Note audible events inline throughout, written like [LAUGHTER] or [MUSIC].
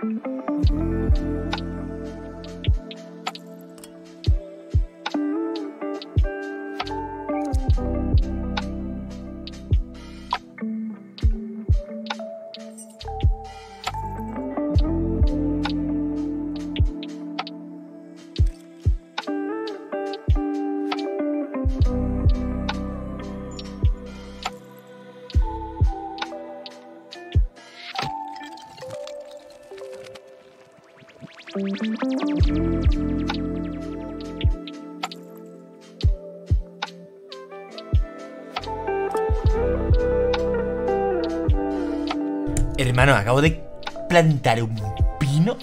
Thank you. acabo de plantar un pino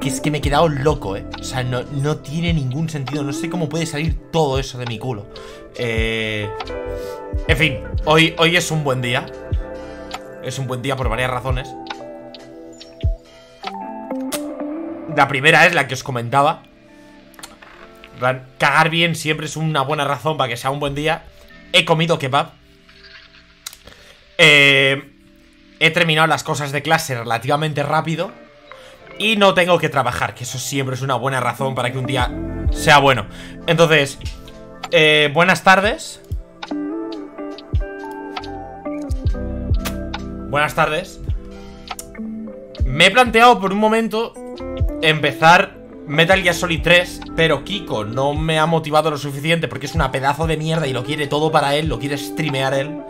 que es que me he quedado loco, ¿eh? O sea, no, no tiene ningún sentido. No sé cómo puede salir todo eso de mi culo. Eh... En fin, hoy, hoy es un buen día. Es un buen día por varias razones. La primera es la que os comentaba. Cagar bien siempre es una buena razón para que sea un buen día. He comido kebab. He terminado las cosas de clase relativamente rápido y no tengo que trabajar, que eso siempre es una buena razón para que un día sea bueno. Entonces, eh, buenas tardes. Buenas tardes. Me he planteado por un momento empezar Metal Gear Solid 3, pero Kiko no me ha motivado lo suficiente porque es una pedazo de mierda y lo quiere todo para él, lo quiere streamear él.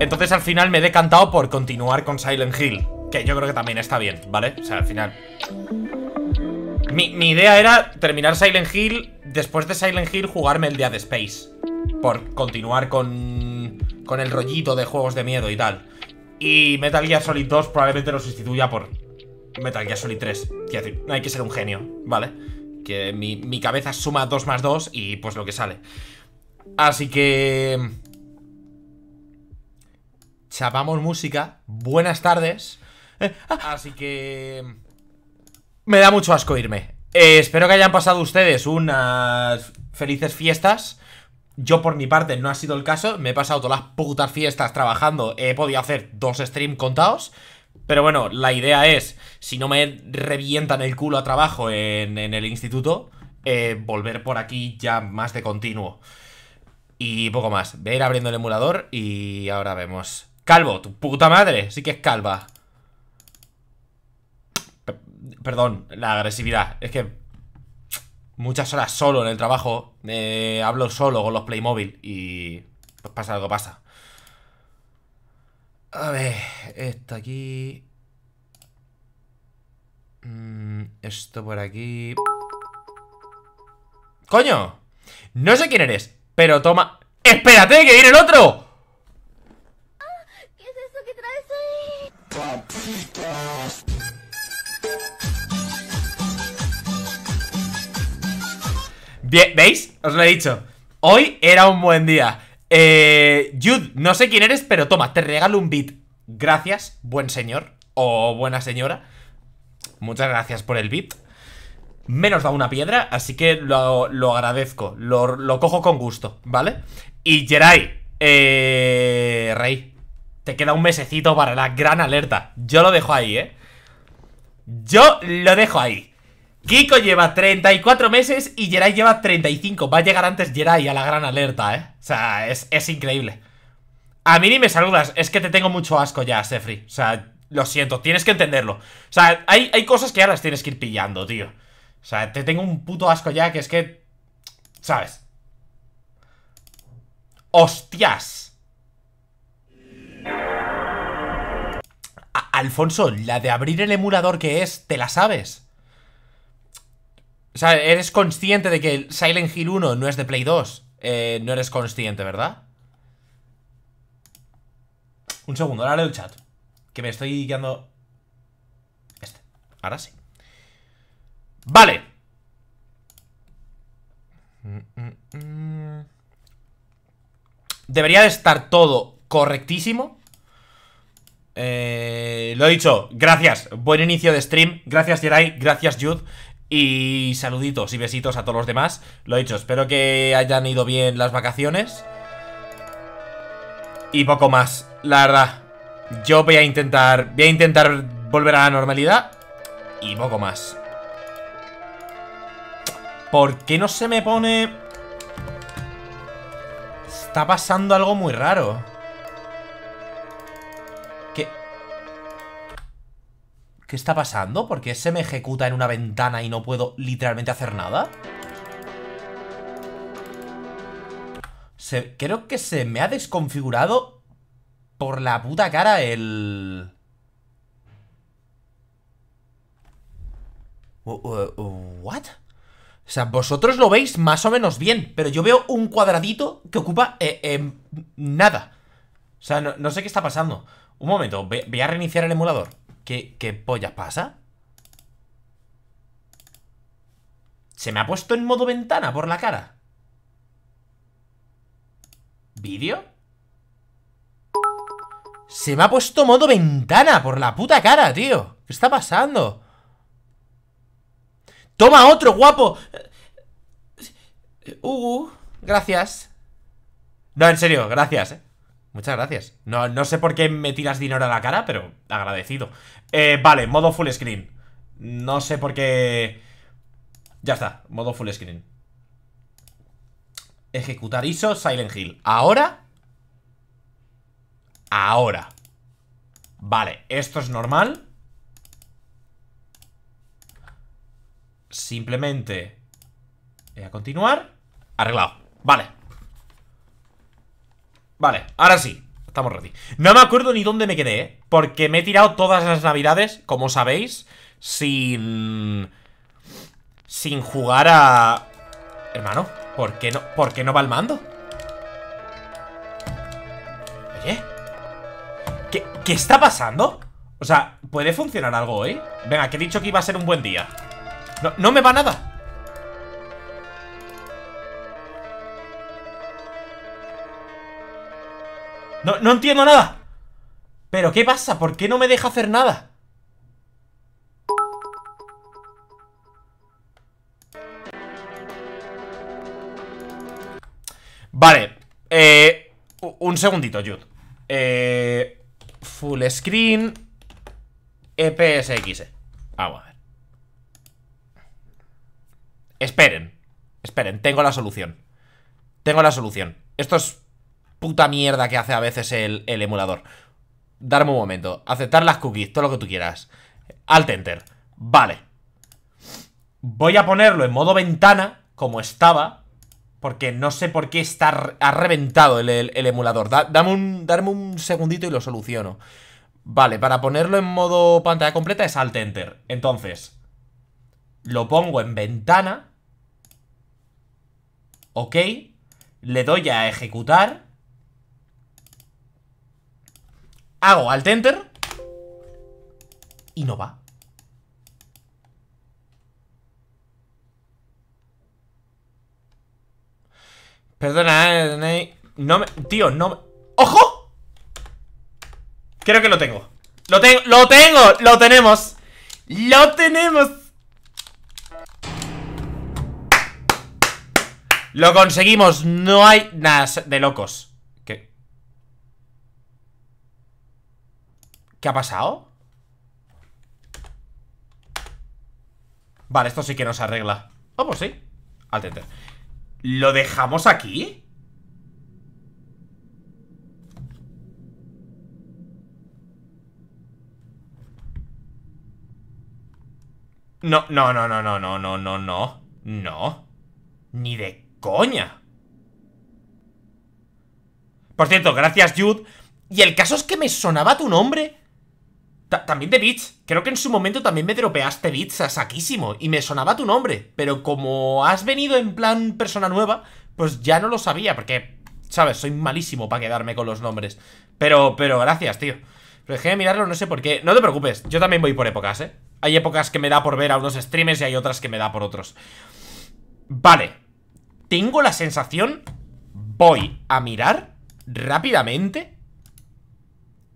Entonces al final me he decantado por continuar con Silent Hill, que yo creo que también está bien, ¿vale? O sea, al final... Mi, idea era terminar Silent Hill, después de Silent Hill jugarme el de Space, por continuar con, con el rollito de juegos de miedo y tal. Y Metal Gear Solid 2 probablemente lo sustituya por Metal Gear Solid 3. Quiero decir, hay que ser un genio, ¿vale? Que mi, mi cabeza suma 2 más 2 y pues lo que sale. Así que chapamos música. Buenas tardes. Eh, ah, así que... Me da mucho asco irme. Eh, espero que hayan pasado ustedes unas felices fiestas. Yo por mi parte no ha sido el caso. Me he pasado todas las putas fiestas trabajando. He podido hacer dos streams contados. Pero bueno, la idea es, si no me revientan el culo a trabajo en, el instituto, eh, volver por aquí ya más de continuo. Y poco más. Voy a ir abriendo el emulador y ahora vemos. Calvo, tu puta madre, sí que es calva Perdón, la agresividad Es que muchas horas solo en el trabajo eh, Hablo solo con los Playmobil Y pues pasa que pasa A ver, esto aquí mm, Esto por aquí ¡Coño! No sé quién eres, pero toma... ¡Espérate, que viene el otro! Bien, ¿veis? Os lo he dicho. Hoy era un buen día. Eh, Jude, no sé quién eres, pero toma, te regalo un beat. Gracias, buen señor o buena señora. Muchas gracias por el beat. Menos da una piedra, así que lo, agradezco. Lo, lo, cojo con gusto, ¿vale? Y Jerai, eh, rey. Te queda un mesecito para la gran alerta. Yo lo dejo ahí, ¿eh? Yo lo dejo ahí. Kiko lleva 34 meses y Jerai lleva 35. Va a llegar antes Jerai a la gran alerta, ¿eh? O sea, es, es increíble. A mí ni me saludas. Es que te tengo mucho asco ya, Sefri. O sea, lo siento. Tienes que entenderlo. O sea, hay, hay cosas que ahora las tienes que ir pillando, tío. O sea, te tengo un puto asco ya que es que... ¿Sabes? ¡Hostias! Alfonso, la de abrir el emulador que es, te la sabes. O sea, eres consciente de que Silent Hill 1 no es de Play 2. Eh, no eres consciente, ¿verdad? Un segundo, ahora leo el chat. Que me estoy guiando... Este. Ahora sí. Vale. Mm, mm, mm. Debería de estar todo correctísimo. Eh, lo he dicho, gracias, buen inicio de stream, gracias Jerai, gracias Jude y saluditos y besitos a todos los demás. Lo he dicho, espero que hayan ido bien las vacaciones. Y poco más, la verdad. Yo voy a intentar, voy a intentar volver a la normalidad y poco más. ¿Por qué no se me pone...? Está pasando algo muy raro. ¿Qué está pasando? ¿Por qué se me ejecuta en una ventana y no puedo literalmente hacer nada? creo que se me ha desconfigurado por la puta cara el... Uh, uh, uh, ¿What? O sea, vosotros lo veis más o menos bien, pero yo veo un cuadradito que ocupa eh, em, nada. O sea, no, sé qué está pasando. Un momento, voy a reiniciar el emulador. ¿Qué, qué pollas pasa? ¿Se me ha puesto en modo ventana por la cara? ¿Vídeo? Se me ha puesto modo ventana por la puta cara, tío. ¿Qué está pasando? ¡Toma otro, guapo! uh, gracias. No, en serio, gracias, eh. Muchas gracias. No, sé por qué me tiras dinero a la cara, pero agradecido. Eh, vale, modo full screen. No sé por qué... Ya está, modo full screen. Ejecutar ISO Silent Hill. ¿Ahora? Ahora. Vale, esto es normal. Simplemente... Voy eh, a continuar. Arreglado. Vale. Vale, ahora sí, estamos ready No me acuerdo ni dónde me quedé, ¿eh? Porque me he tirado todas las navidades, como sabéis Sin... Sin jugar a... Hermano, ¿por qué no, ¿por qué no va el mando? Oye ¿Qué, ¿Qué está pasando? O sea, ¿puede funcionar algo hoy? Venga, que he dicho que iba a ser un buen día No, no me va nada No, entiendo nada. ¿Pero qué pasa? ¿Por qué no me deja hacer nada? Vale, eh, un segundito, Jude. Eh, full screen EPSX. E. Vamos a ver. Esperen, esperen, tengo la solución. Tengo la solución. Esto es puta mierda que hace a veces el, emulador. Darme un momento. Aceptar las cookies, todo lo que tú quieras. Alt Enter. Vale. Voy a ponerlo en modo ventana, como estaba. Porque no sé por qué está ha reventado el, emulador. dame un, un segundito y lo soluciono. Vale, para ponerlo en modo pantalla completa es Alt Enter. Entonces, lo pongo en ventana. Ok. Le doy a ejecutar. Hago alt enter y no va. Perdona, eh, no me... Tío, no me... ¡Ojo! Creo que lo tengo. ¡Lo tengo! ¡Lo tengo! ¡Lo tenemos! ¡Lo tenemos! Lo conseguimos. No hay nada de locos. ¿Qué ha pasado? Vale, esto sí que nos arregla Oh, pues sí Al ¿Lo dejamos aquí? No, no, no, no, no, no, no, no, no No Ni de coña Por cierto, gracias Jude Y el caso es que me sonaba tu nombre también de Beats. Creo que en su momento también me dropeaste Bits a saquísimo y me sonaba tu nombre. Pero como has venido en plan persona nueva, pues ya no lo sabía porque, ¿sabes? Soy malísimo para quedarme con los nombres. Pero, pero gracias, tío. Pero dejé de mirarlo, no sé por qué. No te preocupes, yo también voy por épocas, ¿eh? Hay épocas que me da por ver a unos streamers y hay otras que me da por otros. Vale. Tengo la sensación... Voy a mirar rápidamente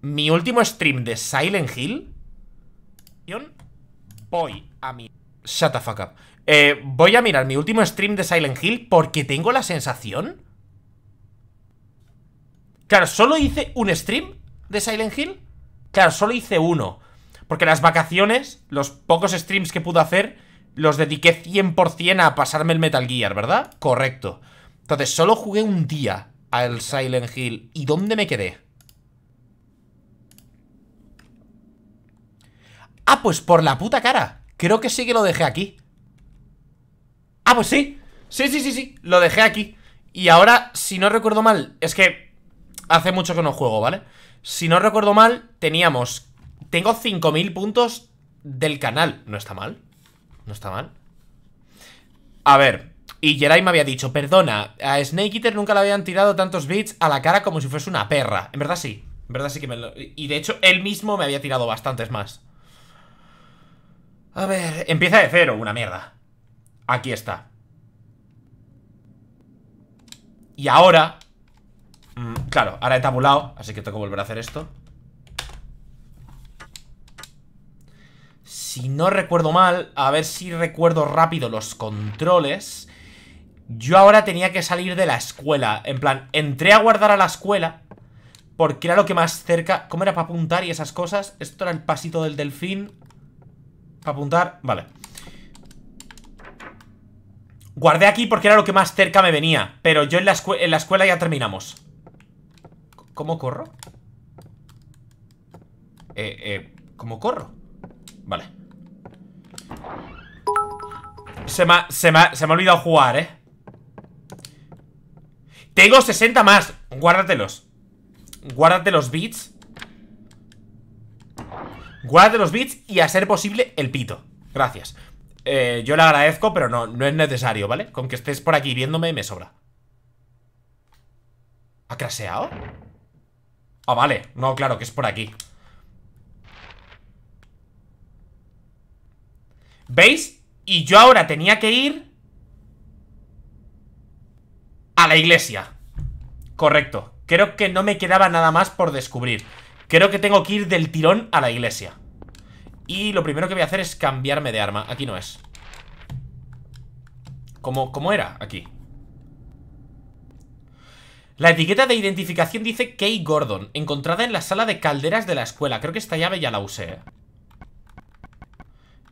mi último stream de Silent Hill, voy a mi... Shut the fuck up. Eh, voy a mirar mi último stream de Silent Hill porque tengo la sensación... Claro, solo hice un stream de Silent Hill. Claro, solo hice uno. Porque las vacaciones, los pocos streams que pude hacer, los dediqué 100% a pasarme el Metal Gear, ¿verdad? Correcto. Entonces, solo jugué un día al Silent Hill. ¿Y dónde me quedé? Ah, pues por la puta cara Creo que sí que lo dejé aquí Ah, pues sí Sí, sí, sí, sí, lo dejé aquí Y ahora, si no recuerdo mal Es que hace mucho que no juego, ¿vale? Si no recuerdo mal, teníamos Tengo 5000 puntos del canal No está mal No está mal A ver, y Jerai me había dicho Perdona, a Snake Eater nunca le habían tirado tantos bits a la cara como si fuese una perra En verdad sí, en verdad sí que me lo... Y de hecho, él mismo me había tirado bastantes más a ver, empieza de cero, una mierda. Aquí está. Y ahora... Mm, claro, ahora he tabulado, así que tengo que volver a hacer esto. Si no recuerdo mal, a ver si recuerdo rápido los controles... Yo ahora tenía que salir de la escuela. En plan, entré a guardar a la escuela... Porque era lo que más cerca... ¿Cómo era para apuntar y esas cosas? Esto era el pasito del delfín... Para apuntar, vale Guardé aquí porque era lo que más cerca me venía Pero yo en la, escuela ya terminamos ¿Cómo corro? Eh, eh, ¿Cómo corro? Vale se me, ha, se, me se me ha olvidado jugar, eh Tengo 60 más Guárdatelos Guárdate los bits Guarda los bits y a ser posible el pito. Gracias. Eh, yo le agradezco, pero no, no es necesario, ¿vale? Con que estés por aquí viéndome me sobra. ¿Ha craseado? Ah, vale. No, claro, que es por aquí. ¿Veis? Y yo ahora tenía que ir A la iglesia Correcto Creo que no me quedaba nada más por descubrir Creo que tengo que ir del tirón a la iglesia Y lo primero que voy a hacer es cambiarme de arma Aquí no es ¿Cómo como era aquí la etiqueta de identificación dice Kay Gordon, encontrada en la sala de calderas de la escuela. Creo que esta llave ya la usé. ¿eh?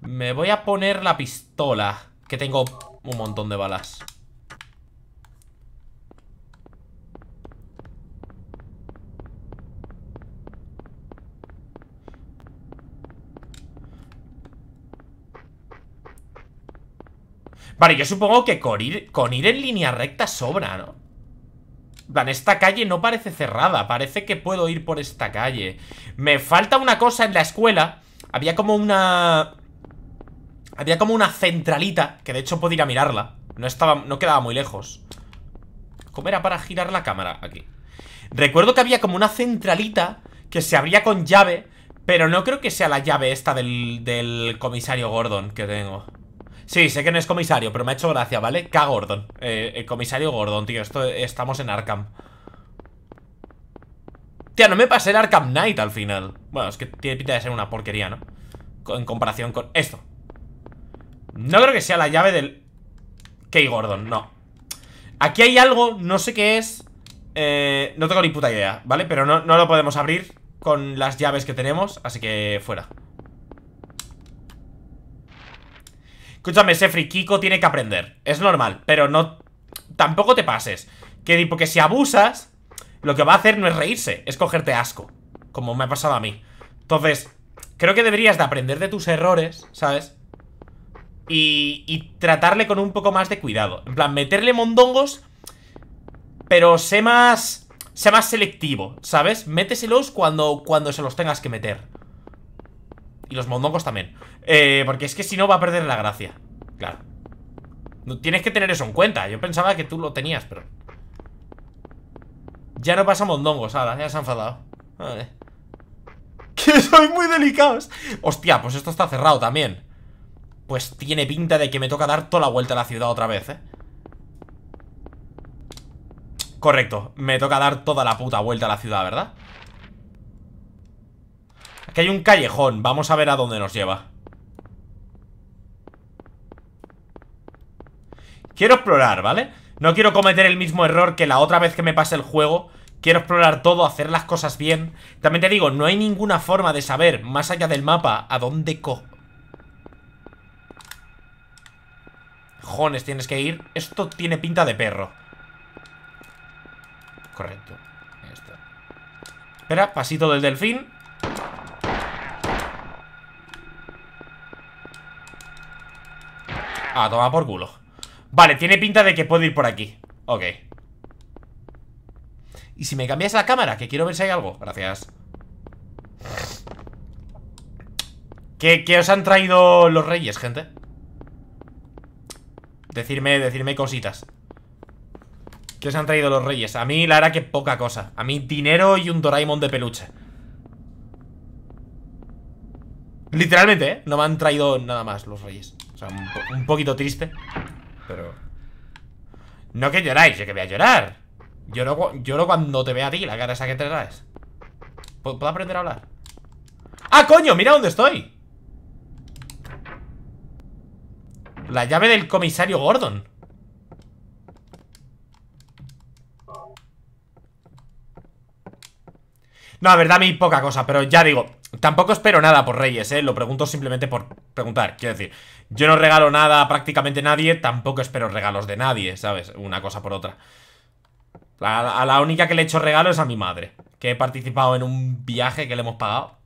Me voy a poner la pistola, que tengo un montón de balas. Vale, yo supongo que con ir, con ir en línea recta sobra, ¿no? esta calle no parece cerrada Parece que puedo ir por esta calle Me falta una cosa en la escuela Había como una... Había como una centralita Que de hecho puedo ir a mirarla No, estaba, no quedaba muy lejos ¿Cómo era para girar la cámara? Aquí Recuerdo que había como una centralita Que se abría con llave Pero no creo que sea la llave esta del, del comisario Gordon que tengo Sí, sé que no es comisario, pero me ha hecho gracia, ¿vale? K. Gordon. Eh, el comisario Gordon, tío. Esto, estamos en Arkham. Tía, no me pasé el Arkham Knight al final. Bueno, es que tiene pinta de ser una porquería, ¿no? En comparación con esto. No creo que sea la llave del... K. Gordon, no. Aquí hay algo, no sé qué es... Eh, no tengo ni puta idea, ¿vale? Pero no, no lo podemos abrir con las llaves que tenemos, así que fuera. Escúchame, ese friquico tiene que aprender. Es normal, pero no... Tampoco te pases. Que, porque si abusas, lo que va a hacer no es reírse, es cogerte asco. Como me ha pasado a mí. Entonces, creo que deberías de aprender de tus errores, ¿sabes? Y, y tratarle con un poco más de cuidado. En plan, meterle mondongos, pero sé más... Sé más selectivo, ¿sabes? Méteselos cuando, cuando se los tengas que meter. Y los mondongos también eh, Porque es que si no va a perder la gracia Claro Tienes que tener eso en cuenta Yo pensaba que tú lo tenías, pero... Ya no pasa mondongos ahora, ya se ha enfadado [LAUGHS] Que soy muy delicados Hostia, pues esto está cerrado también Pues tiene pinta de que me toca dar toda la vuelta a la ciudad otra vez, eh Correcto, me toca dar toda la puta vuelta a la ciudad, ¿verdad? Aquí hay un callejón, vamos a ver a dónde nos lleva Quiero explorar, ¿vale? No quiero cometer el mismo error que la otra vez que me pase el juego Quiero explorar todo, hacer las cosas bien También te digo, no hay ninguna forma de saber Más allá del mapa, a dónde co... Jones tienes que ir Esto tiene pinta de perro Correcto Espera, pasito del delfín Ah, toma por culo Vale, tiene pinta de que puedo ir por aquí Ok Y si me cambias la cámara, que quiero ver si hay algo Gracias ¿Qué, os han traído los reyes, gente? Decirme, decirme cositas ¿Qué os han traído los reyes? A mí, la verdad que poca cosa A mí, dinero y un Doraemon de peluche Literalmente, ¿eh? No me han traído nada más los reyes un, poquito triste Pero... No que lloráis, yo que voy a llorar Lloro, lloro cuando te vea a ti, la cara esa que te traes ¿Puedo aprender a hablar? ¡Ah, coño! ¡Mira dónde estoy! La llave del comisario Gordon No, la verdad me poca cosa Pero ya digo Tampoco espero nada por Reyes, ¿eh? Lo pregunto simplemente por preguntar. Quiero decir, yo no regalo nada a prácticamente nadie, tampoco espero regalos de nadie, ¿sabes? Una cosa por otra. a la única que le he hecho regalo es a mi madre, que he participado en un viaje que le hemos pagado.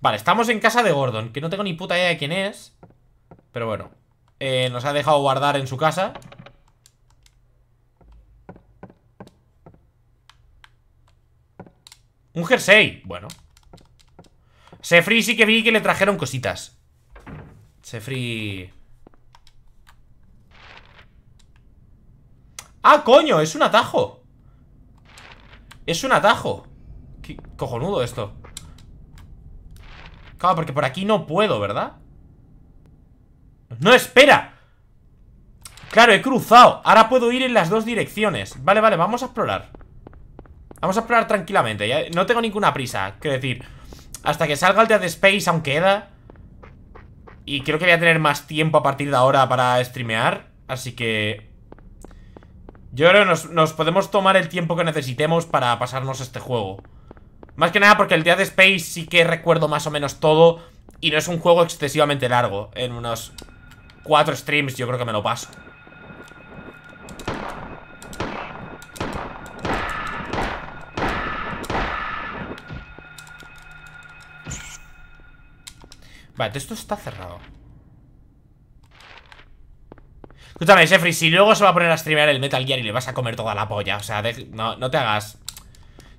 Vale, estamos en casa de Gordon, que no tengo ni puta idea de quién es. Pero bueno eh, Nos ha dejado guardar en su casa Un jersey, bueno Sefri sí que vi que le trajeron cositas Sefri... ¡Ah, coño! ¡Es un atajo! ¡Es un atajo! ¿Qué cojonudo esto! Claro, porque por aquí no puedo, ¿verdad? ¡No, espera! Claro, he cruzado Ahora puedo ir en las dos direcciones Vale, vale, vamos a explorar Vamos a explorar tranquilamente No tengo ninguna prisa, quiero decir Hasta que salga el de Space aún queda Y creo que voy a tener más tiempo a partir de ahora para streamear Así que... Yo creo que nos, nos podemos tomar el tiempo que necesitemos para pasarnos este juego Más que nada porque el de Space sí que recuerdo más o menos todo Y no es un juego excesivamente largo En unos cuatro streams yo creo que me lo paso Vale, esto está cerrado Escúchame, Jeffrey, si luego se va a poner a streamear el Metal Gear y le vas a comer toda la polla O sea, no, no te hagas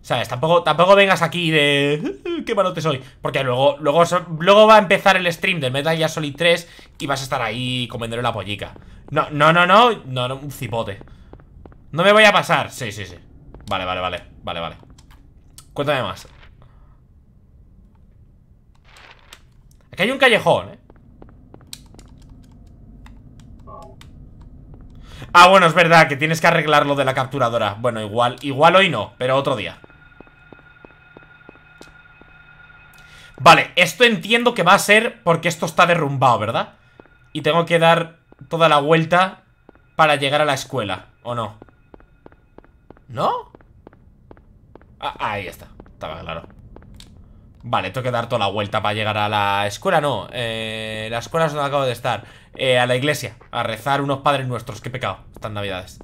¿Sabes? Tampoco, tampoco vengas aquí de... [LAUGHS] ¡Qué malo te soy! Porque luego, luego, luego va a empezar el stream de Metal Gear Solid 3 y vas a estar ahí comiéndole la pollica. No, no, no, no, no, un cipote. No me voy a pasar. Sí, sí, sí. Vale, vale, vale, vale, vale. Cuéntame más. Aquí hay un callejón, ¿eh? Ah, bueno, es verdad que tienes que arreglar lo de la capturadora Bueno, igual, igual hoy no, pero otro día Vale, esto entiendo que va a ser porque esto está derrumbado, ¿verdad? Y tengo que dar toda la vuelta para llegar a la escuela, ¿o no? ¿No? Ah, ahí está, estaba claro Vale, tengo que dar toda la vuelta para llegar a la escuela, no eh, La escuela es donde acabo de estar eh, A la iglesia, a rezar unos padres nuestros Qué pecado, están navidades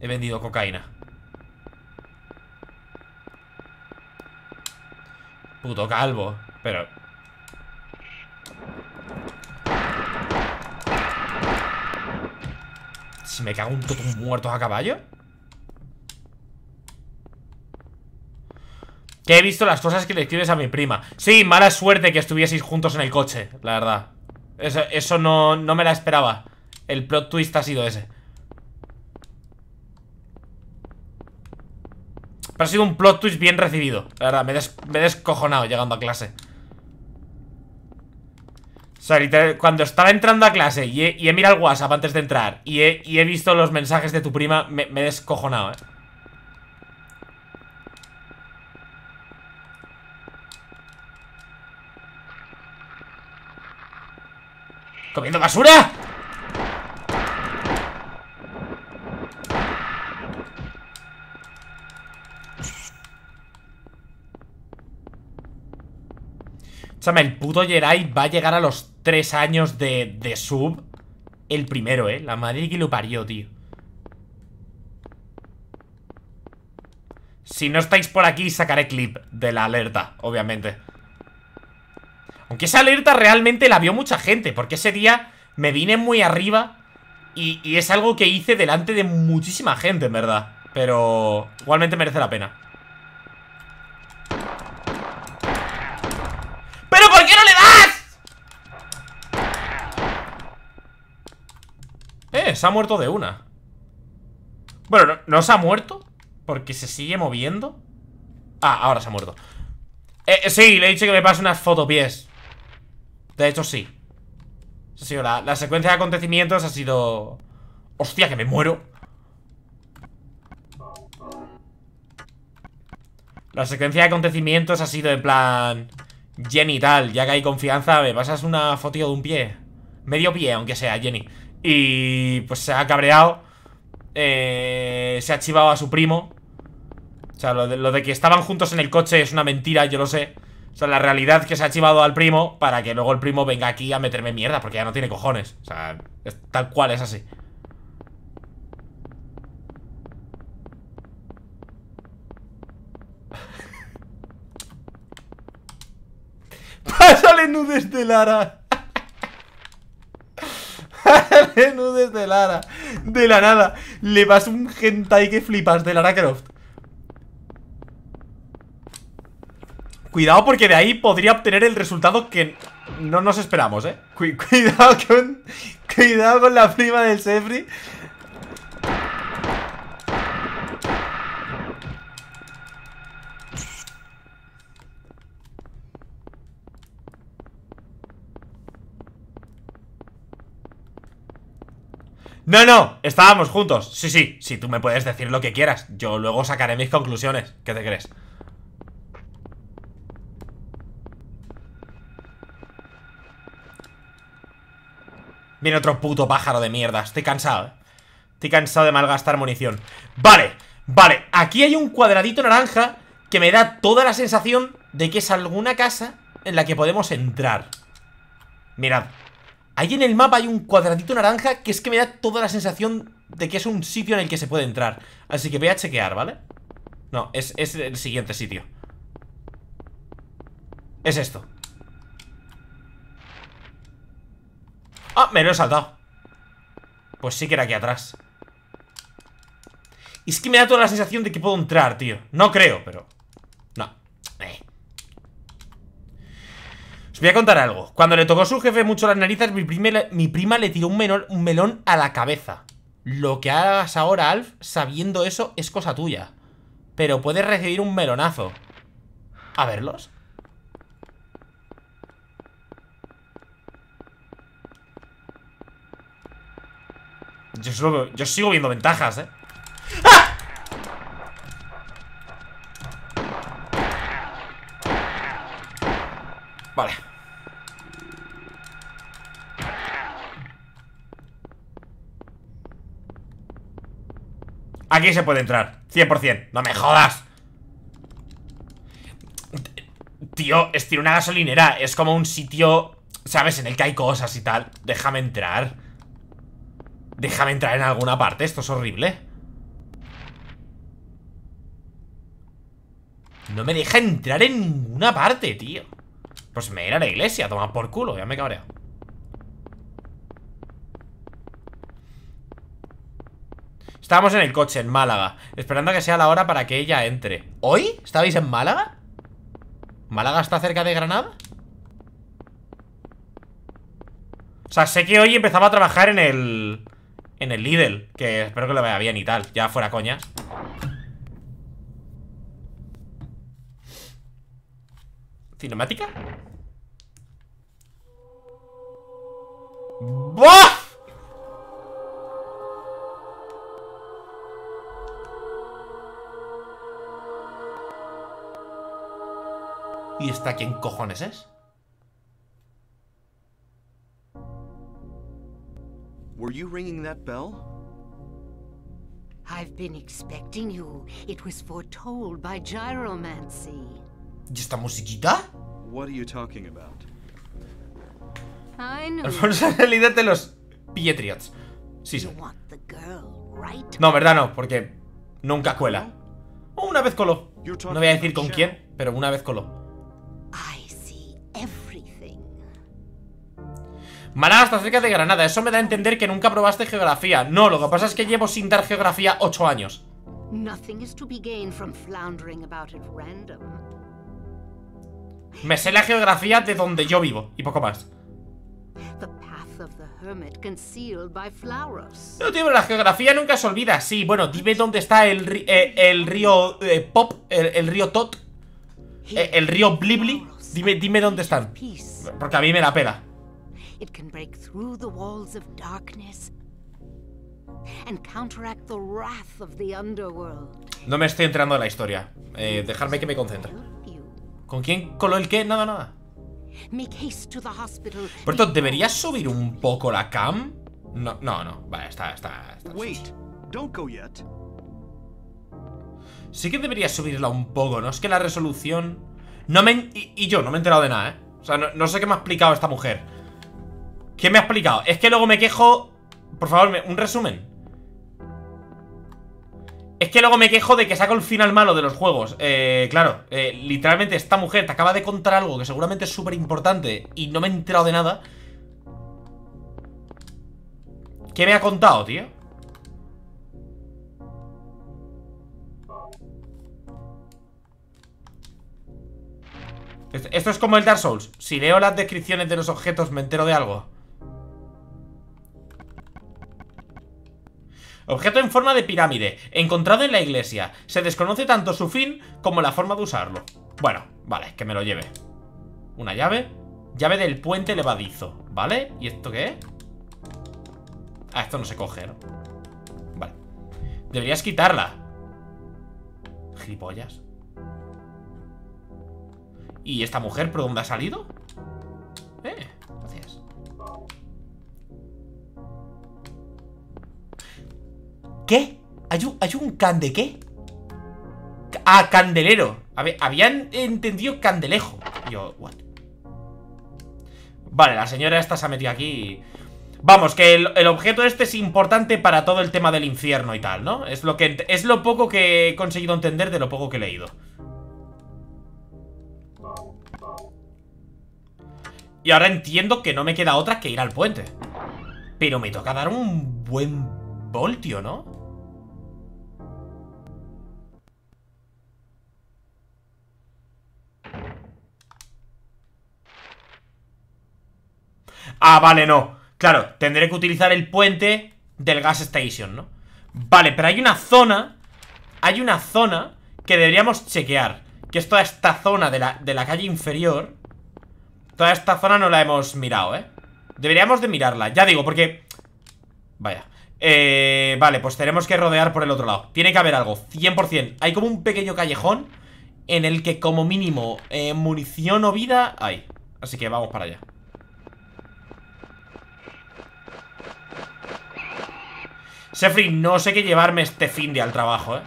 He vendido cocaína Puto calvo. Pero... Si me cago un muertos a caballo. Que he visto las cosas que le escribes a mi prima. Sí, mala suerte que estuvieseis juntos en el coche, la verdad. Eso, no, no me la esperaba. El plot twist ha sido ese. Pero ha sido un plot twist bien recibido. La verdad, me, he descojonado llegando a clase. O sea, cuando estaba entrando a clase y he, mirado el WhatsApp antes de entrar y he, visto los mensajes de tu prima, me, he descojonado, eh. ¿Comiendo basura? O sea, el puto Jerai va a llegar a los 3 años de, sub. El primero, ¿eh? La madre que lo parió, tío. Si no estáis por aquí, sacaré clip de la alerta, obviamente. Aunque esa alerta realmente la vio mucha gente, porque ese día me vine muy arriba y, y es algo que hice delante de muchísima gente, en verdad. Pero igualmente merece la pena. se ha muerto de una Bueno, no, se ha muerto Porque se sigue moviendo Ah, ahora se ha muerto eh, Sí, le he dicho que me pase unas fotopies De hecho, sí la, secuencia de acontecimientos Ha sido... Hostia, que me muero La secuencia de acontecimientos ha sido en plan... Jenny, tal, ya que hay confianza, me pasas una foto de un pie. Medio pie, aunque sea, Jenny. Y pues se ha cabreado. Eh, se ha chivado a su primo. O sea, lo de, que estaban juntos en el coche es una mentira, yo lo sé. O sea, la realidad que se ha chivado al primo para que luego el primo venga aquí a meterme mierda porque ya no tiene cojones. O sea, tal cual es así. [LAUGHS] ¡Pásale nudes de Lara! [LAUGHS] desde Lara. De la nada. Le vas un hentai que flipas de Lara Croft. Cuidado porque de ahí podría obtener el resultado que no nos esperamos, ¿eh? cuidado, con, cuidado con la prima del Sefri No, no, estábamos juntos. Sí, sí, sí, tú me puedes decir lo que quieras. Yo luego sacaré mis conclusiones. ¿Qué te crees? Viene otro puto pájaro de mierda. Estoy cansado, ¿eh? Estoy cansado de malgastar munición. Vale, vale. Aquí hay un cuadradito naranja que me da toda la sensación de que es alguna casa en la que podemos entrar. Mirad. Ahí en el mapa hay un cuadradito naranja que es que me da toda la sensación de que es un sitio en el que se puede entrar. Así que voy a chequear, ¿vale? No, es, es el siguiente sitio. Es esto. Ah, me lo he saltado. Pues sí que era aquí atrás. Y es que me da toda la sensación de que puedo entrar, tío. No creo, pero... voy a contar algo. Cuando le tocó a su jefe mucho las narices, mi, prima, mi prima le tiró un, melón a la cabeza. Lo que hagas ahora, Alf, sabiendo eso, es cosa tuya. Pero puedes recibir un melonazo. A verlos. Yo, yo sigo viendo ventajas, ¿eh? ¡Ah! Vale Aquí se puede entrar, 100%. No me jodas. Tío, es tiene una gasolinera. Es como un sitio, ¿sabes? En el que hay cosas y tal. Déjame entrar. Déjame entrar en alguna parte. Esto es horrible. No me deja entrar en ninguna parte, tío. Pues me era la iglesia. Toma por culo. Ya me cabreo. Estamos en el coche, en Málaga Esperando a que sea la hora para que ella entre ¿Hoy? ¿Estabais en Málaga? ¿Málaga está cerca de Granada? O sea, sé que hoy empezaba a trabajar en el... En el Lidl Que espero que lo vaya bien y tal Ya fuera coña ¿Cinemática? ¡Buah! ¿Y está quién cojones es? Were you ringing that bell? I've been expecting you. It was foretold by gyromancy. ¿Y esta musiquita? What are you talking about? I know. Alfonso el líder de los Pietriots. Sí, sí. No, verdad no, porque nunca cuela. Una vez coló. No voy a decir con quién, pero una vez coló. Maradas está cerca de Granada, eso me da a entender que nunca probaste geografía No, lo que pasa es que llevo sin dar geografía 8 años Me sé la geografía de donde yo vivo y poco más no, tío, la geografía nunca se olvida Sí, bueno, dime dónde está el, eh, el río eh, Pop, el, río Tot eh, El río Blibli Dime, dime dónde están Porque a mí me la pela no me estoy enterando de la historia. Eh, dejarme que me concentre. ¿Con quién coló el qué? Nada, nada. Por tanto, ¿deberías subir un poco la cam? No, no, no. Vale, está, está. está Sí que debería subirla un poco, ¿no? Es que la resolución... No me... Y, yo, no me he enterado de nada, ¿eh? O sea, no sé qué me ha explicado esta mujer. ¿Qué me ha explicado? Es que luego me quejo... Por favor, un resumen. Es que luego me quejo de que saco el final malo de los juegos. Eh, claro, eh, literalmente esta mujer te acaba de contar algo que seguramente es súper importante y no me he enterado de nada. ¿Qué me ha contado, tío? Esto es como el Dark Souls. Si leo las descripciones de los objetos me entero de algo. Objeto en forma de pirámide, encontrado en la iglesia. Se desconoce tanto su fin como la forma de usarlo. Bueno, vale, que me lo lleve. Una llave. Llave del puente levadizo, ¿vale? ¿Y esto qué es? Ah, esto no se coge, Vale. Deberías quitarla. Gilipollas. ¿Y esta mujer por dónde ha salido? Eh... ¿Qué? ¿Hay un, hay can qué? Ah, candelero. habían entendido candelejo. Yo, Vale, la señora esta se ha metido aquí. Vamos, que el, el, objeto este es importante para todo el tema del infierno y tal, ¿no? Es lo, que, es lo poco que he conseguido entender de lo poco que he leído. Y ahora entiendo que no me queda otra que ir al puente. Pero me toca dar un buen voltio, ¿no? Ah, vale, no. Claro, tendré que utilizar el puente del gas station, ¿no? Vale, pero hay una zona Hay una zona que deberíamos chequear Que es toda esta zona de la, calle inferior Toda esta zona no la hemos mirado, ¿eh? Deberíamos de mirarla, ya digo, porque... Vaya eh, Vale, pues tenemos que rodear por el otro lado Tiene que haber algo, 100% Hay como un pequeño callejón En el que como mínimo eh, munición o vida hay Así que vamos para allá Sefri, no sé qué llevarme este fin de al trabajo, ¿eh?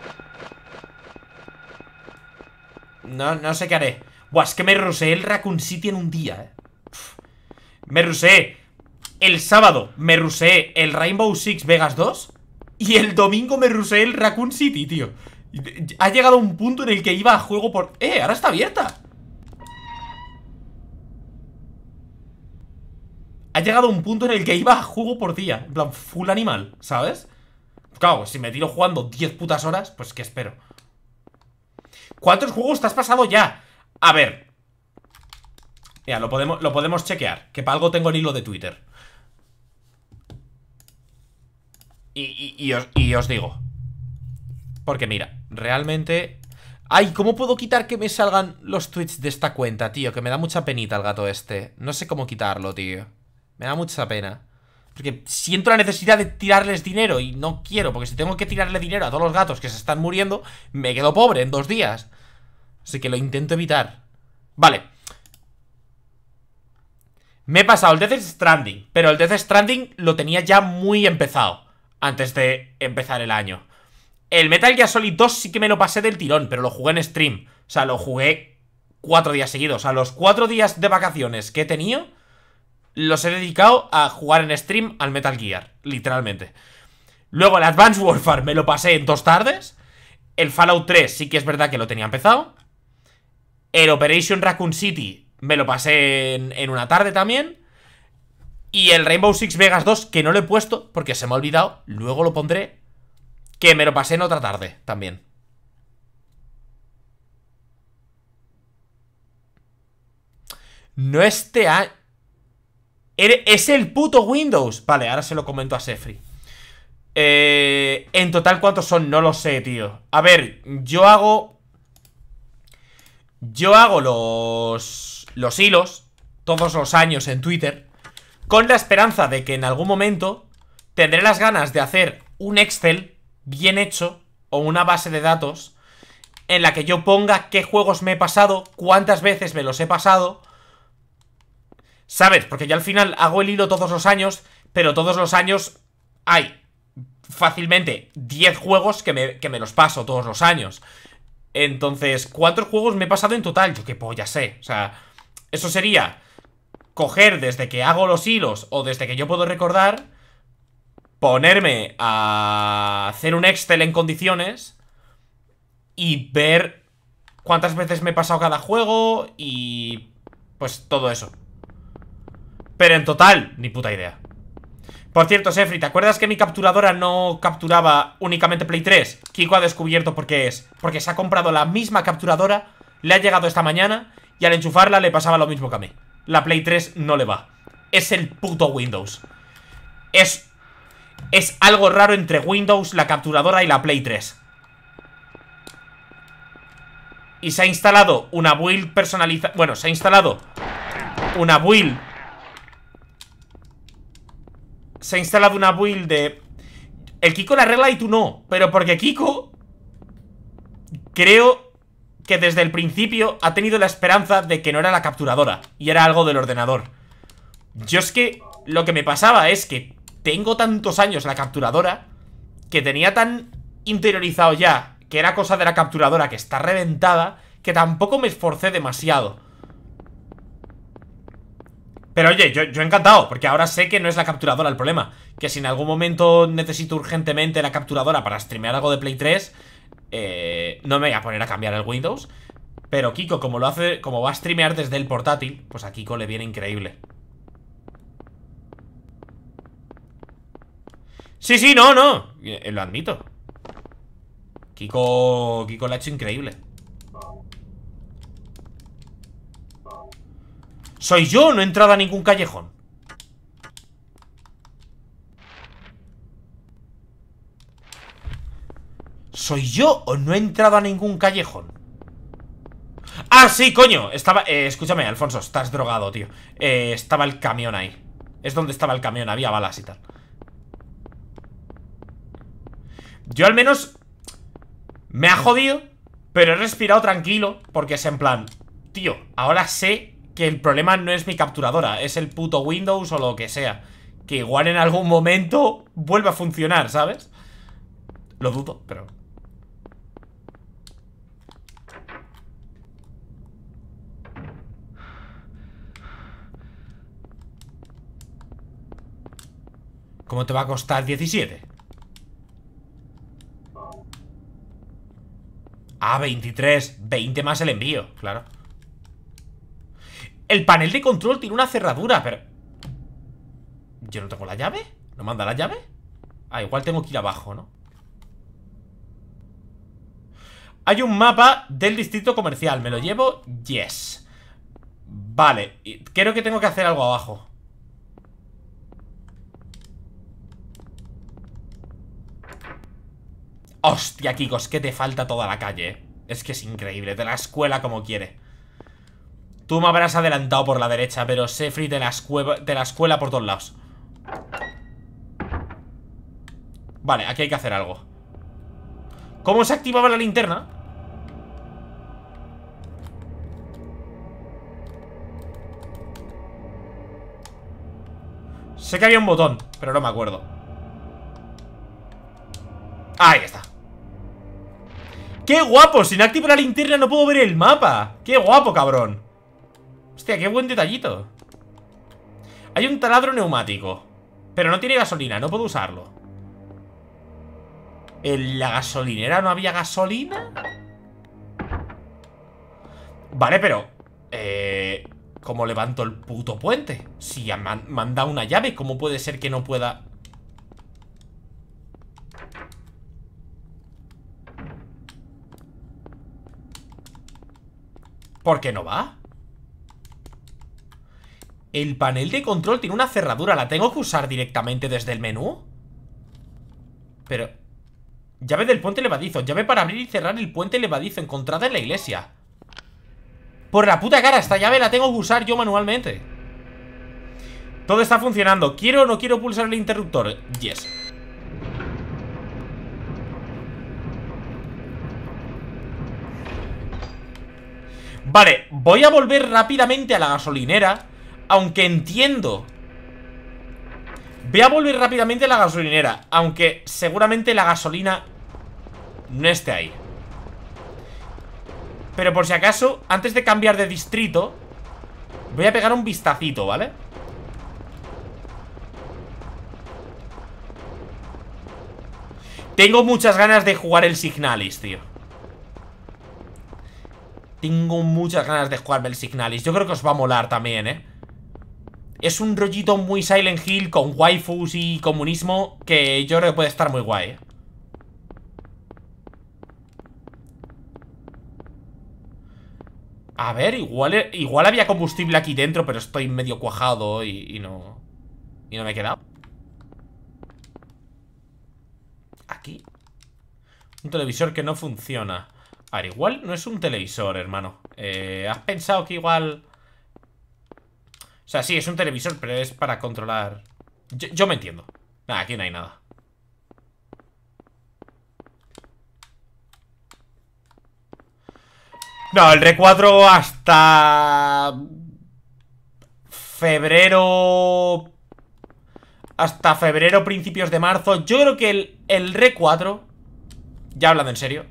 No, no sé qué haré. Buah, es que me rusé el Raccoon City en un día, ¿eh? Me rusé el sábado, me rusé el Rainbow Six Vegas 2 y el domingo me rusé el Raccoon City, tío. Ha llegado un punto en el que iba a juego por... ¡Eh! Ahora está abierta. Ha llegado un punto en el que iba a juego por día. En plan, full animal, ¿sabes? si me tiro jugando 10 putas horas, pues que espero? ¿Cuántos juegos te has pasado ya? A ver. ya lo podemos, lo podemos chequear, que para algo tengo el hilo de Twitter. Y, os, y os digo. Porque mira, realmente... Ay, ¿cómo puedo quitar que me salgan los tweets de esta cuenta, tío? Que me da mucha penita el gato este. No sé cómo quitarlo, tío. Me da mucha pena. Porque siento la necesidad de tirarles dinero y no quiero, porque si tengo que tirarle dinero a todos los gatos que se están muriendo, me quedo pobre en dos días. Así que lo intento evitar. Vale. Me he pasado el Death Stranding, pero el Death Stranding lo tenía ya muy empezado antes de empezar el año. El Metal Gear Solid 2 sí que me lo pasé del tirón, pero lo jugué en stream. O sea, lo jugué cuatro días seguidos. O sea, los cuatro días de vacaciones que he tenido los he dedicado a jugar en stream al Metal Gear, literalmente. Luego el Advanced Warfare me lo pasé en dos tardes. El Fallout 3 sí que es verdad que lo tenía empezado. El Operation Raccoon City me lo pasé en, en una tarde también. Y el Rainbow Six Vegas 2, que no lo he puesto porque se me ha olvidado, luego lo pondré, que me lo pasé en otra tarde también. No este año... Es el puto Windows. Vale, ahora se lo comento a Sefri. Eh, en total, ¿cuántos son? No lo sé, tío. A ver, yo hago... Yo hago los... Los hilos. Todos los años en Twitter. Con la esperanza de que en algún momento... Tendré las ganas de hacer un Excel bien hecho. O una base de datos. En la que yo ponga qué juegos me he pasado. Cuántas veces me los he pasado ¿Sabes? Porque ya al final hago el hilo todos los años, pero todos los años hay fácilmente 10 juegos que me, que me los paso todos los años. Entonces, ¿cuántos juegos me he pasado en total? Yo qué ya sé. O sea, eso sería coger desde que hago los hilos o desde que yo puedo recordar, ponerme a hacer un Excel en condiciones y ver cuántas veces me he pasado cada juego y pues todo eso. Pero en total, ni puta idea Por cierto, Sefri, ¿te acuerdas que mi capturadora no capturaba únicamente Play 3? Kiko ha descubierto por qué es Porque se ha comprado la misma capturadora Le ha llegado esta mañana Y al enchufarla le pasaba lo mismo que a mí La Play 3 no le va Es el puto Windows Es... Es algo raro entre Windows, la capturadora y la Play 3 y se ha instalado una build personalizada. Bueno, se ha instalado una build se ha instalado una build de... El Kiko la arregla y tú no, pero porque Kiko... Creo que desde el principio ha tenido la esperanza de que no era la capturadora y era algo del ordenador. Yo es que lo que me pasaba es que tengo tantos años la capturadora que tenía tan interiorizado ya que era cosa de la capturadora que está reventada que tampoco me esforcé demasiado. Pero oye, yo, he encantado, porque ahora sé que no es la capturadora el problema. Que si en algún momento necesito urgentemente la capturadora para streamear algo de Play 3, eh, no me voy a poner a cambiar el Windows. Pero Kiko, como lo hace, como va a streamear desde el portátil, pues a Kiko le viene increíble. Sí, sí, no, no. Eh, lo admito. Kiko, Kiko lo ha hecho increíble. Soy yo, no he entrado a ningún callejón. ¿Soy yo o no he entrado a ningún callejón? ¡Ah, sí, coño! Estaba... Eh, escúchame, Alfonso, estás drogado, tío eh, Estaba el camión ahí Es donde estaba el camión, había balas y tal Yo al menos... Me ha jodido Pero he respirado tranquilo Porque es en plan... Tío, ahora sé que el problema no es mi capturadora, es el puto Windows o lo que sea. Que igual en algún momento vuelva a funcionar, ¿sabes? Lo dudo, pero... ¿Cómo te va a costar 17? Ah, 23 20 más el envío, claro el panel de control tiene una cerradura, pero... ¿Yo no tengo la llave? ¿No manda la llave? Ah, igual tengo que ir abajo, ¿no? Hay un mapa del distrito comercial ¿Me lo llevo? Yes Vale, creo que tengo que hacer algo abajo Hostia, Kikos, que te falta toda la calle eh. Es que es increíble, de la escuela como quiere Tú me habrás adelantado por la derecha, pero Sefri te la, la escuela por todos lados. Vale, aquí hay que hacer algo. ¿Cómo se activaba la linterna? Sé que había un botón, pero no me acuerdo. Ahí está. ¡Qué guapo! Sin activar la linterna no puedo ver el mapa. ¡Qué guapo, cabrón! Hostia, qué buen detallito Hay un taladro neumático Pero no tiene gasolina, no puedo usarlo ¿En la gasolinera no había gasolina? Vale, pero... Eh, ¿Cómo levanto el puto puente? Si me manda una llave, ¿cómo puede ser que no pueda...? ¿Por qué no va? El panel de control tiene una cerradura ¿La tengo que usar directamente desde el menú? Pero... Llave del puente levadizo Llave para abrir y cerrar el puente levadizo Encontrada en la iglesia Por la puta cara, esta llave la tengo que usar yo manualmente Todo está funcionando ¿Quiero o no quiero pulsar el interruptor? Yes Vale, voy a volver rápidamente a la gasolinera aunque entiendo Voy a volver rápidamente a la gasolinera Aunque seguramente la gasolina No esté ahí Pero por si acaso, antes de cambiar de distrito Voy a pegar un vistacito, ¿vale? Tengo muchas ganas de jugar el Signalis, tío Tengo muchas ganas de jugarme el Signalis Yo creo que os va a molar también, ¿eh? Es un rollito muy Silent Hill con waifus y comunismo que yo creo que puede estar muy guay. ¿eh? A ver, igual, igual había combustible aquí dentro, pero estoy medio cuajado y, no... Y no me he quedado. Aquí. Un televisor que no funciona. A ver, igual no es un televisor, hermano. Eh, ¿Has pensado que igual... O sea, sí, es un televisor, pero es para controlar... Yo, me entiendo. Nada, aquí no hay nada. No, el R4 hasta... Febrero... Hasta febrero, principios de marzo. Yo creo que el, el 4 Ya hablando en serio.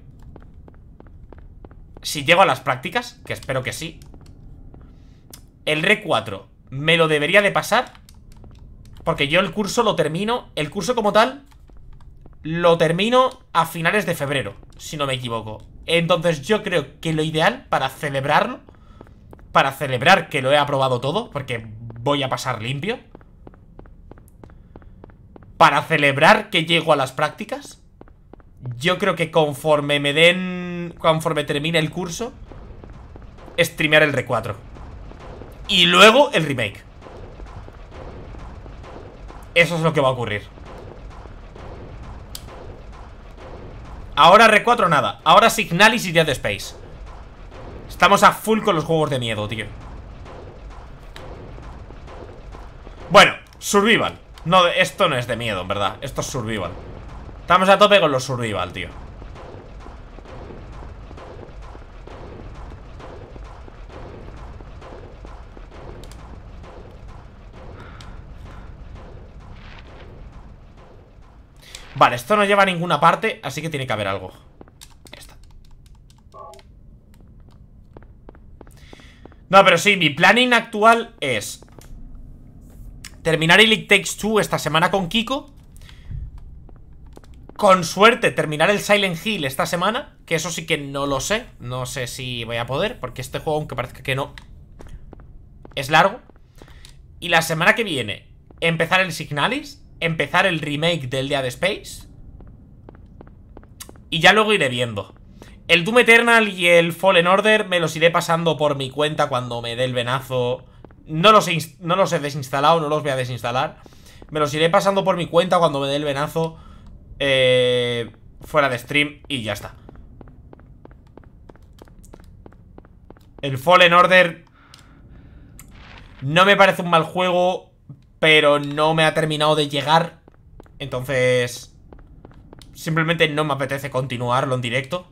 Si llego a las prácticas, que espero que sí. El R4 me lo debería de pasar Porque yo el curso lo termino El curso como tal Lo termino a finales de febrero Si no me equivoco Entonces yo creo que lo ideal para celebrarlo Para celebrar que lo he aprobado todo Porque voy a pasar limpio Para celebrar que llego a las prácticas Yo creo que conforme me den Conforme termine el curso Streamear el R4 y luego el remake. Eso es lo que va a ocurrir. Ahora R4 nada. Ahora Signalis y Dead Space. Estamos a full con los juegos de miedo, tío. Bueno, survival. No, esto no es de miedo, en verdad. Esto es survival. Estamos a tope con los survival, tío. Vale, esto no lleva a ninguna parte, así que tiene que haber algo. No, pero sí, mi planning actual es... Terminar el Takes 2 esta semana con Kiko. Con suerte, terminar el Silent Hill esta semana. Que eso sí que no lo sé. No sé si voy a poder, porque este juego, aunque parezca que no, es largo. Y la semana que viene, empezar el Signalis empezar el remake del día de Space. Y ya luego iré viendo. El Doom Eternal y el Fallen Order me los iré pasando por mi cuenta cuando me dé el venazo. No los he, no desinstalado, no los voy a desinstalar. Me los iré pasando por mi cuenta cuando me dé el venazo. Eh, fuera de stream y ya está. El Fallen Order no me parece un mal juego pero no me ha terminado de llegar. Entonces, simplemente no me apetece continuarlo en directo.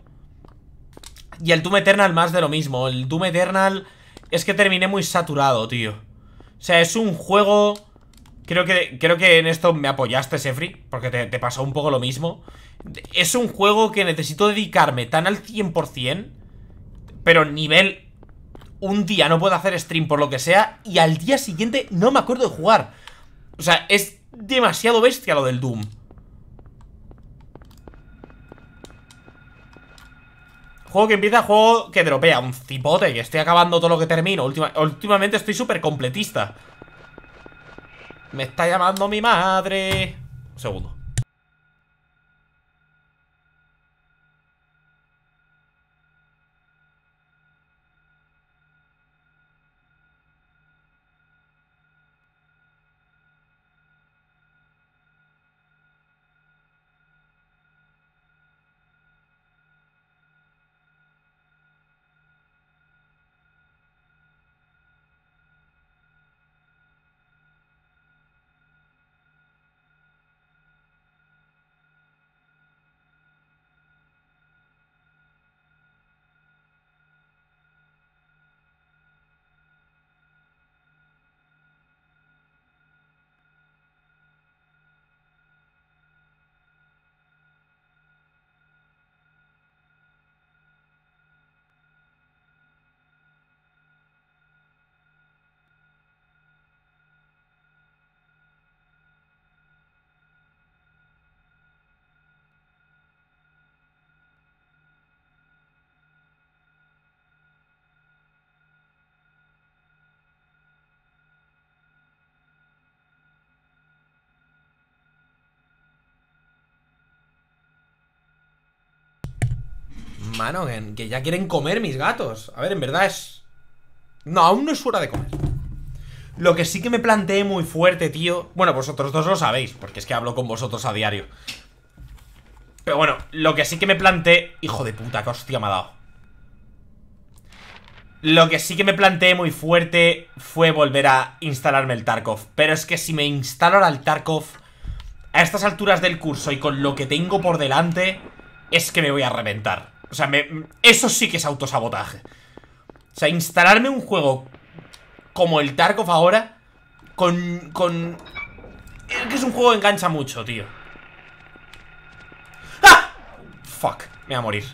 Y el Doom Eternal más de lo mismo. El Doom Eternal es que terminé muy saturado, tío. O sea, es un juego... Creo que, creo que en esto me apoyaste, Sefri, porque te, te pasó un poco lo mismo. Es un juego que necesito dedicarme tan al 100%, pero nivel... Un día no puedo hacer stream por lo que sea y al día siguiente no me acuerdo de jugar. O sea, es demasiado bestia lo del Doom. Juego que empieza, juego que dropea. Un cipote, que estoy acabando todo lo que termino. últimamente estoy súper completista. Me está llamando mi madre. segundo. que, ya quieren comer mis gatos. A ver, en verdad es... No, aún no es hora de comer. Lo que sí que me planteé muy fuerte, tío. Bueno, vosotros dos lo sabéis, porque es que hablo con vosotros a diario. Pero bueno, lo que sí que me planteé. Hijo de puta, qué hostia me ha dado. Lo que sí que me planteé muy fuerte fue volver a instalarme el Tarkov. Pero es que si me instalo ahora el Tarkov, a estas alturas del curso y con lo que tengo por delante, es que me voy a reventar. O sea, eso sí que es autosabotaje. O sea, instalarme un juego como el Tarkov ahora con... con... Es que es un juego que engancha mucho, tío. ¡Ah! Fuck, me voy a morir.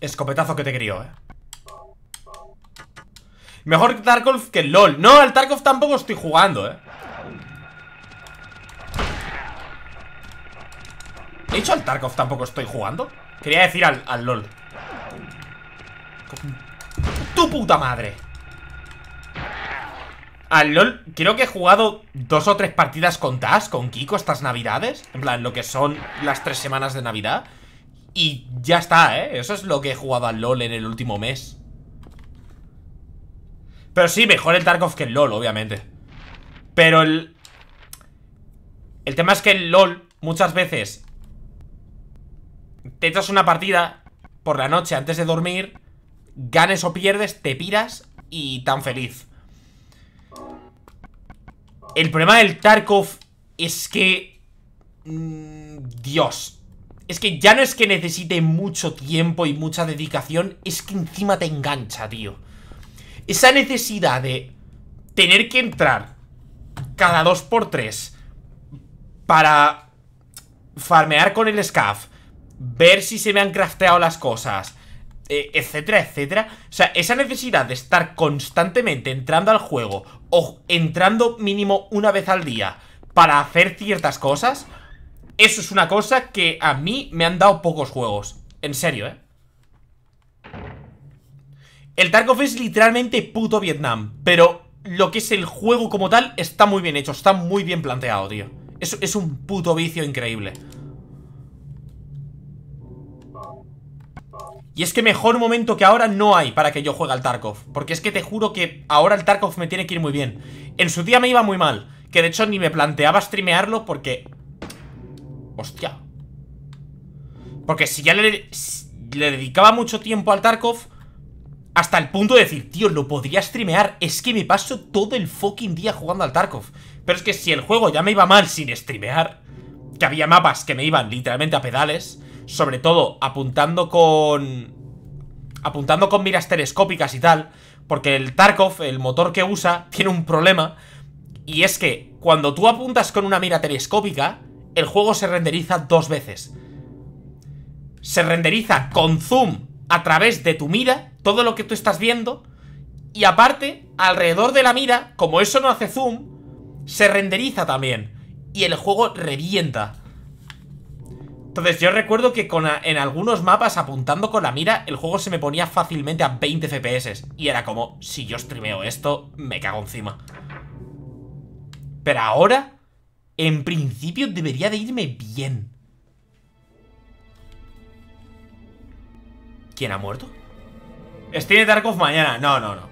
Escopetazo que te crió, eh. Mejor Tarkov que LOL. No, al Tarkov tampoco estoy jugando, eh. De hecho, al Tarkov tampoco estoy jugando. Quería decir al, LOL. ¡Tu puta madre! Al LOL creo que he jugado dos o tres partidas con Taz, con Kiko, estas navidades. En plan, lo que son las tres semanas de Navidad. Y ya está, ¿eh? Eso es lo que he jugado al LOL en el último mes. Pero sí, mejor el Tarkov que el LOL, obviamente. Pero el... El tema es que el LOL muchas veces te echas una partida por la noche antes de dormir, ganes o pierdes, te piras y tan feliz. El problema del Tarkov es que... Mm, Dios. Es que ya no es que necesite mucho tiempo y mucha dedicación, es que encima te engancha, tío. Esa necesidad de tener que entrar cada dos por tres para farmear con el SCAF, ver si se me han crafteado las cosas, e, etcétera, etcétera. O sea, esa necesidad de estar constantemente entrando al juego o entrando mínimo una vez al día para hacer ciertas cosas, eso es una cosa que a mí me han dado pocos juegos. En serio, ¿eh? El Tarkov es literalmente puto Vietnam, pero lo que es el juego como tal está muy bien hecho, está muy bien planteado, tío. es un puto vicio increíble. Y es que mejor momento que ahora no hay para que yo juegue al Tarkov. Porque es que te juro que ahora el Tarkov me tiene que ir muy bien. En su día me iba muy mal. Que de hecho ni me planteaba streamearlo porque... Hostia. Porque si ya le, dedicaba mucho tiempo al Tarkov... Hasta el punto de decir, tío, lo podría streamear. Es que me paso todo el fucking día jugando al Tarkov. Pero es que si el juego ya me iba mal sin streamear... Que había mapas que me iban literalmente a pedales sobre todo apuntando con... Apuntando con miras telescópicas y tal, porque el Tarkov, el motor que usa, tiene un problema, y es que cuando tú apuntas con una mira telescópica, el juego se renderiza dos veces. Se renderiza con zoom a través de tu mira, todo lo que tú estás viendo, y aparte, alrededor de la mira, como eso no hace zoom, se renderiza también. Y el juego revienta. Entonces yo recuerdo que con en algunos mapas apuntando con la mira el juego se me ponía fácilmente a 20 FPS y era como, si yo streameo esto, me cago encima. Pero ahora, en principio debería de irme bien. ¿Quién ha muerto? Steve Tarkov mañana. No, no, no.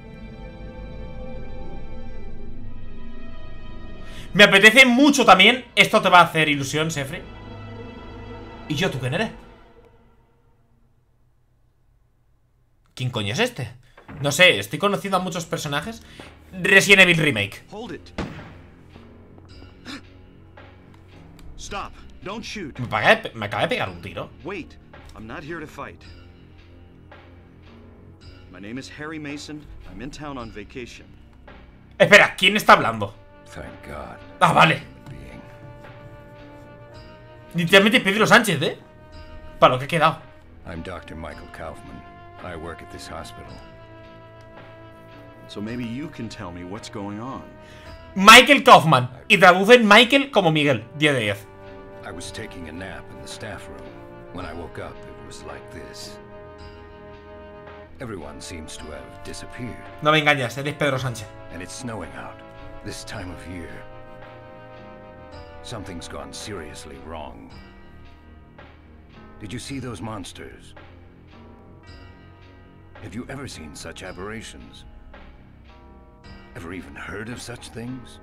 Me apetece mucho también. Esto te va a hacer ilusión, Sefre ¿Y yo tú quién eres? ¿Quién coño es este? No sé, estoy conociendo a muchos personajes Resident Evil Remake Me, acaba de, me de pegar un tiro Espera, ¿quién está hablando? Ah, vale literalmente Pedro Sánchez, ¿eh? Para lo que ha quedado. I'm Dr. Michael Kaufman. I work at this hospital. So maybe you can tell me what's going on. Michael Kaufman. Y traducen Michael como Miguel. 10 de 10. I was taking a nap in the staff room. When I woke up, it was like this. Everyone seems to have disappeared. No me engañas, ¿eh? eres Pedro Sánchez. And it's snowing out. This time of year, Something's gone seriously wrong. Did you see those monsters? Have you ever seen such aberrations? Ever even heard of such things?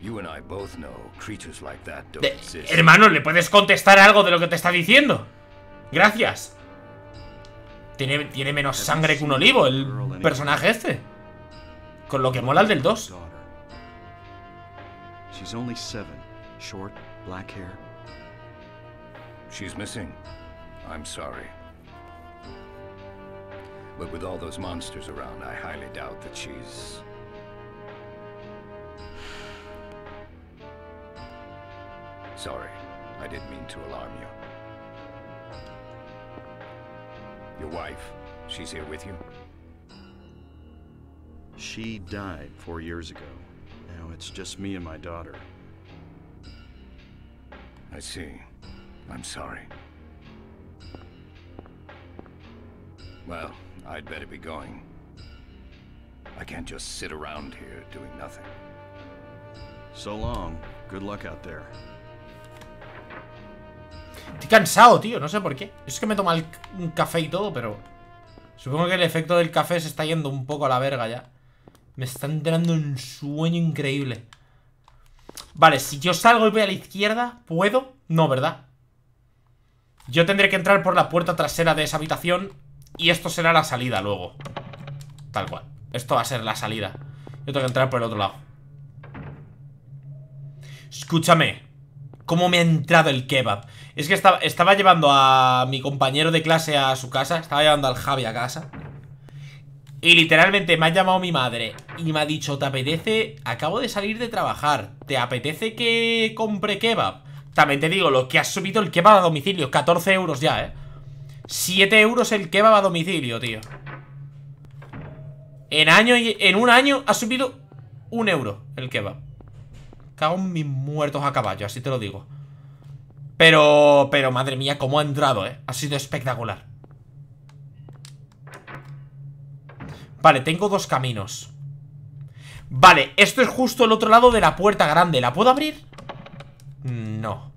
You and I both know creatures like that don't exist. Hermano, ¿le puedes contestar algo de lo que te está diciendo? Gracias. Tiene, tiene menos sangre que un olivo el personaje este. Con lo que mola el del 2. She's only seven. Short, black hair. She's missing. I'm sorry. But with all those monsters around, I highly doubt that she's... Sorry, I didn't mean to alarm you. Your wife, she's here with you? She died four years ago. now. It's just me and my daughter. I see. I'm sorry. Well, I'd better be going. I can't just sit around here doing nothing. So long. Good luck out there. Estoy cansado, tío. No sé por qué. Es que me toma un café y todo, pero... Supongo que el efecto del café se está yendo un poco a la verga ya. Me está entrando un sueño increíble. Vale, si yo salgo y voy a la izquierda, ¿puedo? No, ¿verdad? Yo tendré que entrar por la puerta trasera de esa habitación Y esto será la salida luego Tal cual Esto va a ser la salida Yo tengo que entrar por el otro lado Escúchame Cómo me ha entrado el kebab Es que estaba, estaba llevando a mi compañero de clase a su casa Estaba llevando al Javi a casa y literalmente me ha llamado mi madre y me ha dicho, ¿te apetece? Acabo de salir de trabajar, ¿te apetece que compre kebab? También te digo, lo que ha subido el kebab a domicilio, 14 euros ya, ¿eh? 7 euros el kebab a domicilio, tío. En, año en un año ha subido un euro el kebab. Cago en mis muertos a caballo, así te lo digo. Pero, pero madre mía, cómo ha entrado, ¿eh? Ha sido espectacular. Vale, tengo dos caminos Vale, esto es justo el otro lado de la puerta grande ¿La puedo abrir? No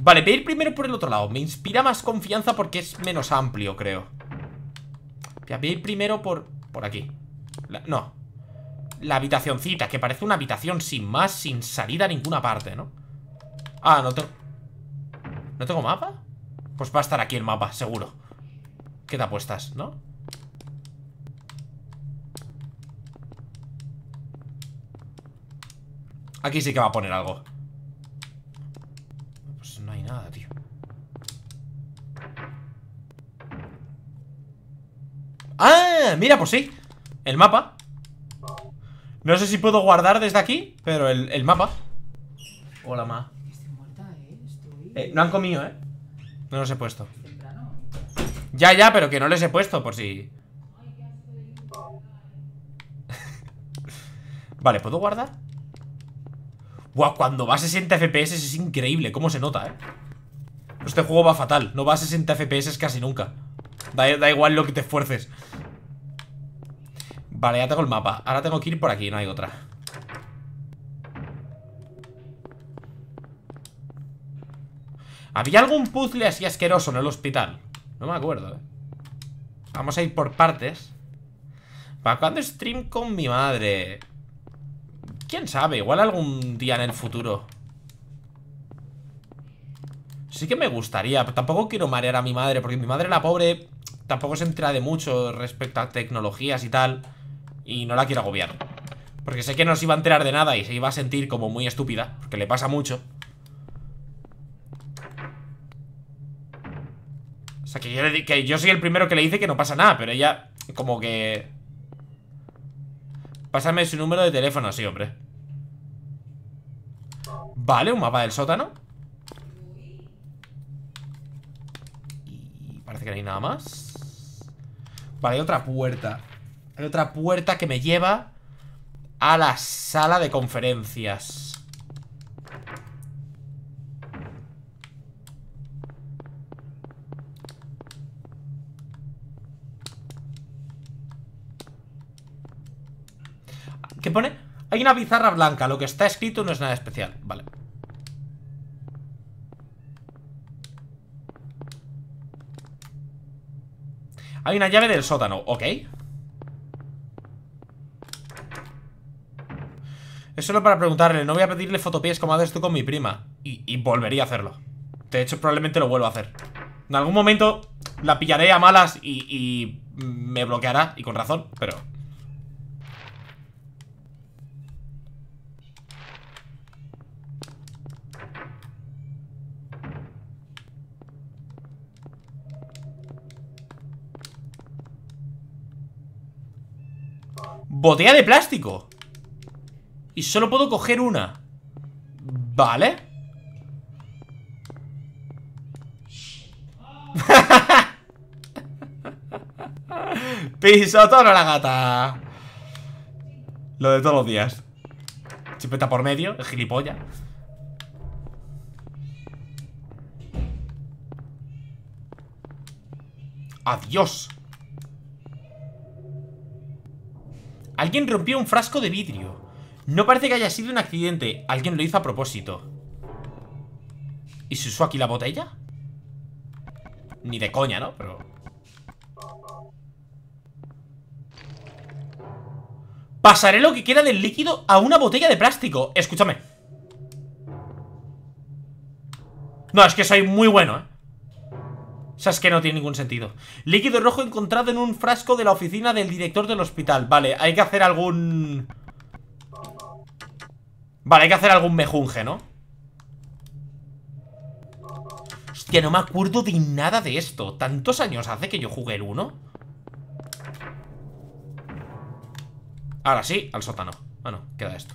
Vale, voy a ir primero por el otro lado Me inspira más confianza porque es menos amplio, creo Voy a ir primero por, por aquí No La habitacioncita, que parece una habitación sin más Sin salida a ninguna parte, ¿no? Ah, no tengo... ¿No tengo mapa? Pues va a estar aquí el mapa, seguro ¿Qué te apuestas, no? Aquí sí que va a poner algo Pues no hay nada, tío ¡Ah! Mira, pues sí El mapa No sé si puedo guardar desde aquí Pero el, mapa Hola, ma eh? eh, No han comido, ¿eh? No los he puesto ya, ya, pero que no les he puesto por si... [LAUGHS] vale, ¿puedo guardar? Buah, cuando va a 60 FPS es increíble Cómo se nota, eh Este juego va fatal, no va a 60 FPS casi nunca da, da igual lo que te esfuerces Vale, ya tengo el mapa Ahora tengo que ir por aquí, no hay otra Había algún puzzle así asqueroso en el hospital no me acuerdo, ¿eh? Vamos a ir por partes. ¿Para cuándo stream con mi madre? ¿Quién sabe? Igual algún día en el futuro. Sí que me gustaría, pero tampoco quiero marear a mi madre, porque mi madre, la pobre, tampoco se entera de mucho respecto a tecnologías y tal. Y no la quiero agobiar. Porque sé que no se iba a enterar de nada y se iba a sentir como muy estúpida, porque le pasa mucho. O sea, que yo, que yo soy el primero que le dice que no pasa nada Pero ella, como que... Pásame su número de teléfono, así, hombre Vale, un mapa del sótano Y parece que no hay nada más Vale, hay otra puerta Hay otra puerta que me lleva A la sala de conferencias Una bizarra blanca, lo que está escrito no es nada especial Vale Hay una llave del sótano, ok Es solo para preguntarle, no voy a pedirle fotopies como haces tú con mi prima y, volvería a hacerlo De hecho, probablemente lo vuelvo a hacer En algún momento la pillaré a malas y, y me bloqueará, y con razón, pero... Botella de plástico Y solo puedo coger una Vale [LAUGHS] Piso toda la gata Lo de todos los días Chipeta por medio, el gilipollas Adiós Alguien rompió un frasco de vidrio. No parece que haya sido un accidente. Alguien lo hizo a propósito. ¿Y se usó aquí la botella? Ni de coña, ¿no? Pero... Pasaré lo que queda del líquido a una botella de plástico. Escúchame. No, es que soy muy bueno, ¿eh? O sea, es que no tiene ningún sentido Líquido rojo encontrado en un frasco de la oficina del director del hospital Vale, hay que hacer algún... Vale, hay que hacer algún mejunje, ¿no? Hostia, no me acuerdo de nada de esto Tantos años hace que yo jugué el 1 Ahora sí, al sótano Bueno, ah, queda esto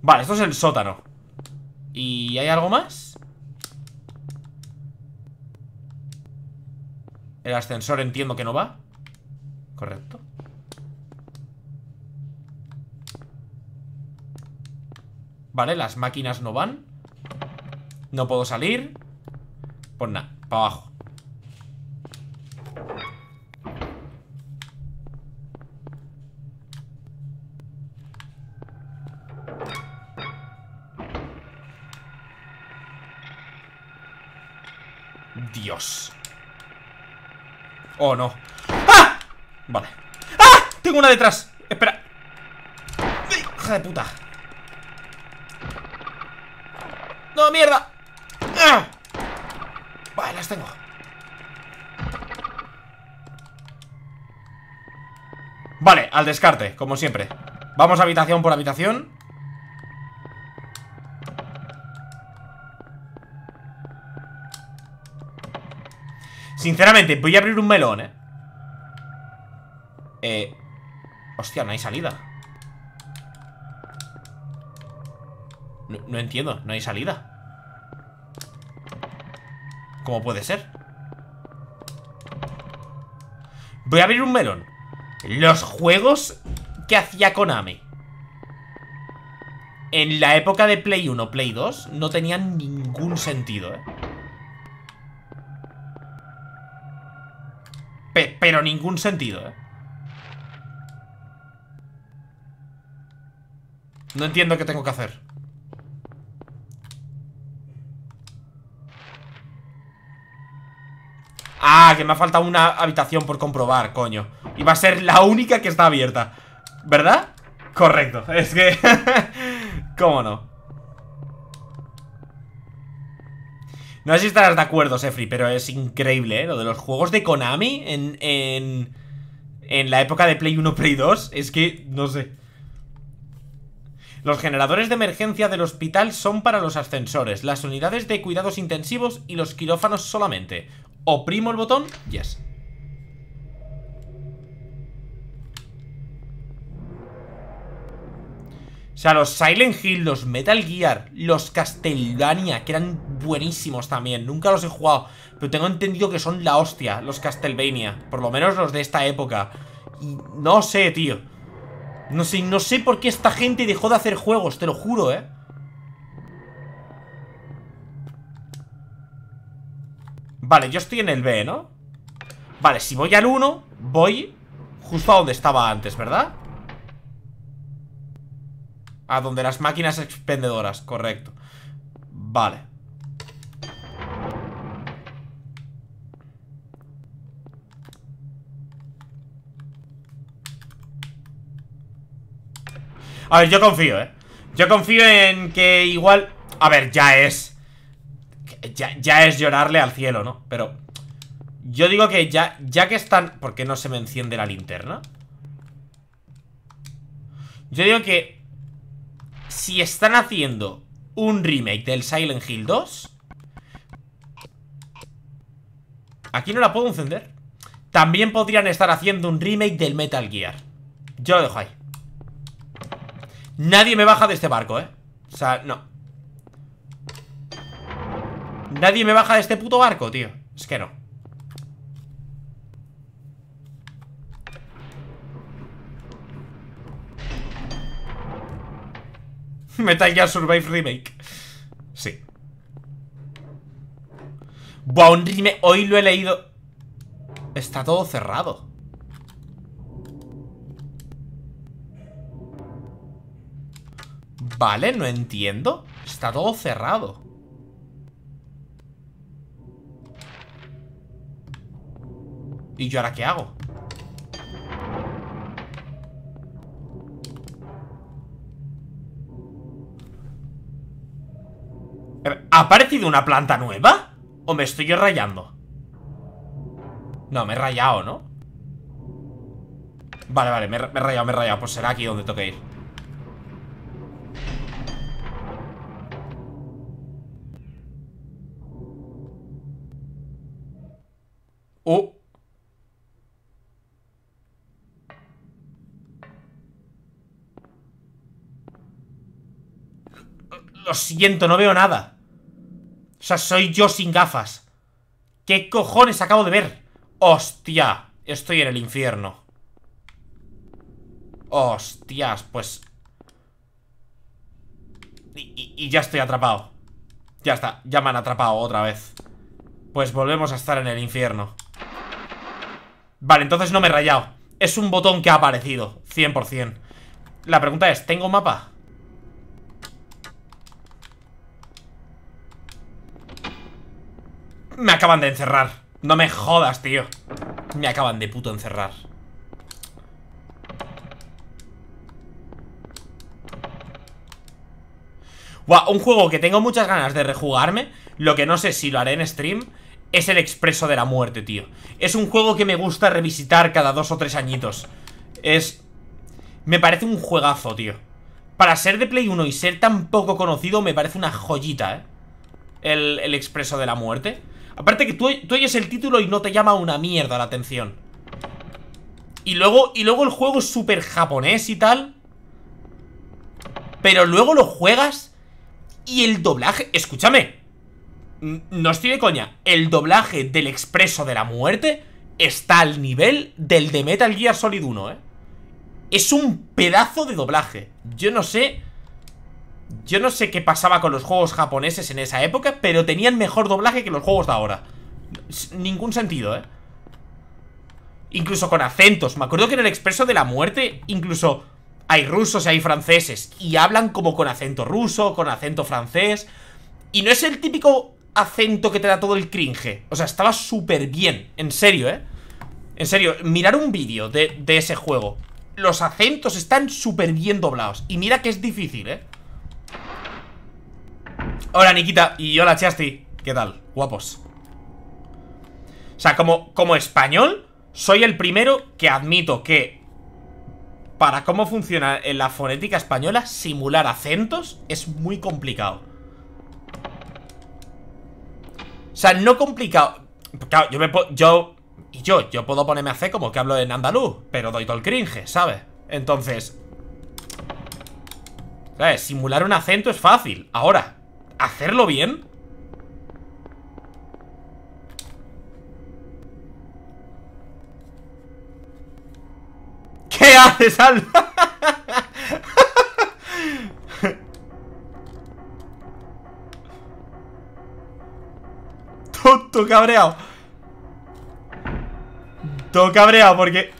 Vale, esto es el sótano ¿Y hay algo más? El ascensor entiendo que no va. Correcto. Vale, las máquinas no van. No puedo salir. Pues nada, para abajo. Oh, no ¡Ah! Vale ¡Ah! Tengo una detrás Espera Hija de puta No, mierda ah. Vale, las tengo Vale, al descarte, como siempre Vamos habitación por habitación Sinceramente, voy a abrir un melón, ¿eh? eh hostia, no hay salida. No, entiendo, no hay salida. ¿Cómo puede ser? Voy a abrir un melón. Los juegos que hacía Konami. En la época de Play 1, Play 2, no tenían ningún sentido, ¿eh? pero ningún sentido, ¿eh? No entiendo qué tengo que hacer. Ah, que me ha faltado una habitación por comprobar, coño. Y va a ser la única que está abierta. ¿Verdad? Correcto. Es que... [LAUGHS] ¿Cómo no? No sé si estarás de acuerdo, Sefri, pero es increíble, ¿eh? Lo de los juegos de Konami en, en, la época de Play 1, Play 2. Es que, no sé. Los generadores de emergencia del hospital son para los ascensores, las unidades de cuidados intensivos y los quirófanos solamente. Oprimo el botón, yes. O sea, los Silent Hill, los Metal Gear, los Castlevania, que eran buenísimos también. Nunca los he jugado, pero tengo entendido que son la hostia, los Castlevania. Por lo menos los de esta época. Y no sé, tío. No sé, no sé por qué esta gente dejó de hacer juegos, te lo juro, ¿eh? Vale, yo estoy en el B, ¿no? Vale, si voy al 1, voy justo a donde estaba antes, ¿verdad? A donde las máquinas expendedoras, correcto Vale A ver, yo confío, eh Yo confío en que igual A ver, ya es ya, ya es llorarle al cielo, ¿no? Pero yo digo que ya, ya que están... ¿Por qué no se me enciende la linterna? Yo digo que si están haciendo un remake del Silent Hill 2... Aquí no la puedo encender. También podrían estar haciendo un remake del Metal Gear. Yo lo dejo ahí. Nadie me baja de este barco, ¿eh? O sea, no. Nadie me baja de este puto barco, tío. Es que no. [LAUGHS] Metal Gear Survive Remake. Sí. Buah, un remake. Hoy lo he leído. Está todo cerrado. Vale, no entiendo. Está todo cerrado. ¿Y yo ahora qué hago? ¿Ha aparecido una planta nueva? ¿O me estoy rayando? No, me he rayado, ¿no? Vale, vale, me, he rayado, me he rayado Pues será aquí donde toque ir ¡Uh! Lo siento, no veo nada sea, soy yo sin gafas. ¿Qué cojones acabo de ver? ¡Hostia! Estoy en el infierno. ¡Hostias! Pues... Y, ya estoy atrapado. Ya está, ya me han atrapado otra vez. Pues volvemos a estar en el infierno. Vale, entonces no me he rayado. Es un botón que ha aparecido, 100%. La pregunta es, ¿tengo mapa? Me acaban de encerrar. No me jodas, tío. Me acaban de puto encerrar. un juego que tengo muchas ganas de rejugarme Lo que no sé si lo haré en stream Es el Expreso de la Muerte, tío Es un juego que me gusta revisitar cada dos o tres añitos Es... Me parece un juegazo, tío Para ser de Play 1 y ser tan poco conocido Me parece una joyita, ¿eh? El, el Expreso de la Muerte Aparte que tú, oyes el título y no te llama una mierda la atención. Y luego, y luego el juego es súper japonés y tal. Pero luego lo juegas y el doblaje... Escúchame. No estoy de coña. El doblaje del Expreso de la Muerte está al nivel del de Metal Gear Solid 1, ¿eh? Es un pedazo de doblaje. Yo no sé yo no sé qué pasaba con los juegos japoneses en esa época, pero tenían mejor doblaje que los juegos de ahora. ningún sentido, ¿eh? Incluso con acentos. Me acuerdo que en el Expreso de la Muerte, incluso hay rusos y hay franceses. Y hablan como con acento ruso, con acento francés. Y no es el típico acento que te da todo el cringe. O sea, estaba súper bien. En serio, ¿eh? En serio, mirar un vídeo de, de ese juego. Los acentos están súper bien doblados. Y mira que es difícil, ¿eh? Hola, Nikita. Y hola, Chasti. ¿Qué tal? Guapos. O sea, como, como español, soy el primero que admito que para cómo funciona en la fonética española, simular acentos es muy complicado. O sea, no complicado. Claro, yo me Yo. Y yo, yo puedo ponerme a hacer como que hablo en andaluz, pero doy todo el cringe, ¿sabes? Entonces. ¿Sabes? Simular un acento es fácil. Ahora, ¿Hacerlo bien? ¿Qué haces, Alba? [LAUGHS] Tonto cabreado Todo cabreado porque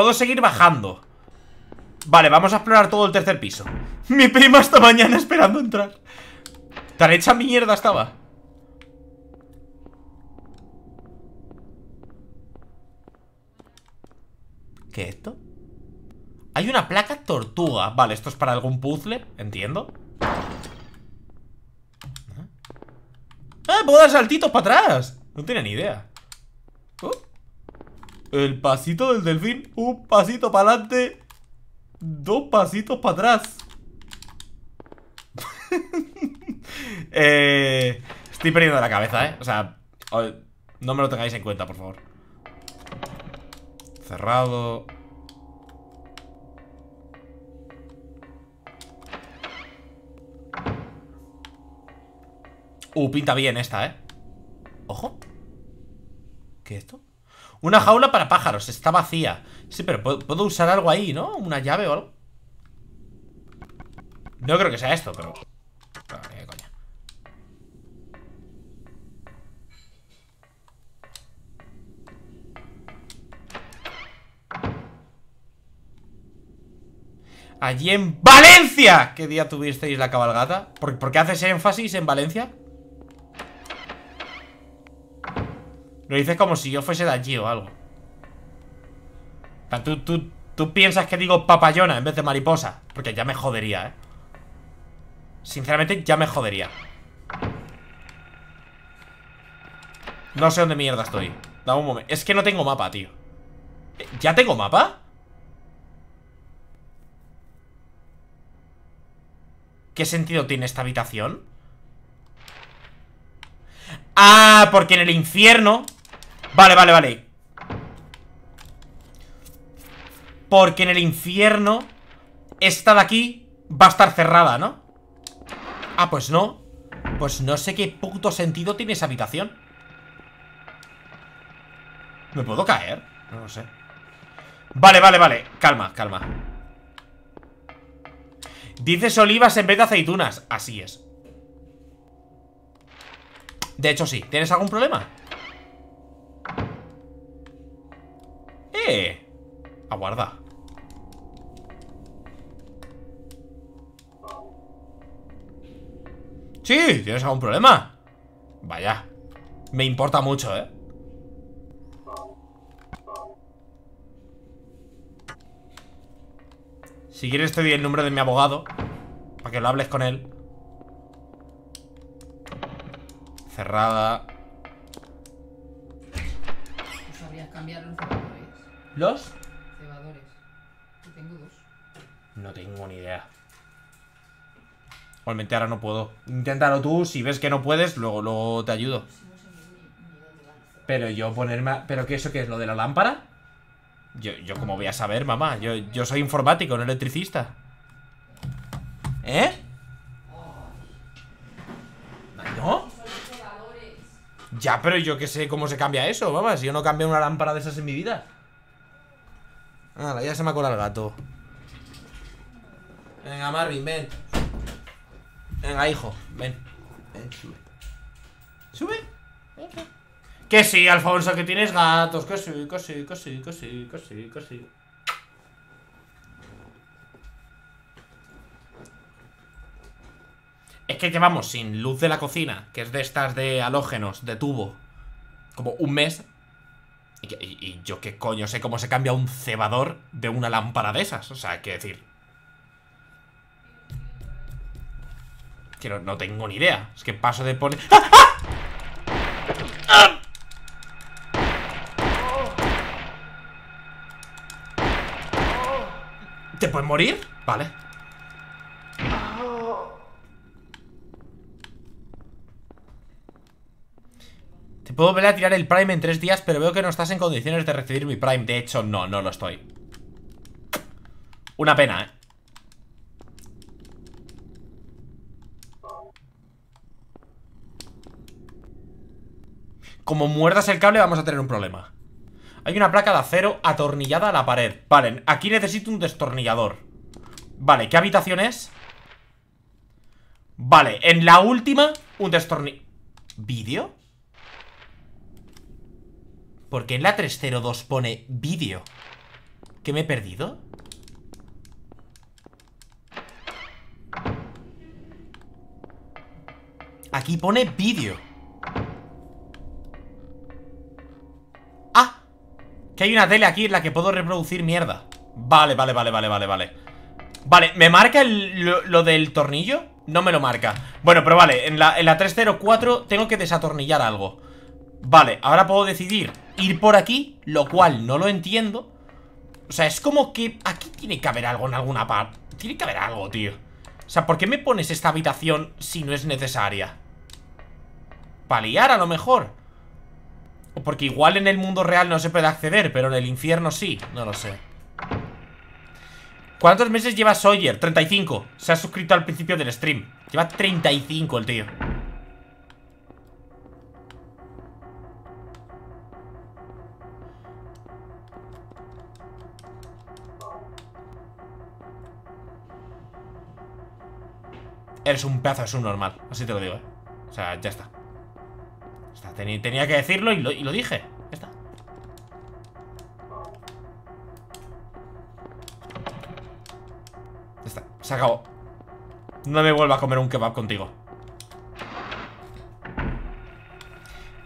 puedo seguir bajando Vale, vamos a explorar todo el tercer piso [LAUGHS] Mi prima esta mañana esperando entrar Tan hecha mierda estaba ¿Qué es esto? Hay una placa tortuga Vale, esto es para algún puzzle, entiendo ¡Ah! ¡Puedo dar saltitos para atrás! No tenía ni idea uh. El pasito del delfín, un pasito para adelante, dos pasitos para atrás. [LAUGHS] Eh, estoy perdiendo la cabeza, ¿eh? O sea, no me lo tengáis en cuenta, por favor. Cerrado. Uh, pinta bien esta, ¿eh? Ojo. ¿Qué es esto? Una jaula para pájaros, está vacía Sí, pero puedo, usar algo ahí, ¿no? Una llave o algo No creo que sea esto, pero... Ah, eh, coña. Allí en Valencia ¿Qué día tuvisteis la cabalgata? ¿Por, ¿por qué haces énfasis en Valencia? Lo dices como si yo fuese de allí o algo. tú, tú piensas que digo papayona en vez de mariposa. Porque ya me jodería, ¿eh? Sinceramente, ya me jodería. No sé dónde mierda estoy. Dame un momento. Es que no tengo mapa, tío. Eh, ¿Ya tengo mapa? ¿Qué sentido tiene esta habitación? Ah, porque en el infierno Vale, vale, vale Porque en el infierno Esta de aquí Va a estar cerrada, ¿no? Ah, pues no Pues no sé qué puto sentido tiene esa habitación ¿Me puedo caer? No lo sé Vale, vale, vale Calma, calma Dices olivas en vez de aceitunas Así es De hecho sí ¿Tienes algún problema? Aguarda. Sí, ¿tienes algún problema? Vaya. Me importa mucho, ¿eh? Si quieres te doy el nombre de mi abogado Para que lo hables con él Cerrada ¿Los? Cebadores. tengo dos. No tengo ni idea. Igualmente ahora no puedo. Inténtalo tú, si ves que no puedes, luego, te ayudo. Pero yo ponerme... ¿Pero qué eso qué es? ¿Lo de la lámpara? Yo, yo como voy a saber, mamá. Yo, yo soy informático, no electricista. ¿Eh? ¿No? Ya, pero yo que sé cómo se cambia eso, mamá. Si yo no cambio una lámpara de esas en mi vida. Ah, ya se me ha colado el gato. Venga, Marvin, ven. Venga, hijo, ven. Ven, sube. ¿Sube? Que sí, Alfonso, que tienes gatos. Que sí, que sí, que sí, que sí, que sí, que sí. Es que llevamos sin luz de la cocina, que es de estas de halógenos, de tubo, como un mes y, yo qué coño sé cómo se cambia un cebador de una lámpara de esas. O sea, qué decir. Que no, tengo ni idea. Es que paso de poner. ¡Ah! ¡Ah! ¿Te puedes morir? Vale. puedo volver a tirar el Prime en tres días, pero veo que no estás en condiciones de recibir mi Prime. De hecho, no, no lo estoy. Una pena, ¿eh? Como muerdas el cable vamos a tener un problema. Hay una placa de acero atornillada a la pared. Vale, aquí necesito un destornillador. Vale, ¿qué habitación es? Vale, en la última, un destornillador... ¿Vídeo? ¿Por qué en la 302 pone vídeo? ¿Qué me he perdido? Aquí pone vídeo ¡Ah! Que hay una tele aquí en la que puedo reproducir mierda Vale, vale, vale, vale, vale, vale Vale, ¿me marca lo, del tornillo? No me lo marca Bueno, pero vale, en la 304 tengo que desatornillar algo Vale, ahora puedo decidir ir por aquí, lo cual no lo entiendo. O sea, es como que aquí tiene que haber algo en alguna parte. Tiene que haber algo, tío. O sea, ¿por qué me pones esta habitación si no es necesaria? Paliar a lo mejor. O porque igual en el mundo real no se puede acceder, pero en el infierno sí. No lo sé. ¿Cuántos meses lleva Sawyer? 35. Se ha suscrito al principio del stream. Lleva 35 el tío. Eres un pedazo de subnormal, así te lo digo, ¿eh? O sea, ya está. está tenía que decirlo y lo, dije. Ya está. Ya está, se acabó. No me vuelva a comer un kebab contigo.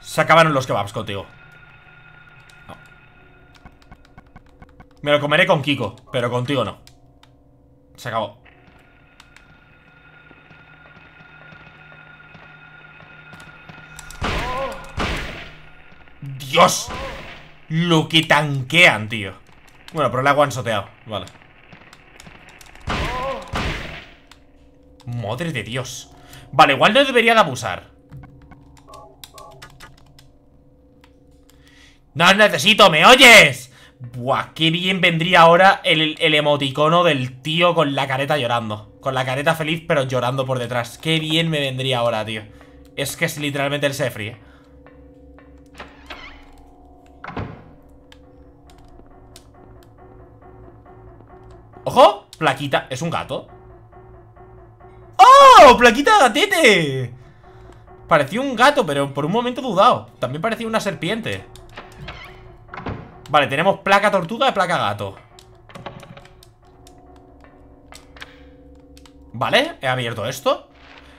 Se acabaron los kebabs contigo. Me lo comeré con Kiko, pero contigo no. Se acabó. Dios Lo que tanquean, tío Bueno, pero la han soteado Vale Madre de Dios Vale, igual no debería abusar ¡No necesito! ¿Me oyes? Buah, qué bien vendría ahora el, el, emoticono del tío con la careta llorando Con la careta feliz pero llorando por detrás Qué bien me vendría ahora, tío Es que es literalmente el Sefri, ¿eh? ¡Ojo! Plaquita, es un gato ¡Oh! ¡Plaquita gatete! Parecía un gato, pero por un momento dudado También parecía una serpiente Vale, tenemos placa tortuga y placa gato Vale, he abierto esto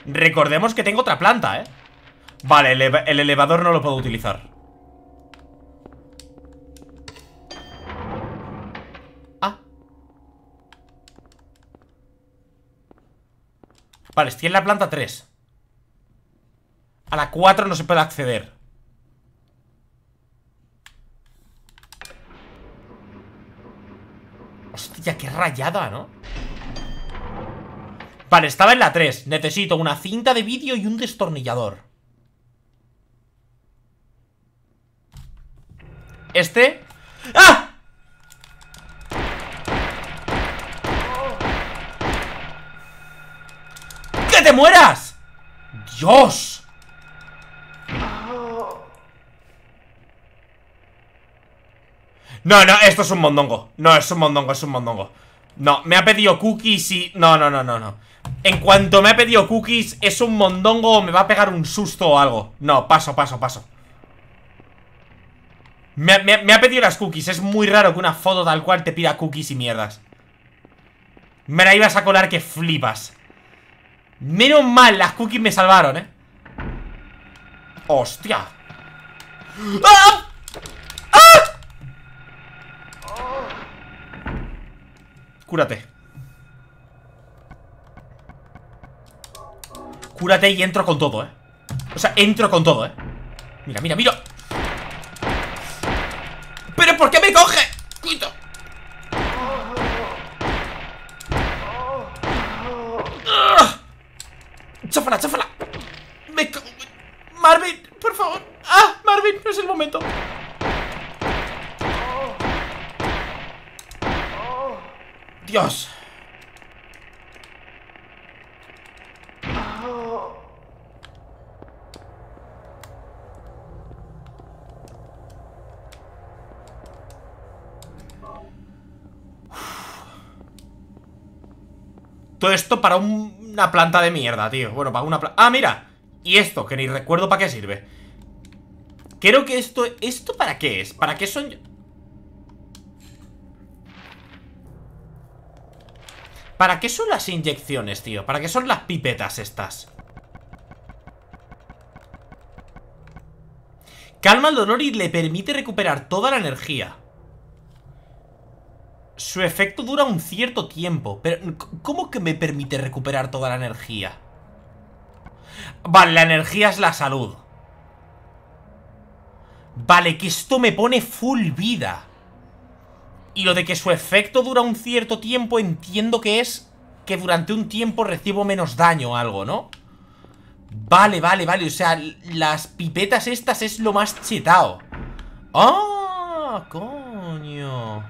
Recordemos que tengo otra planta, ¿eh? Vale, el elevador no lo puedo utilizar Vale, estoy en la planta 3 A la 4 no se puede acceder Hostia, qué rayada, ¿no? Vale, estaba en la 3 Necesito una cinta de vídeo y un destornillador Este ¡Ah! te mueras! ¡Dios! No, no, esto es un mondongo No, es un mondongo, es un mondongo No, me ha pedido cookies y... No, no, no, no, no En cuanto me ha pedido cookies Es un mondongo o me va a pegar un susto o algo No, paso, paso, paso me, me ha pedido las cookies Es muy raro que una foto tal cual te pida cookies y mierdas Me la ibas a colar que flipas Menos mal, las cookies me salvaron, ¿eh? ¡Hostia! ¡Ah! ¡Ah! Cúrate Cúrate y entro con todo, ¿eh? O sea, entro con todo, ¿eh? Mira, mira, mira ¿Pero por qué me coge? ¡Chófala, chófala! Me... ¡Marvin! ¡Por favor! ¡Ah! ¡Marvin! ¡No es el momento! ¡Dios! Todo esto para un una planta de mierda, tío Bueno, para una planta... ¡Ah, mira! Y esto, que ni recuerdo para qué sirve Creo que esto... ¿Esto para qué es? ¿Para qué son...? ¿Para qué son las inyecciones, tío? ¿Para qué son las pipetas estas? Calma el dolor y le permite recuperar toda la energía su efecto dura un cierto tiempo, pero ¿cómo que me permite recuperar toda la energía? Vale, la energía es la salud. Vale, que esto me pone full vida. Y lo de que su efecto dura un cierto tiempo entiendo que es que durante un tiempo recibo menos daño o algo, ¿no? Vale, vale, vale, o sea, las pipetas estas es lo más chetado. ¡Ah! coño!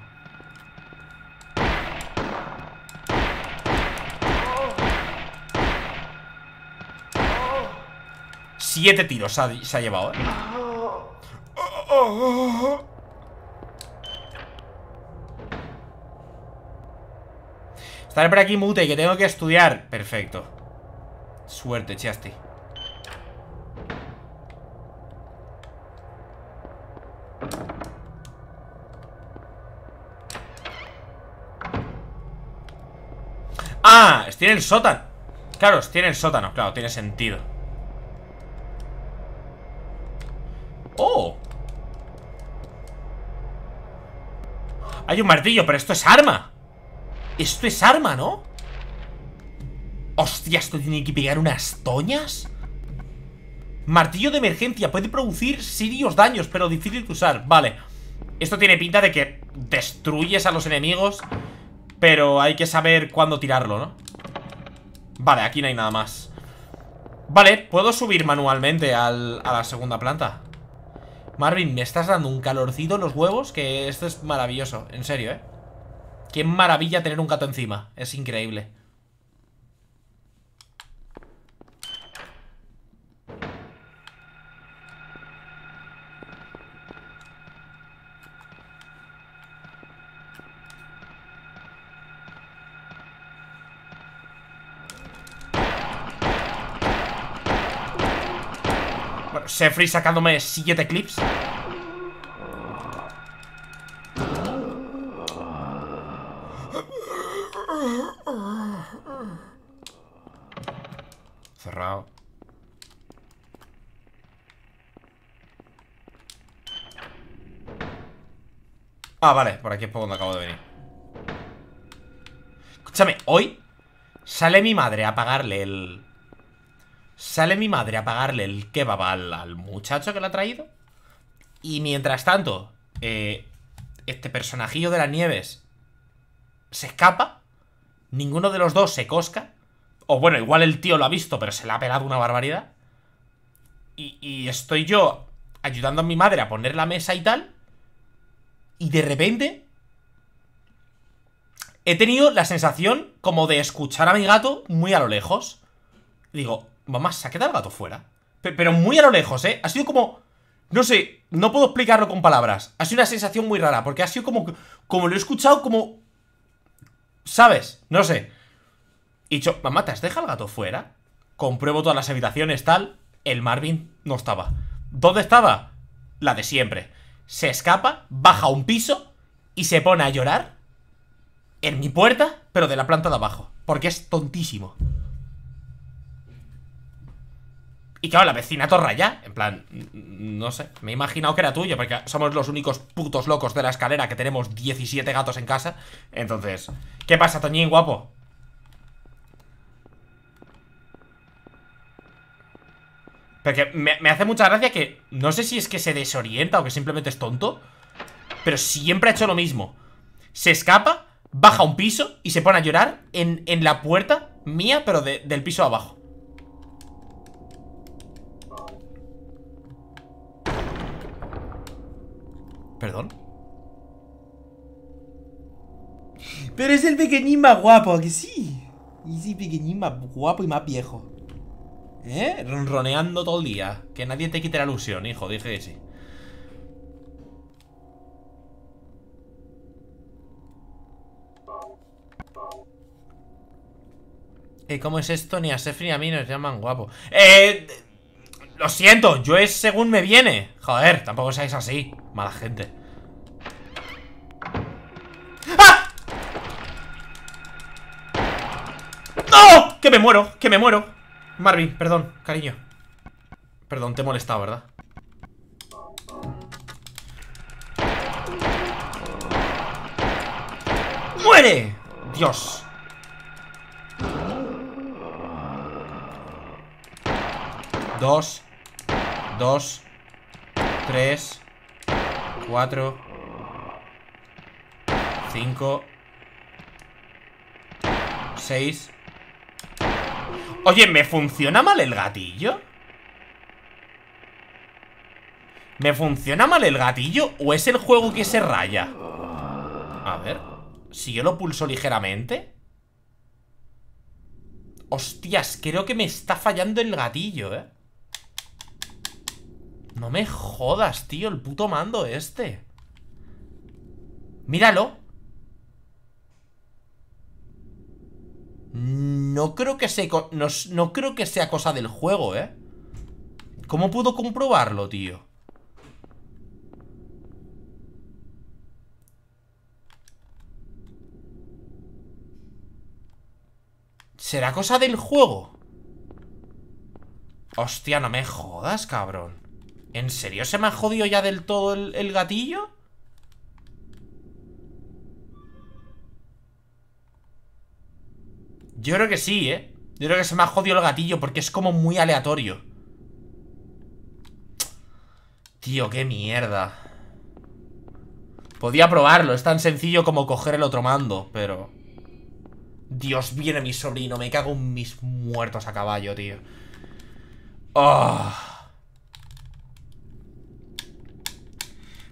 Siete tiros se ha llevado, ¿eh? Estaré por aquí, Mute, Y que tengo que estudiar. Perfecto. Suerte, Chasti. Ah, tienen el sótano. Claro, tienen el sótano. Claro, tiene sentido. ¡Oh! Hay un martillo, pero esto es arma Esto es arma, ¿no? Hostia, esto tiene que pegar unas toñas Martillo de emergencia Puede producir serios daños Pero difícil de usar, vale Esto tiene pinta de que destruyes a los enemigos Pero hay que saber cuándo tirarlo, ¿no? Vale, aquí no hay nada más Vale, puedo subir manualmente a la segunda planta Marvin, me estás dando un calorcito en los huevos que esto es maravilloso, en serio, ¿eh? Qué maravilla tener un gato encima, es increíble. Sefri sacándome 7 clips. Cerrado. Ah, vale, por aquí es por donde acabo de venir Escúchame, hoy Sale mi madre a pagarle el... Sale mi madre a pagarle el kebab al, al muchacho que lo ha traído. Y mientras tanto, eh, este personajillo de las nieves se escapa. Ninguno de los dos se cosca. O bueno, igual el tío lo ha visto, pero se le ha pelado una barbaridad. y estoy yo ayudando a mi madre a poner la mesa y tal. Y de repente he tenido la sensación como de escuchar a mi gato muy a lo lejos. Digo, Mamá, se ha quedado el gato fuera. Pero muy a lo lejos, ¿eh? Ha sido como... No sé, no puedo explicarlo con palabras. Ha sido una sensación muy rara, porque ha sido como... Como lo he escuchado, como... ¿Sabes? No sé. Y yo, mamá, ¿te has dejado el gato fuera? Compruebo todas las habitaciones, tal. El Marvin no estaba. ¿Dónde estaba? La de siempre. Se escapa, baja un piso y se pone a llorar en mi puerta, pero de la planta de abajo. Porque es tontísimo. Y claro, la vecina torra ya. En plan, no sé. Me he imaginado que era tuyo, porque somos los únicos putos locos de la escalera que tenemos 17 gatos en casa. Entonces, ¿qué pasa, Toñín, guapo? Porque me, hace mucha gracia que no sé si es que se desorienta o que simplemente es tonto, pero siempre ha hecho lo mismo. Se escapa, baja un piso y se pone a llorar en, la puerta mía, pero del piso abajo. ¿Perdón? Pero es el pequeñín más guapo, que sí. Y sí, pequeñín más guapo y más viejo. ¿Eh? Ronroneando todo el día. Que nadie te quite la ilusión, hijo. Dije que sí. Eh, ¿Cómo es esto? Ni a Sefri ni a mí nos llaman guapo. Eh, lo siento, yo es según me viene. Joder, tampoco seáis así. Mala gente. ¡Ah! ¡No! ¡Que me muero! ¡Que me muero! Marvin, perdón, cariño. Perdón, te he molestado, ¿verdad? ¡Muere! Dios. Dos. Dos. Tres. Cuatro, cinco, seis. Oye, ¿me funciona mal el gatillo? ¿Me funciona mal el gatillo o es el juego que se raya? A ver Si yo lo pulso ligeramente Hostias, creo que me está fallando el gatillo, eh no me jodas, tío, el puto mando este Míralo No creo que sea, no, creo que sea cosa del juego, ¿eh? ¿Cómo puedo comprobarlo, tío? ¿Será cosa del juego? Hostia, no me jodas, cabrón ¿En serio se me ha jodido ya del todo el, gatillo? Yo creo que sí, ¿eh? Yo creo que se me ha jodido el gatillo porque es como muy aleatorio. Tío, qué mierda. Podía probarlo, es tan sencillo como coger el otro mando, pero... Dios, viene mi sobrino, me cago en mis muertos a caballo, tío. Oh.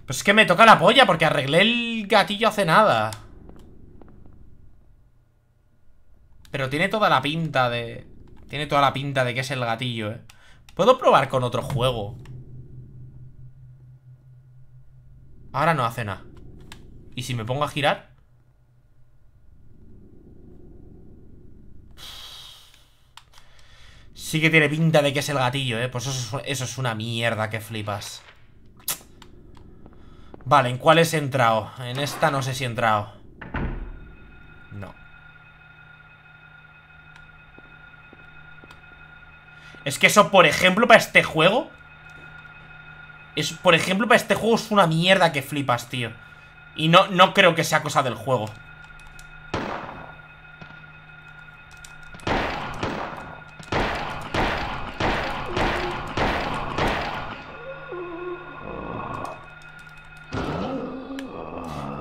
Pues es que me toca la polla porque arreglé el gatillo hace nada. Pero tiene toda la pinta de... Tiene toda la pinta de que es el gatillo, ¿eh? ¿Puedo probar con otro juego? Ahora no hace nada. ¿Y si me pongo a girar? Sí que tiene pinta de que es el gatillo, ¿eh? Pues eso, eso es una mierda que flipas. Vale, ¿en cuál he entrado? En esta no sé si he entrado No Es que eso, por ejemplo, para este juego es, Por ejemplo, para este juego es una mierda que flipas, tío Y no, no creo que sea cosa del juego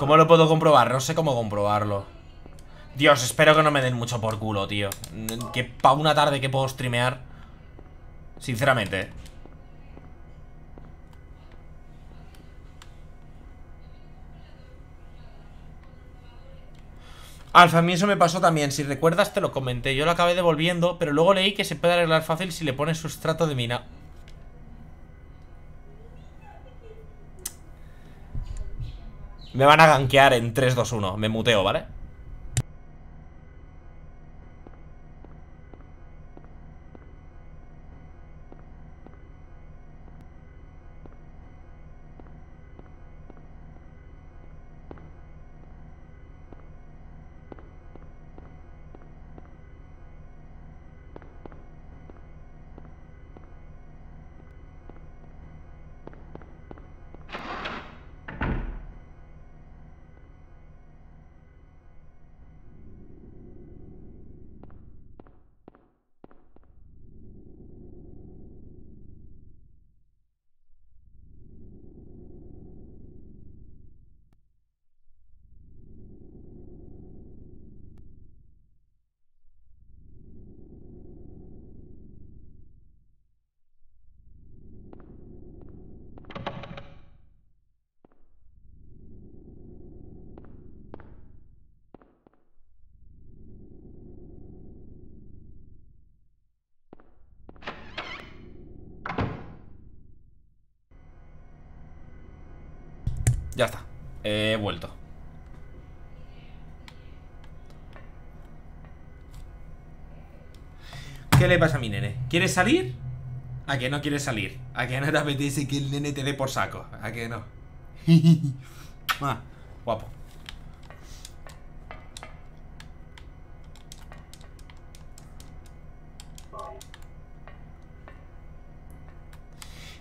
¿Cómo lo puedo comprobar? No sé cómo comprobarlo Dios, espero que no me den mucho por culo, tío Que pa' una tarde que puedo streamear Sinceramente eh. Alfa, a mí eso me pasó también, si recuerdas te lo comenté Yo lo acabé devolviendo, pero luego leí que se puede arreglar fácil si le pones sustrato de mina Me van a gankear en 3, 2, 1. Me muteo, ¿vale? ¿Qué pasa a mi nene? ¿Quieres salir? ¿A que no quieres salir? ¿A que no te apetece que el nene te dé por saco? ¿A que no? [LAUGHS] Ah, guapo.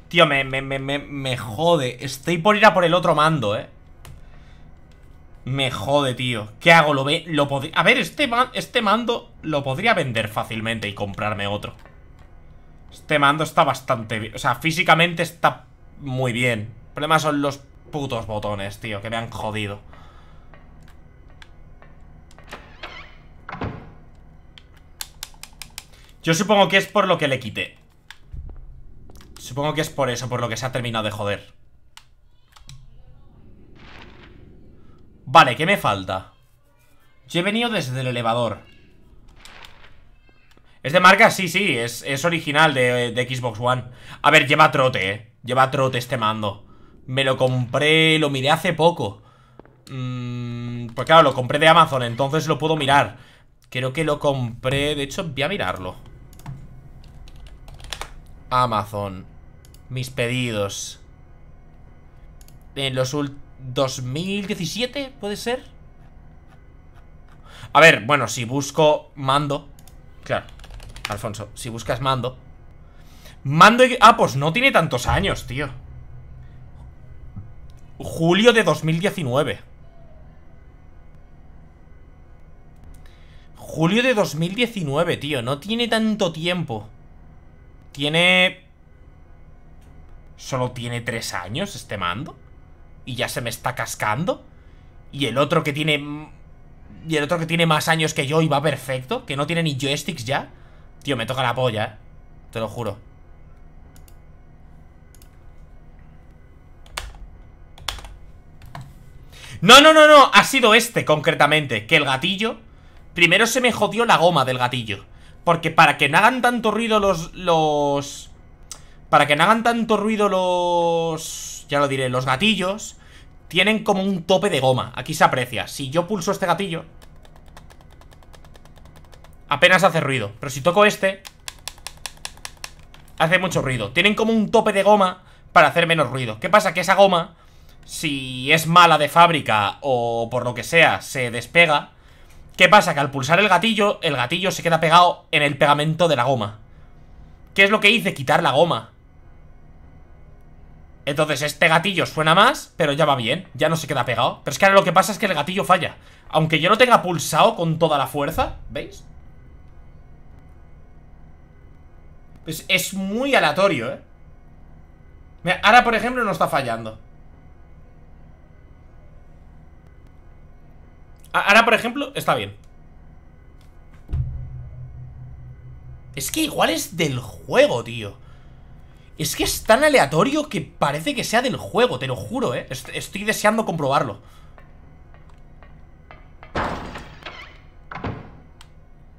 Tío, me, me, jode. Estoy por ir a por el otro mando, eh. Me jode, tío. ¿Qué hago? Lo ve, lo A ver, este, este mando lo podría vender fácilmente y comprarme otro. Este mando está bastante bien. O sea, físicamente está muy bien. El problema son los putos botones, tío, que me han jodido. Yo supongo que es por lo que le quité. Supongo que es por eso, por lo que se ha terminado de joder. Vale, ¿qué me falta? Yo he venido desde el elevador ¿Es de marca? Sí, sí, es, original de, Xbox One A ver, lleva trote, eh Lleva trote este mando Me lo compré, lo miré hace poco mm, Pues claro, lo compré de Amazon, entonces lo puedo mirar Creo que lo compré, de hecho voy a mirarlo Amazon Mis pedidos En los últimos ¿2017 puede ser? A ver, bueno, si busco mando Claro, Alfonso, si buscas mando Mando... Ah, pues no tiene tantos años, tío Julio de 2019 Julio de 2019, tío No tiene tanto tiempo Tiene... Solo tiene tres años este mando y ya se me está cascando. Y el otro que tiene... Y el otro que tiene más años que yo y va perfecto, que no tiene ni joysticks ya. Tío, me toca la polla, ¿eh? Te lo juro. No, no, no, no, ha sido este concretamente, que el gatillo... Primero se me jodió la goma del gatillo. Porque para que no hagan tanto ruido los... los... Para que no hagan tanto ruido los ya lo diré, los gatillos tienen como un tope de goma. Aquí se aprecia. Si yo pulso este gatillo, apenas hace ruido. Pero si toco este, hace mucho ruido. Tienen como un tope de goma para hacer menos ruido. ¿Qué pasa? Que esa goma, si es mala de fábrica o por lo que sea, se despega. ¿Qué pasa? Que al pulsar el gatillo, el gatillo se queda pegado en el pegamento de la goma. ¿Qué es lo que hice? Quitar la goma. Entonces este gatillo suena más, pero ya va bien, ya no se queda pegado. Pero es que ahora lo que pasa es que el gatillo falla. Aunque yo lo tenga pulsado con toda la fuerza, ¿veis? es muy aleatorio, ¿eh? ahora por ejemplo no está fallando. Ahora por ejemplo está bien. Es que igual es del juego, tío. Es que es tan aleatorio que parece que sea del juego, te lo juro, ¿eh? Estoy deseando comprobarlo.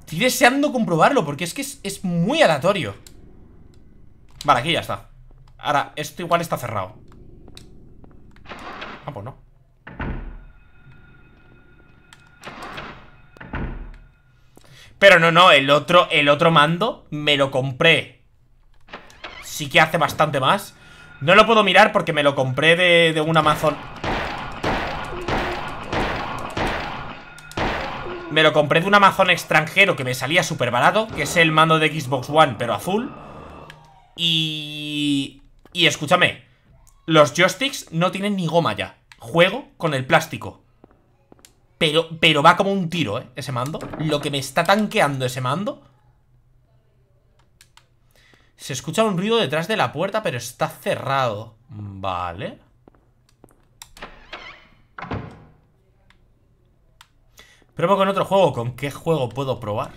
Estoy deseando comprobarlo porque es que es, muy aleatorio. Vale, aquí ya está. Ahora, esto igual está cerrado. Ah, pues no. Pero no, no, el otro, el otro mando me lo compré sí que hace bastante más No lo puedo mirar porque me lo compré de, un Amazon Me lo compré de un Amazon extranjero que me salía súper barato Que es el mando de Xbox One, pero azul Y... Y escúchame Los joysticks no tienen ni goma ya Juego con el plástico pero, pero va como un tiro, ¿eh? Ese mando Lo que me está tanqueando ese mando se escucha un ruido detrás de la puerta, pero está cerrado. Vale. Pruebo con otro juego. ¿Con qué juego puedo probar?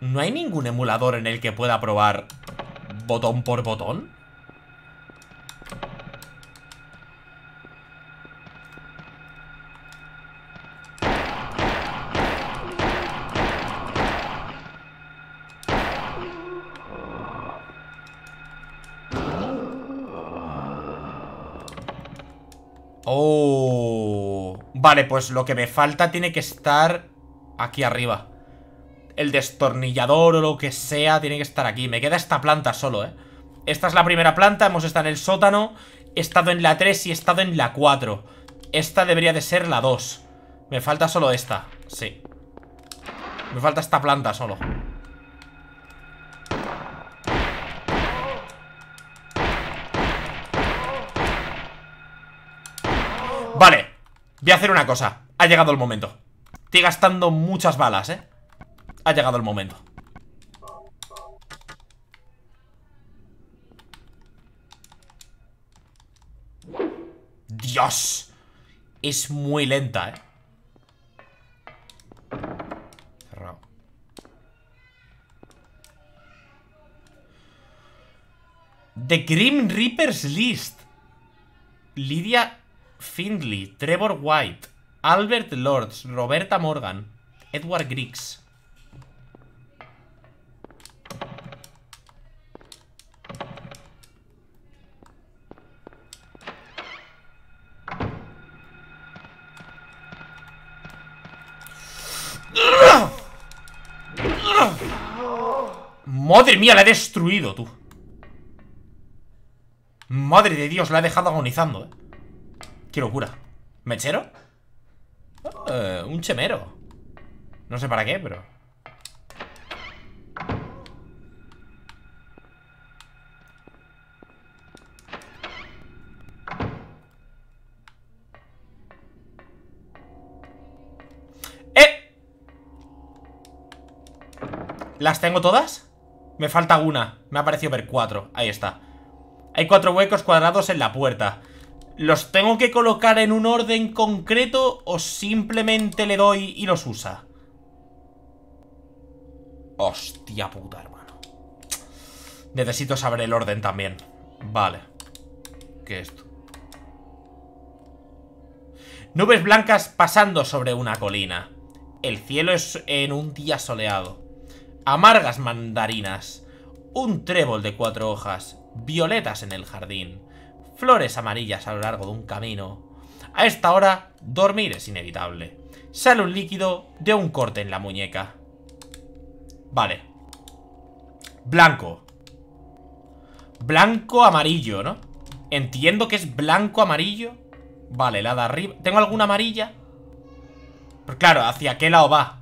¿No hay ningún emulador en el que pueda probar botón por botón? Vale, pues lo que me falta tiene que estar aquí arriba. El destornillador o lo que sea tiene que estar aquí. Me queda esta planta solo, ¿eh? Esta es la primera planta, hemos estado en el sótano. He estado en la 3 y he estado en la 4. Esta debería de ser la 2. Me falta solo esta, sí. Me falta esta planta solo. Voy a hacer una cosa. Ha llegado el momento. Estoy gastando muchas balas, ¿eh? Ha llegado el momento. ¡Dios! Es muy lenta, ¿eh? Cerrado. The Grim Reaper's List. Lidia Findley, Trevor White, Albert Lords, Roberta Morgan, Edward Griggs. Madre mía, la he destruido, tú Madre de Dios, la he dejado agonizando, eh ¡Qué locura! ¿Mechero? Eh, un chemero No sé para qué, pero... ¡Eh! ¿Las tengo todas? Me falta una Me ha parecido ver cuatro Ahí está Hay cuatro huecos cuadrados en la puerta ¿Los tengo que colocar en un orden concreto o simplemente le doy y los usa? Hostia puta, hermano. Necesito saber el orden también. Vale. ¿Qué es esto? Nubes blancas pasando sobre una colina. El cielo es en un día soleado. Amargas mandarinas. Un trébol de cuatro hojas. Violetas en el jardín flores amarillas a lo largo de un camino. A esta hora, dormir es inevitable. Sale un líquido de un corte en la muñeca. Vale. Blanco. Blanco-amarillo, ¿no? Entiendo que es blanco-amarillo. Vale, la de arriba. ¿Tengo alguna amarilla? Pero pues claro, ¿hacia qué lado va?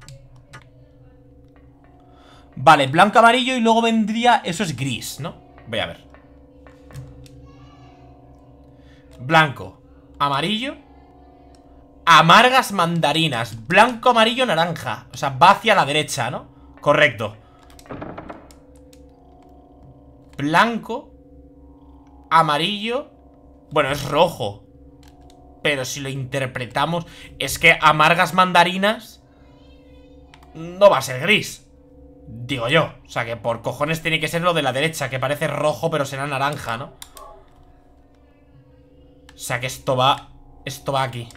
Vale, blanco-amarillo y luego vendría... Eso es gris, ¿no? Voy a ver. Blanco, amarillo Amargas mandarinas Blanco, amarillo, naranja O sea, va hacia la derecha, ¿no? Correcto Blanco Amarillo Bueno, es rojo Pero si lo interpretamos Es que amargas mandarinas No va a ser gris Digo yo O sea, que por cojones tiene que ser lo de la derecha Que parece rojo pero será naranja, ¿no? O sea que esto va... Esto va aquí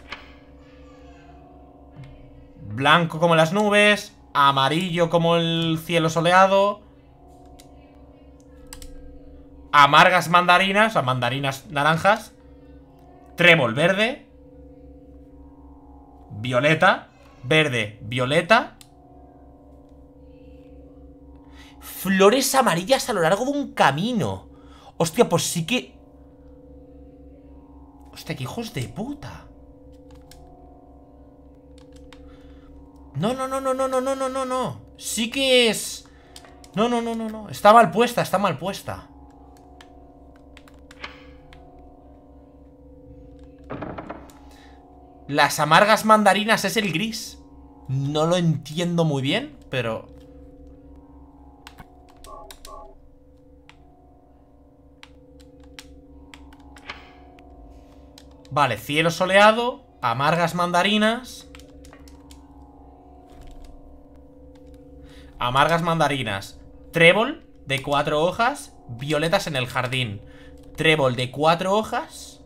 Blanco como las nubes Amarillo como el cielo soleado Amargas mandarinas O mandarinas naranjas Trébol verde Violeta Verde, violeta Flores amarillas a lo largo de un camino Hostia, pues sí que Hostia, qué hijos de puta. No, no, no, no, no, no, no, no, no, no. Sí que es... No, no, no, no, no. Está mal puesta, está mal puesta. Las amargas mandarinas es el gris. No lo entiendo muy bien, pero... Vale, cielo soleado, amargas mandarinas. Amargas mandarinas. Trébol de cuatro hojas, violetas en el jardín. Trébol de cuatro hojas.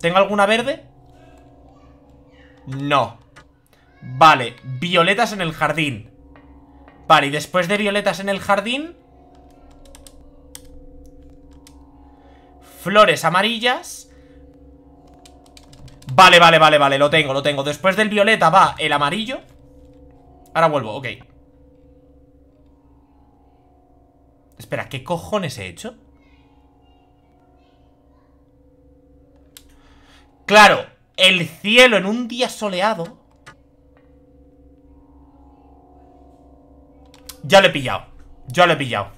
¿Tengo alguna verde? No. Vale, violetas en el jardín. Vale, y después de violetas en el jardín... Flores amarillas Vale, vale, vale, vale, lo tengo, lo tengo Después del violeta va el amarillo Ahora vuelvo, ok Espera, ¿qué cojones he hecho? Claro, el cielo en un día soleado Ya lo he pillado Ya lo he pillado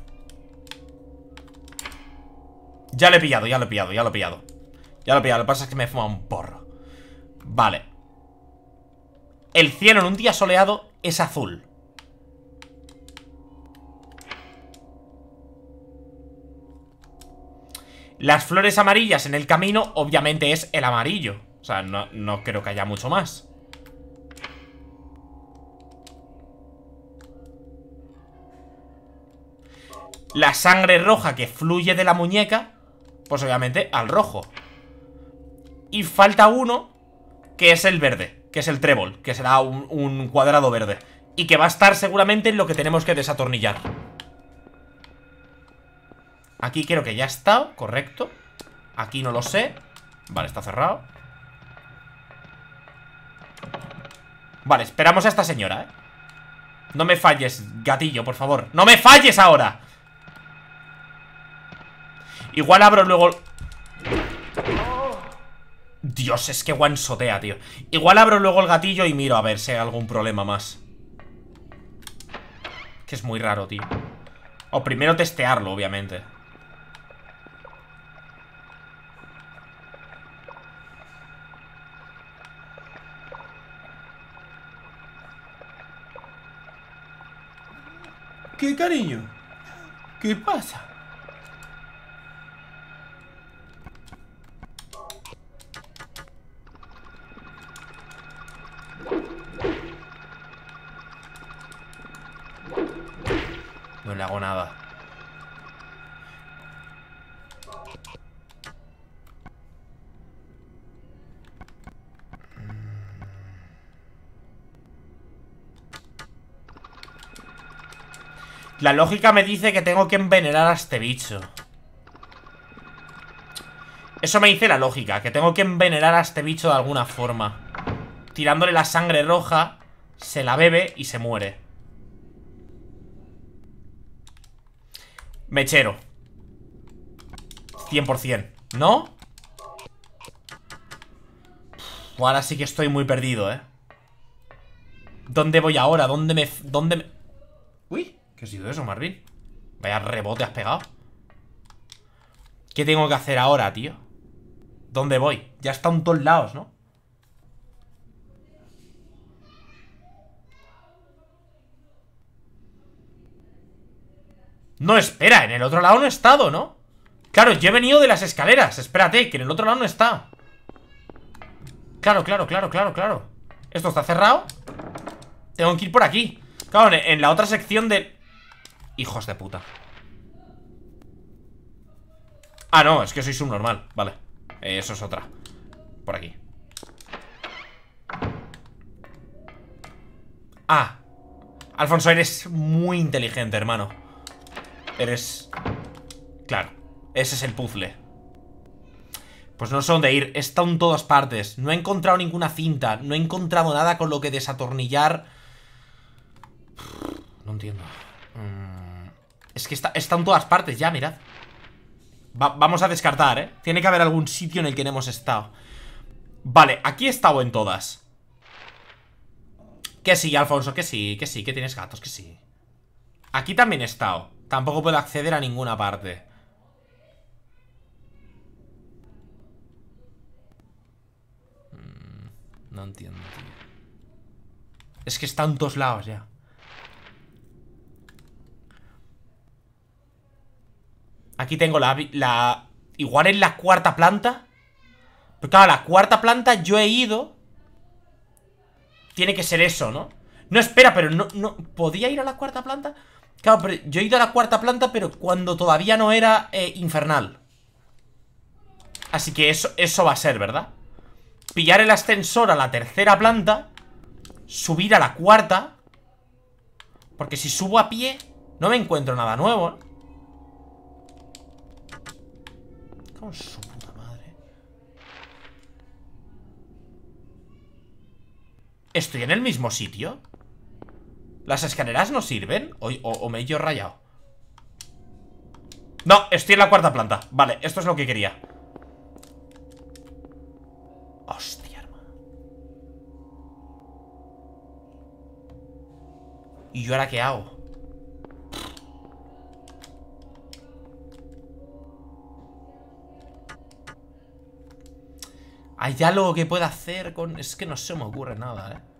Ya lo he pillado, ya lo he pillado, ya lo he pillado Ya lo he pillado, lo que pasa es que me he fumado un porro Vale. El cielo en un día soleado es azul. Las flores amarillas en el camino obviamente es el amarillo. O sea, no, creo que haya mucho más. la sangre roja que fluye de la muñeca, pues obviamente al rojo. Y falta uno que es el verde, que es el trébol, que será un, cuadrado verde. Y que va a estar seguramente en lo que tenemos que desatornillar. Aquí creo que ya está, correcto. Aquí no lo sé. Vale, está cerrado. Vale, esperamos a esta señora, ¿eh? No me falles, gatillo, por favor ¡No me falles ahora! Igual abro luego... Dios, es que guansotea, tío Igual abro luego el gatillo y miro a ver si hay algún problema más Que es muy raro, tío O primero testearlo, obviamente ¿Qué, cariño? ¿Qué pasa? No le hago nada. La lógica me dice que tengo que envenenar a este bicho. Eso me dice la lógica, que tengo que envenenar a este bicho de alguna forma. Tirándole la sangre roja, se la bebe y se muere. Mechero 100% ¿No? ahora sí que estoy muy perdido, ¿eh? ¿Dónde voy ahora? ¿Dónde me... ¿Dónde me... Uy, ¿qué ha sido eso, Marvin? Vaya rebote has pegado ¿Qué tengo que hacer ahora, tío? ¿Dónde voy? Ya está en todos lados, ¿no? No, espera, en el otro lado no he estado, ¿no? Claro, yo he venido de las escaleras Espérate, que en el otro lado no está Claro, claro, claro, claro, claro Esto está cerrado Tengo que ir por aquí Claro, en la otra sección de... Hijos de puta Ah, no, es que soy subnormal Vale, eh, eso es otra Por aquí Ah Alfonso, eres muy inteligente, hermano Eres... Claro, ese es el puzzle. Pues no sé dónde ir, he estado en todas partes. No he encontrado ninguna cinta, no he encontrado nada con lo que desatornillar... No entiendo. Mm, es que está, está en todas partes ya, mirad. vamos a descartar, ¿eh? Tiene que haber algún sitio en el que no hemos estado. Vale, aquí he estado en todas. Que sí, Alfonso, que sí, que sí, que tienes gatos, que sí. Aquí también he estado. Tampoco puedo acceder a ninguna parte. Mm, no entiendo, Es que están en todos lados ya. Aquí tengo la... igual en la cuarta planta. Pero claro, la cuarta planta yo he ido. Tiene que ser eso, ¿no? No, espera, pero no, no... ¿Podía ir a la cuarta planta? Claro, yo he ido a la cuarta planta, pero cuando todavía no era eh, infernal. Así que eso, eso va a ser, ¿verdad? Pillar el ascensor a la tercera planta. Subir a la cuarta. Porque si subo a pie, no me encuentro nada nuevo, madre. ¿Estoy en el mismo sitio? ¿Las escaleras no sirven? ¿O, me he yo rayado? No, estoy en la cuarta planta Vale, esto es lo que quería Hostia, arma. ¿Y yo ahora qué hago? ¿Hay algo que pueda hacer con...? Es que no se me ocurre nada, eh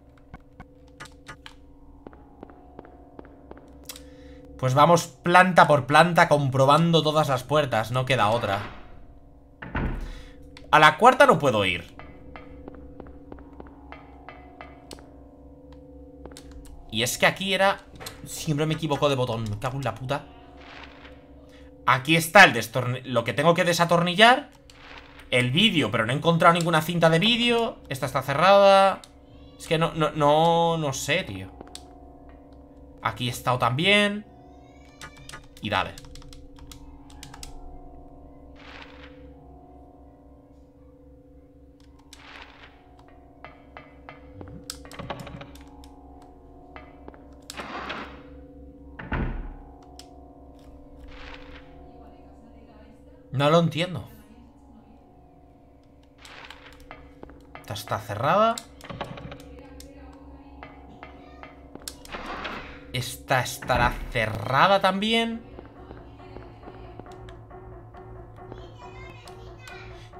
Pues vamos planta por planta comprobando todas las puertas. No queda otra. A la cuarta no puedo ir. Y es que aquí era... Siempre me equivoco de botón. Me en la puta. Aquí está el Lo que tengo que desatornillar. El vídeo, pero no he encontrado ninguna cinta de vídeo. Esta está cerrada. Es que no, no, no, no sé, tío. Aquí he estado también y No lo entiendo. está cerrada. Esta estará cerrada también.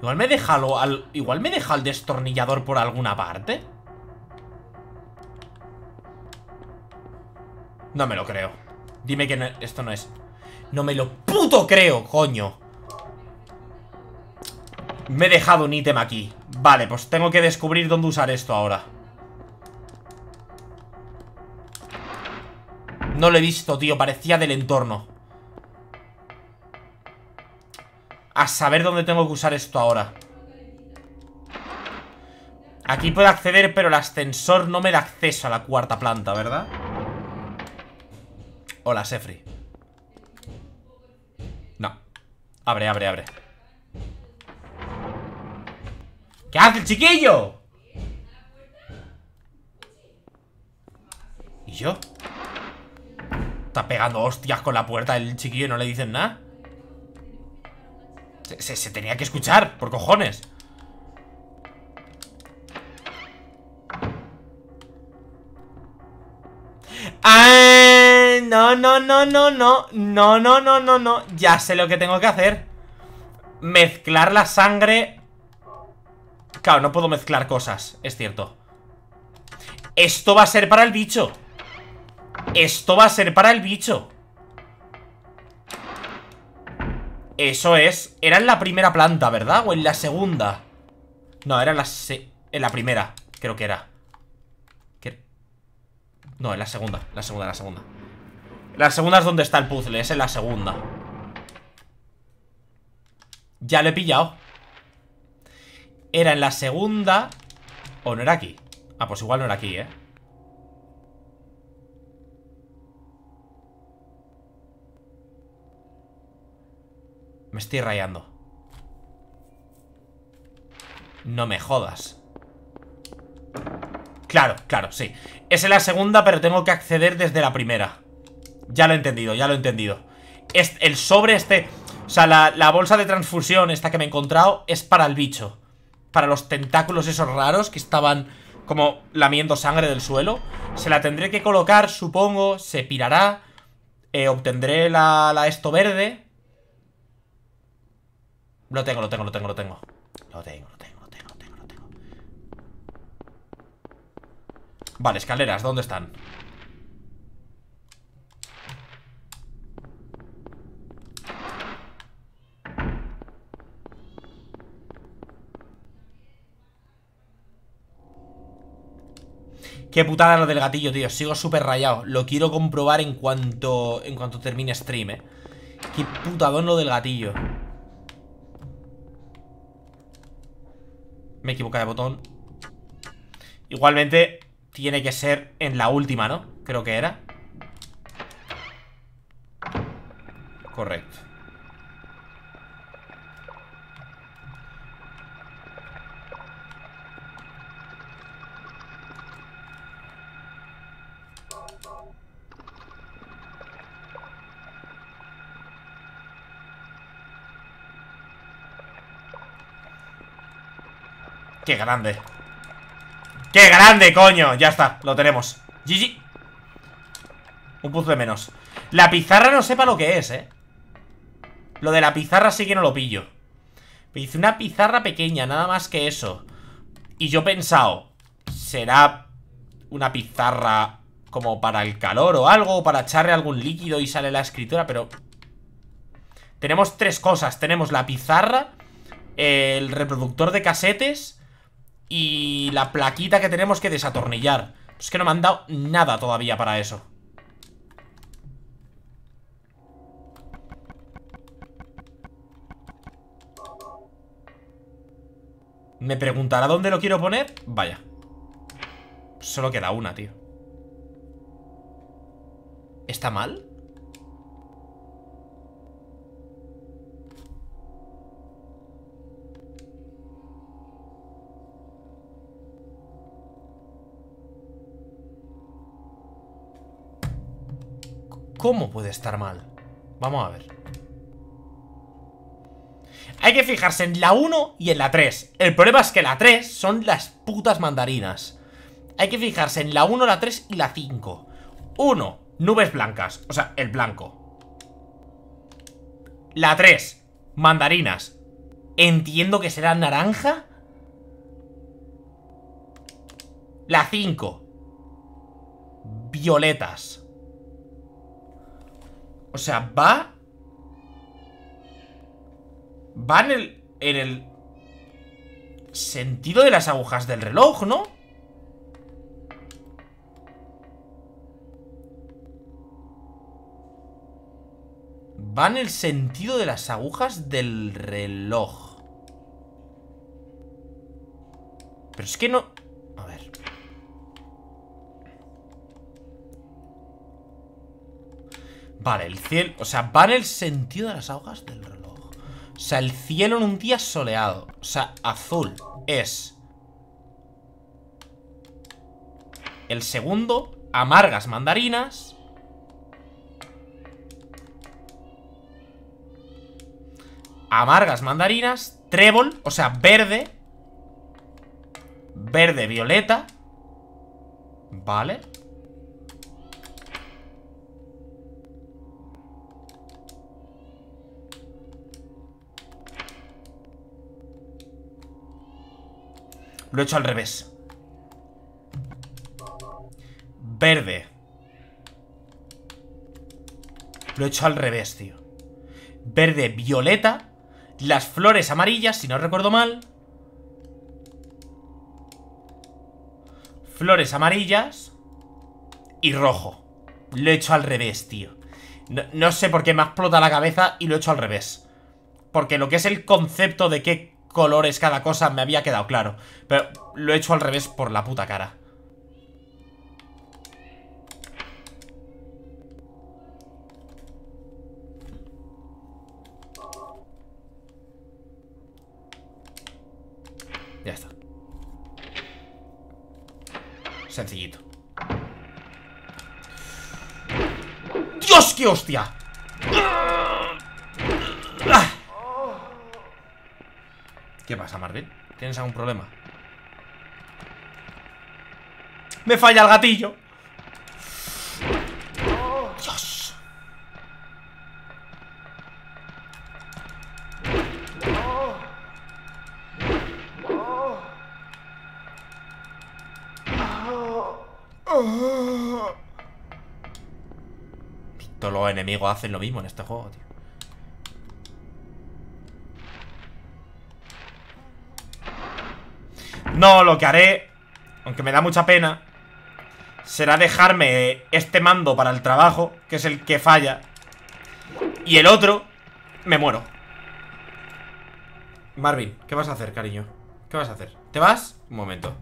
Igual me deja al, igual me deja el destornillador por alguna parte. No me lo creo. Dime que esto no es. No me lo puto creo, coño. Me he dejado un ítem aquí. Vale, pues tengo que descubrir dónde usar esto ahora. No lo he visto, tío. Parecía del entorno. a saber dónde tengo que usar esto ahora Aquí puedo acceder, pero el ascensor no me da acceso a la cuarta planta, ¿verdad? Hola, Sefri No Abre, abre, abre ¿Qué hace el chiquillo? ¿Y yo? Está pegando hostias con la puerta El chiquillo y no le dicen nada se, tenía que escuchar, por cojones. ¡Ah! No, no, no, no, no. No, no, no, no, no. Ya sé lo que tengo que hacer. Mezclar la sangre. Claro, no puedo mezclar cosas, es cierto. Esto va a ser para el bicho. Esto va a ser para el bicho. Eso es. Era en la primera planta, ¿verdad? ¿O en la segunda? No, era en la, en la primera, creo que era. Er-, no, en la segunda, la segunda, la segunda. La segunda es donde está el puzzle, es en la segunda. Ya lo he pillado. Era en la segunda... ¿O no era aquí? Ah, pues igual no era aquí, ¿eh? Me estoy rayando. No me jodas. Claro, claro, sí. Es la segunda, pero tengo que acceder desde la primera. Ya lo he entendido, ya lo he entendido. Es el sobre este... O sea, la, bolsa de transfusión esta que me he encontrado es para el bicho. Para los tentáculos esos raros que estaban como lamiendo sangre del suelo. Se la tendré que colocar, supongo, se pirará. Eh, obtendré la, la esto verde lo tengo, lo tengo, lo tengo, lo tengo. Lo tengo, lo tengo, lo tengo, lo tengo, Vale, escaleras, ¿dónde están? Qué putada lo del gatillo, tío. Sigo súper rayado. Lo quiero comprobar en cuanto en cuanto termine stream, eh. Qué putadón lo del gatillo. Me he equivocado de botón. Igualmente, tiene que ser en la última, ¿no? Creo que era. Correcto. ¡Qué grande! ¡Qué grande, coño! Ya está, lo tenemos GG Un de menos La pizarra no sepa lo que es, eh Lo de la pizarra sí que no lo pillo Me dice una pizarra pequeña, nada más que eso Y yo he pensado ¿Será una pizarra como para el calor o algo? O para echarle algún líquido y sale la escritura? Pero... Tenemos tres cosas Tenemos la pizarra El reproductor de casetes y la plaquita que tenemos que desatornillar Es que no me han dado nada todavía para eso ¿Me preguntará dónde lo quiero poner? Vaya Solo queda una, tío ¿Está mal? ¿Cómo puede estar mal? Vamos a ver. Hay que fijarse en la 1 y en la 3. El problema es que la 3 son las putas mandarinas. Hay que fijarse en la 1, la 3 y la 5. 1. Nubes blancas. O sea, el blanco. La 3. Mandarinas. Entiendo que será naranja. La 5. Violetas. O sea, va... Va en el... En el... Sentido de las agujas del reloj, ¿no? Va en el sentido de las agujas del reloj. Pero es que no... A ver. Vale, el cielo... O sea, va en el sentido de las hojas del reloj. O sea, el cielo en un día soleado. O sea, azul es... El segundo, amargas mandarinas. Amargas mandarinas, trébol, o sea, verde. Verde, violeta. Vale. Lo he hecho al revés. Verde. Lo he hecho al revés, tío. Verde, violeta. Las flores amarillas, si no recuerdo mal. Flores amarillas. Y rojo. Lo he hecho al revés, tío. No, sé por qué me explota la cabeza y lo he hecho al revés. Porque lo que es el concepto de que colores cada cosa me había quedado claro. Pero lo he hecho al revés por la puta cara. Ya está. Sencillito. ¡Dios, que hostia! ¿Qué pasa, Marvin? ¿Tienes algún problema? ¡Me falla el gatillo! ¡Dios! Todos los enemigos hacen lo mismo en este juego, tío No, lo que haré Aunque me da mucha pena Será dejarme este mando para el trabajo Que es el que falla Y el otro Me muero Marvin, ¿qué vas a hacer, cariño? ¿Qué vas a hacer? ¿Te vas? Un momento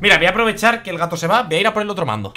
Mira, voy a aprovechar que el gato se va Voy a ir a por el otro mando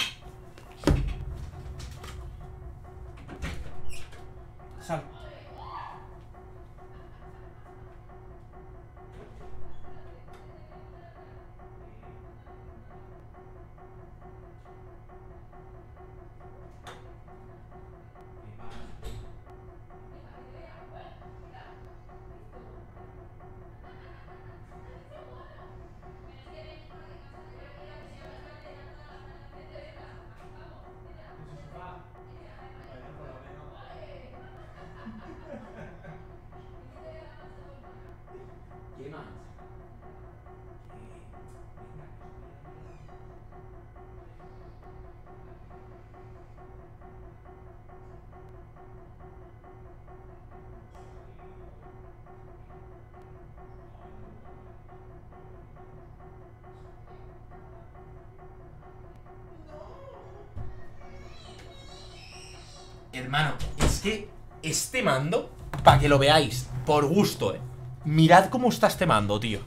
que lo veáis, por gusto, eh. Mirad cómo estás mando, tío.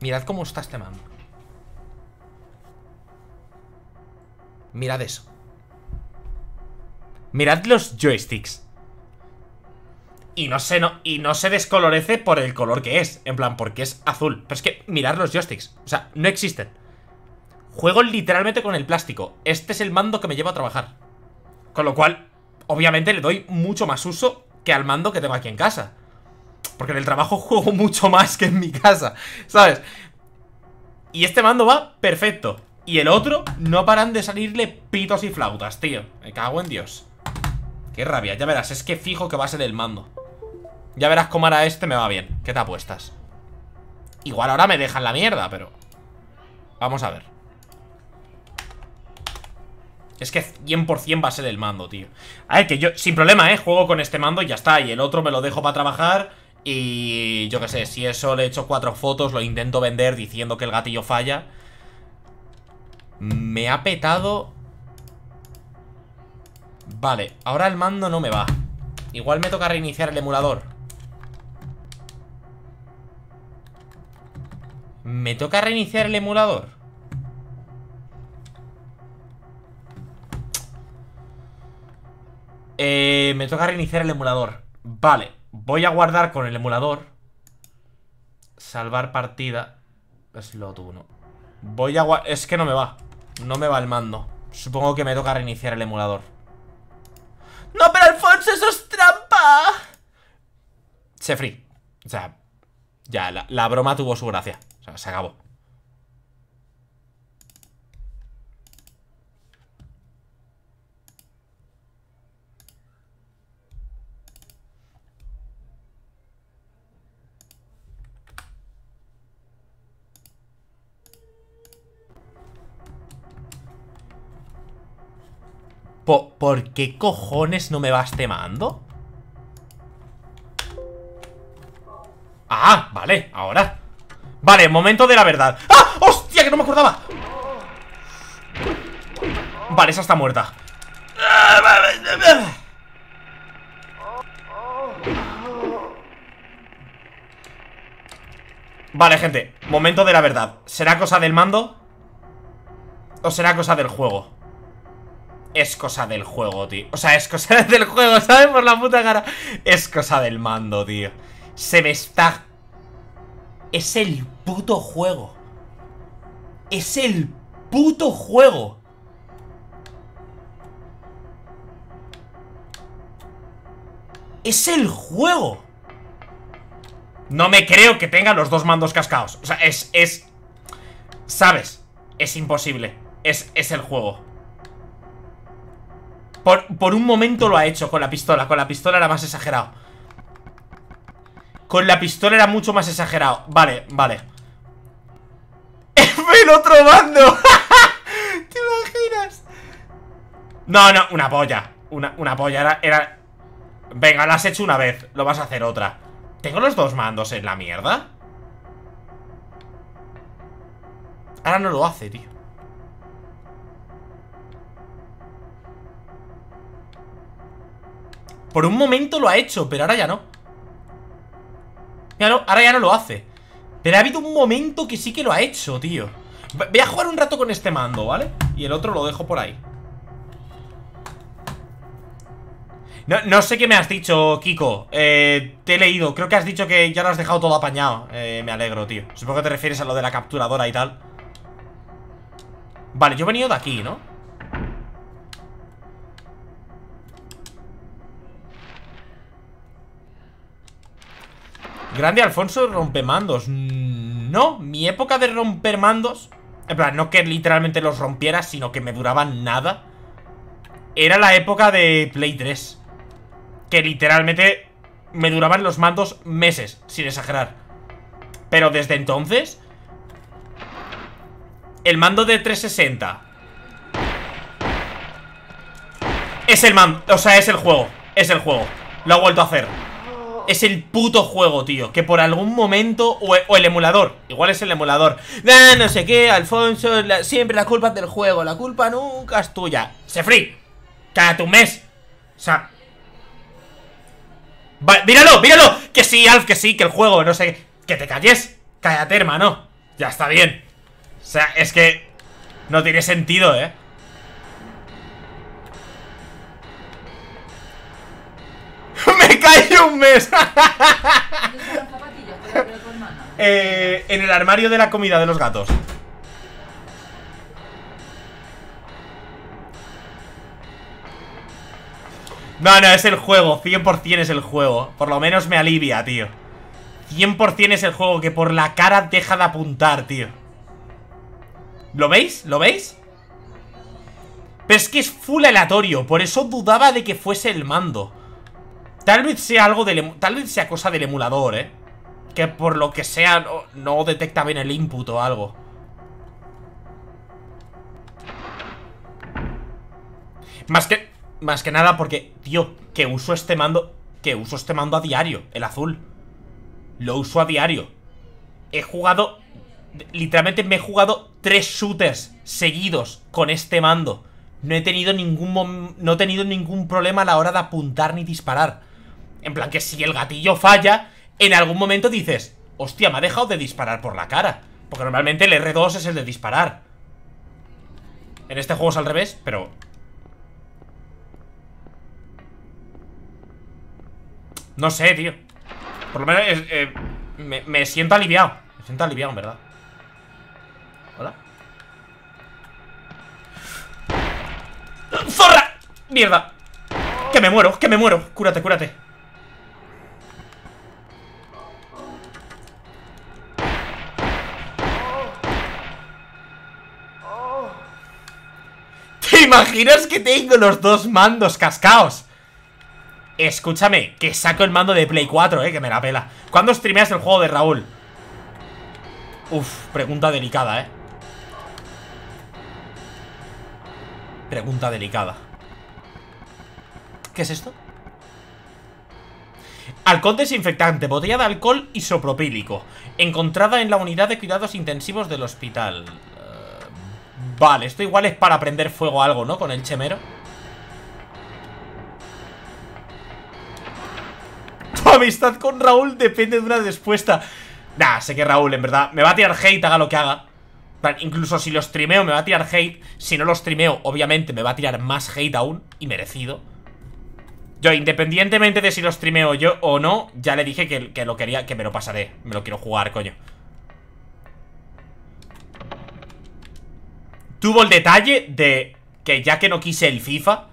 Mirad cómo este mando Mirad eso. Mirad los joysticks. Y no, se no, y no se descolorece por el color que es. En plan, porque es azul. Pero es que mirad los joysticks. O sea, no existen. Juego literalmente con el plástico. Este es el mando que me lleva a trabajar. Con lo cual, obviamente le doy mucho más uso que al mando que tengo aquí en casa. Porque en el trabajo [LAUGHS] juego mucho más que en mi casa, ¿sabes? Y este mando va perfecto. Y el otro no paran de salirle pitos y flautas, tío. Me cago en Dios. Qué rabia, ya verás, es que fijo que va a ser el mando. Ya verás cómo ahora este me va bien. ¿Qué te apuestas? Igual ahora me dejan la mierda, pero... Vamos a ver. Es que 100% va a ser el mando, tío. A ver, que yo, sin problema, ¿eh? Juego con este mando y ya está. Y el otro me lo dejo para trabajar. Y yo qué sé, si eso le echo cuatro fotos, lo intento vender diciendo que el gatillo falla. Me ha petado... Vale, ahora el mando no me va. Igual me toca reiniciar el emulador. ¿Me toca reiniciar el emulador? Eh, me toca reiniciar el emulador. Vale, voy a guardar con el emulador. Salvar partida. Slot 1. Voy a guardar... Es que no me va. No me va el mando. Supongo que me toca reiniciar el emulador. ¡No, pero Alfonso, eso es trampa! Se free. O sea, ya, la, la broma tuvo su gracia. O sea, se acabó. ¿Por, qué cojones no me vas temando? Ah, vale, ahora Vale, momento de la verdad ¡Ah! ¡Hostia, que no me acordaba! Vale, esa está muerta Vale, gente, momento de la verdad ¿Será cosa del mando? ¿O será cosa del juego? Es cosa del juego, tío O sea, es cosa [LAUGHS] del juego, ¿sabes? Por la puta cara Es cosa del mando, tío Se me está... Es el puto juego Es el puto juego Es el juego No me creo que tenga los dos mandos cascados O sea, es... es... ¿Sabes? Es imposible es, es el juego por, un momento lo ha hecho con la pistola. Con la pistola era más exagerado. Con la pistola era mucho más exagerado. Vale, vale. [LAUGHS] ¡El otro mando! [LAUGHS] ¿Te imaginas? No, no, una polla. Una, una polla. Era, Venga, la has hecho una vez. Lo vas a hacer otra. ¿Tengo los dos mandos en la mierda? Ahora no lo hace, tío. Por un momento lo ha hecho, pero ahora ya no. ahora ya no lo hace. Pero ha habido un momento que sí que lo ha hecho, tío. Voy a jugar un rato con este mando, ¿vale? Y el otro lo dejo por ahí. No, sé qué me has dicho, Kiko eh, Te he leído, creo que has dicho que ya lo has dejado todo apañado eh, Me alegro, tío Supongo que te refieres a lo de la capturadora y tal Vale, yo he venido de aquí, ¿no? Grande Alfonso rompe mandos No, mi época de romper mandos, en plan, no que literalmente los rompiera, sino que me duraban nada, era la época de Play 3. Que literalmente me duraban los mandos meses, sin exagerar. Pero desde entonces, el mando de 360 es el mando, o sea, es el juego, es el juego. Lo ha vuelto a hacer es el puto juego, tío Que por algún momento, o, el emulador Igual es el emulador No sé qué, Alfonso, siempre la culpa es del juego La culpa nunca es tuya Se free, cada tu mes O sea va, Míralo, míralo Que sí, Alf, que sí, que el juego, no sé Que te calles, cállate, hermano Ya está bien O sea, es que no tiene sentido, eh un mes. [LAUGHS] Eh, en el armario de la comida de los gatos. No, no, es el juego, 100% es el juego Por lo menos me alivia, tío 100% es el juego que por la cara deja de apuntar, tío ¿Lo veis? ¿Lo veis? Pero es que es full aleatorio Por eso dudaba de que fuese el mando Tal vez sea algo del... Tal vez sea cosa del emulador, ¿eh? Que por lo que sea no, detecta bien el input o algo. Más que... Más que nada porque, tío, que uso este mando... Que uso este mando a diario, el azul. Lo uso a diario. He jugado... Literalmente me he jugado tres shooters seguidos con este mando. No he tenido ningún, no he tenido ningún problema a la hora de apuntar ni disparar. En plan que si el gatillo falla, en algún momento dices, hostia, me ha dejado de disparar por la cara. Porque normalmente el R2 es el de disparar. En este juego es al revés, pero... No sé, tío. Por lo menos eh, me, me siento aliviado. Me siento aliviado, en verdad. Hola. ¡Zorra! ¡Mierda! ¡Que me muero! ¡Que me muero! Cúrate, cúrate. imaginas que tengo los dos mandos cascaos? Escúchame, que saco el mando de Play 4, eh, que me la pela ¿Cuándo streameas el juego de Raúl? Uf, pregunta delicada, eh Pregunta delicada ¿Qué es esto? Alcohol desinfectante, botella de alcohol isopropílico Encontrada en la unidad de cuidados intensivos del hospital Vale, esto igual es para prender fuego a algo, ¿no? Con el chemero Tu amistad con Raúl depende de una respuesta Nah, sé que Raúl, en verdad Me va a tirar hate, haga lo que haga Incluso si lo streameo me va a tirar hate Si no lo streameo, obviamente me va a tirar más hate aún Y merecido Yo, independientemente de si lo streameo yo o no Ya le dije que, que lo quería, que me lo pasaré Me lo quiero jugar, coño tuvo el detalle de que ya que no quise el FIFA,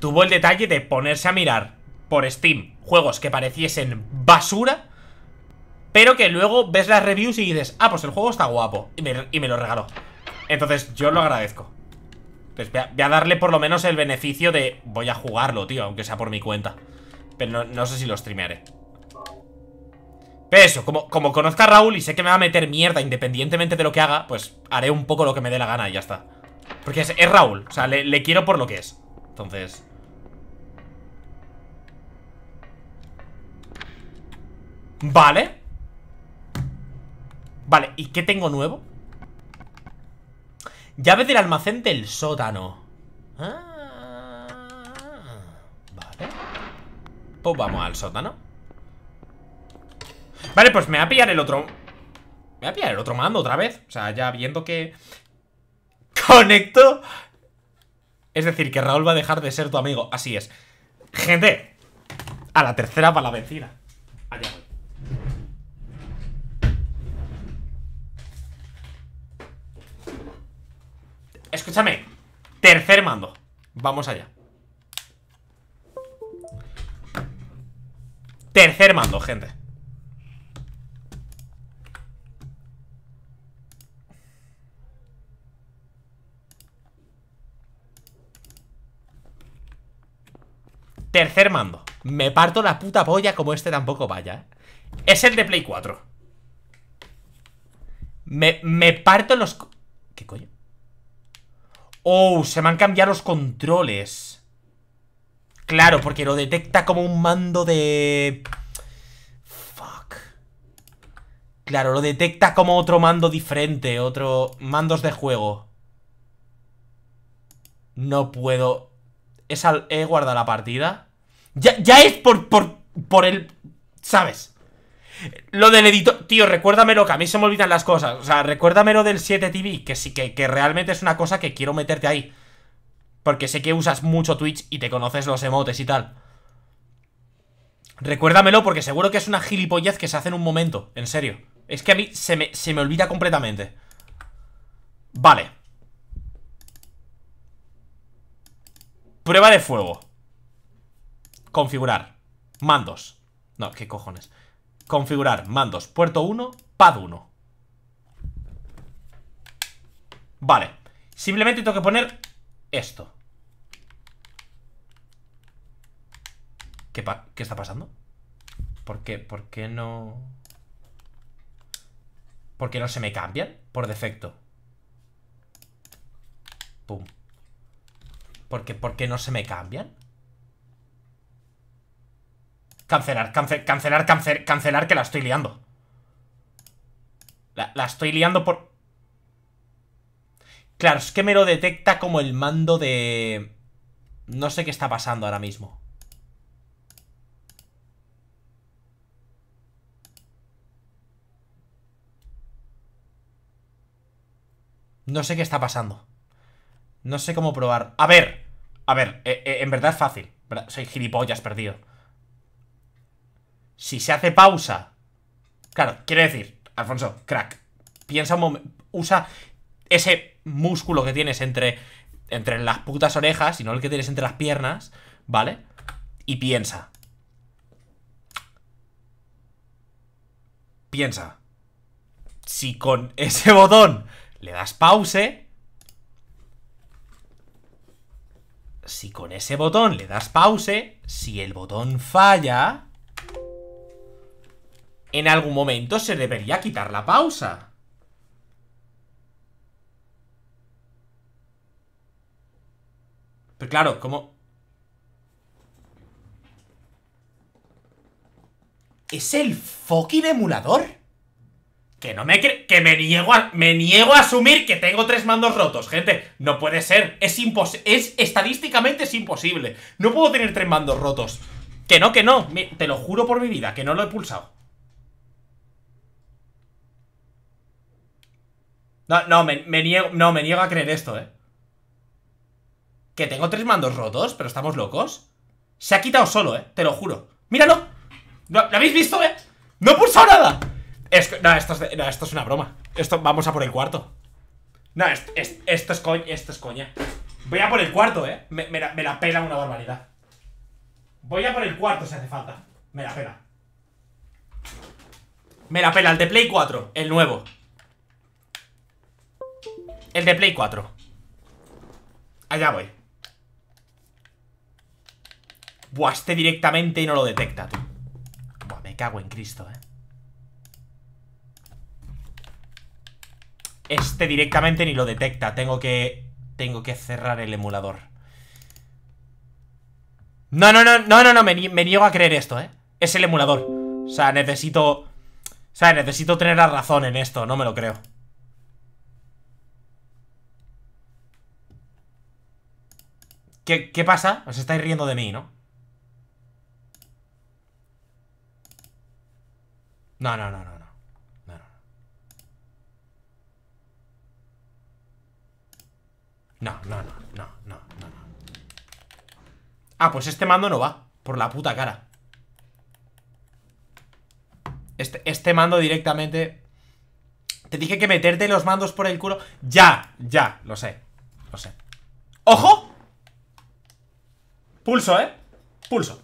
tuvo el detalle de ponerse a mirar por Steam juegos que pareciesen basura, pero que luego ves las reviews y dices, ah, pues el juego está guapo, y me, lo regaló. Entonces yo lo agradezco. Entonces voy a, darle por lo menos el beneficio de voy a jugarlo, tío, aunque sea por mi cuenta. Pero no, no sé si lo streamearé. Eso, como, como conozca a Raúl y sé que me va a meter mierda independientemente de lo que haga, pues haré un poco lo que me dé la gana y ya está. Porque es, Raúl, o sea, le, quiero por lo que es. Entonces... Vale Vale, ¿y qué tengo nuevo? Llave del almacén del sótano ah, Vale Pues vamos al sótano Vale, pues me va a pillar el otro... Me va a pillar el otro mando otra vez. O sea, ya viendo que... [LAUGHS] Conecto. Es decir, que Raúl va a dejar de ser tu amigo. Así es. Gente. A la tercera para la vencida. Allá Escúchame. Tercer mando. Vamos allá. Tercer mando, gente. Tercer mando. Me parto la puta polla como este tampoco vaya. ¿eh? Es el de Play 4. Me, me parto los... ¿Qué coño? Oh, se me han cambiado los controles. Claro, porque lo detecta como un mando de... Fuck. Claro, lo detecta como otro mando diferente, otro... Mandos de juego. No puedo... He guardado la partida. Ya, es por, por, el... ¿Sabes? Lo del editor... Tío, recuérdamelo, que a mí se me olvidan las cosas. O sea, recuérdamelo del 7TV, que sí, que, realmente es una cosa que quiero meterte ahí. Porque sé que usas mucho Twitch y te conoces los emotes y tal. Recuérdamelo porque seguro que es una gilipollez que se hace en un momento, en serio. Es que a mí se me olvida completamente. Vale. Prueba de fuego configurar, mandos. No, qué cojones. Configurar, mandos, puerto 1, pad 1. Vale. Simplemente tengo que poner esto. ¿Qué, está pasando? ¿Por qué? ¿Por qué no...? ¿Por qué no se me cambian? Por defecto. Pum. ¿Por qué, ¿Por qué no se me cambian? Cancelar, cancelar, cancelar, cancelar que la estoy liando. La, estoy liando por... Claro, es que me lo detecta como el mando de... No sé qué está pasando ahora mismo. No sé qué está pasando. No sé cómo probar. A ver, a ver, eh, eh, en verdad es fácil. Soy gilipollas perdido. Si se hace pausa. Claro, quiere decir, Alfonso, crack. Piensa un Usa ese músculo que tienes entre, entre las putas orejas, y no el que tienes entre las piernas, ¿vale? Y piensa. Piensa. Si con [LAUGHS] ese botón le das pause. Si con ese botón le das pause, si el botón falla, en algún momento se debería quitar la pausa. Pero claro, como... ¿Es el fucking emulador? Que no me Que me niego a... Me niego a asumir que tengo tres mandos rotos, gente. No puede ser. Es impos... Es... Estadísticamente es imposible. No puedo tener tres mandos rotos. Que no, que no. Te lo juro por mi vida, que no lo he pulsado. No, no, me, niego, no, me niego a creer esto, ¿eh? ¿Que tengo tres mandos rotos? ¿Pero estamos locos? Se ha quitado solo, ¿eh? Te lo juro. ¡Míralo! ¿Lo, habéis visto, eh? ¡No he pulsado nada! no, esto es, no, es una broma. Esto, vamos a por el cuarto. No, esto, es coña, es Voy a por el cuarto, ¿eh? Me, la, me la pela una barbaridad. Voy a por el cuarto si hace falta. Me la pela. Me la pela, el de Play 4, el nuevo. El de Play 4 Allá voy Buah, este directamente y no lo detecta, me cago en Cristo, eh Este directamente ni lo detecta Tengo que... Tengo que cerrar el emulador No, no, no, no, no, no me, me niego a creer esto, eh Es el emulador O sea, necesito... O sea, necesito tener la razón en esto No me lo creo ¿Qué, pasa? Os estáis riendo de mí, ¿no? No, no, no, no, no. No, no. No, no, no, no, Ah, pues este mando no va. Por la puta cara. Este, este mando directamente... Te dije que meterte los mandos por el culo. Ya, ya, lo sé. Lo sé. ¡Ojo! Pulso, ¿eh? Pulso.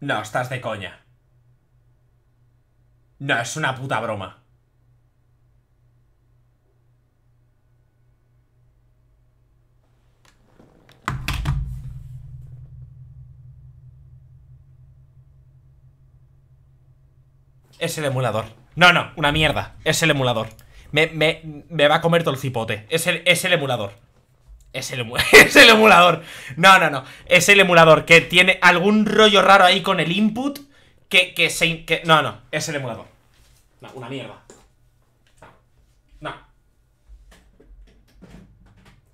No, estás de coña. No, es una puta broma. Es el emulador. No, no, una mierda. Es el emulador. Me, va a comer todo el cipote. Es el, es el emulador. Es el, [LAUGHS] es el emulador. No, no, no. Es el emulador que tiene algún rollo raro ahí con el input que, que se... Que, no, no. Es el emulador. una mierda. No.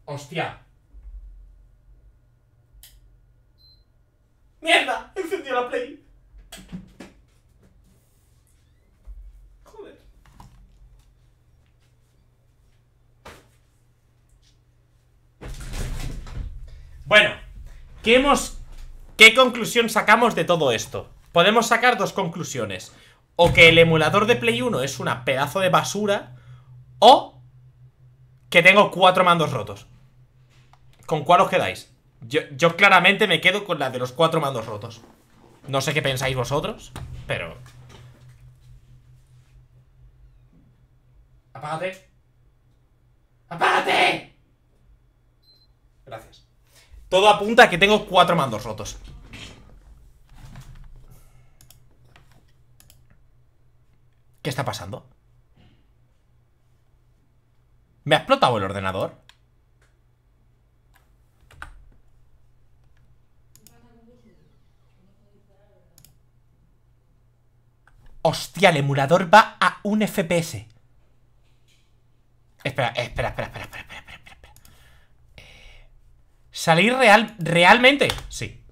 Hostia. ¡Mierda! Encendió la play. Bueno, ¿qué, hemos, ¿qué conclusión sacamos de todo esto? Podemos sacar dos conclusiones. O que el emulador de Play 1 es una pedazo de basura, o que tengo cuatro mandos rotos. ¿Con cuál os quedáis? Yo, yo claramente me quedo con la de los cuatro mandos rotos. No sé qué pensáis vosotros, pero... Apágate. ¡Apágate! Gracias. Todo apunta a que tengo cuatro mandos rotos ¿Qué está pasando? ¿Me ha explotado el ordenador? Hostia, el emulador va a un FPS Espera, espera, espera, espera, espera ¿Salir real realmente? Sí.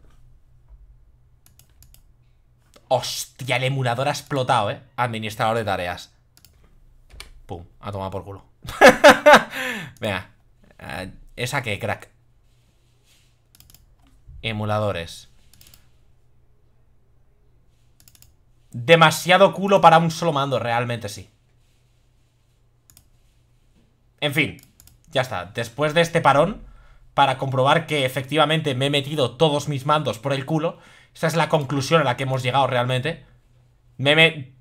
Hostia, el emulador ha explotado, ¿eh? Administrador de tareas. Pum, ha tomado por culo. [LAUGHS] Venga. Eh, esa que, crack. Emuladores. Demasiado culo para un solo mando, realmente sí. En fin, ya está. Después de este parón para comprobar que efectivamente me he metido todos mis mandos por el culo. Esa es la conclusión a la que hemos llegado realmente.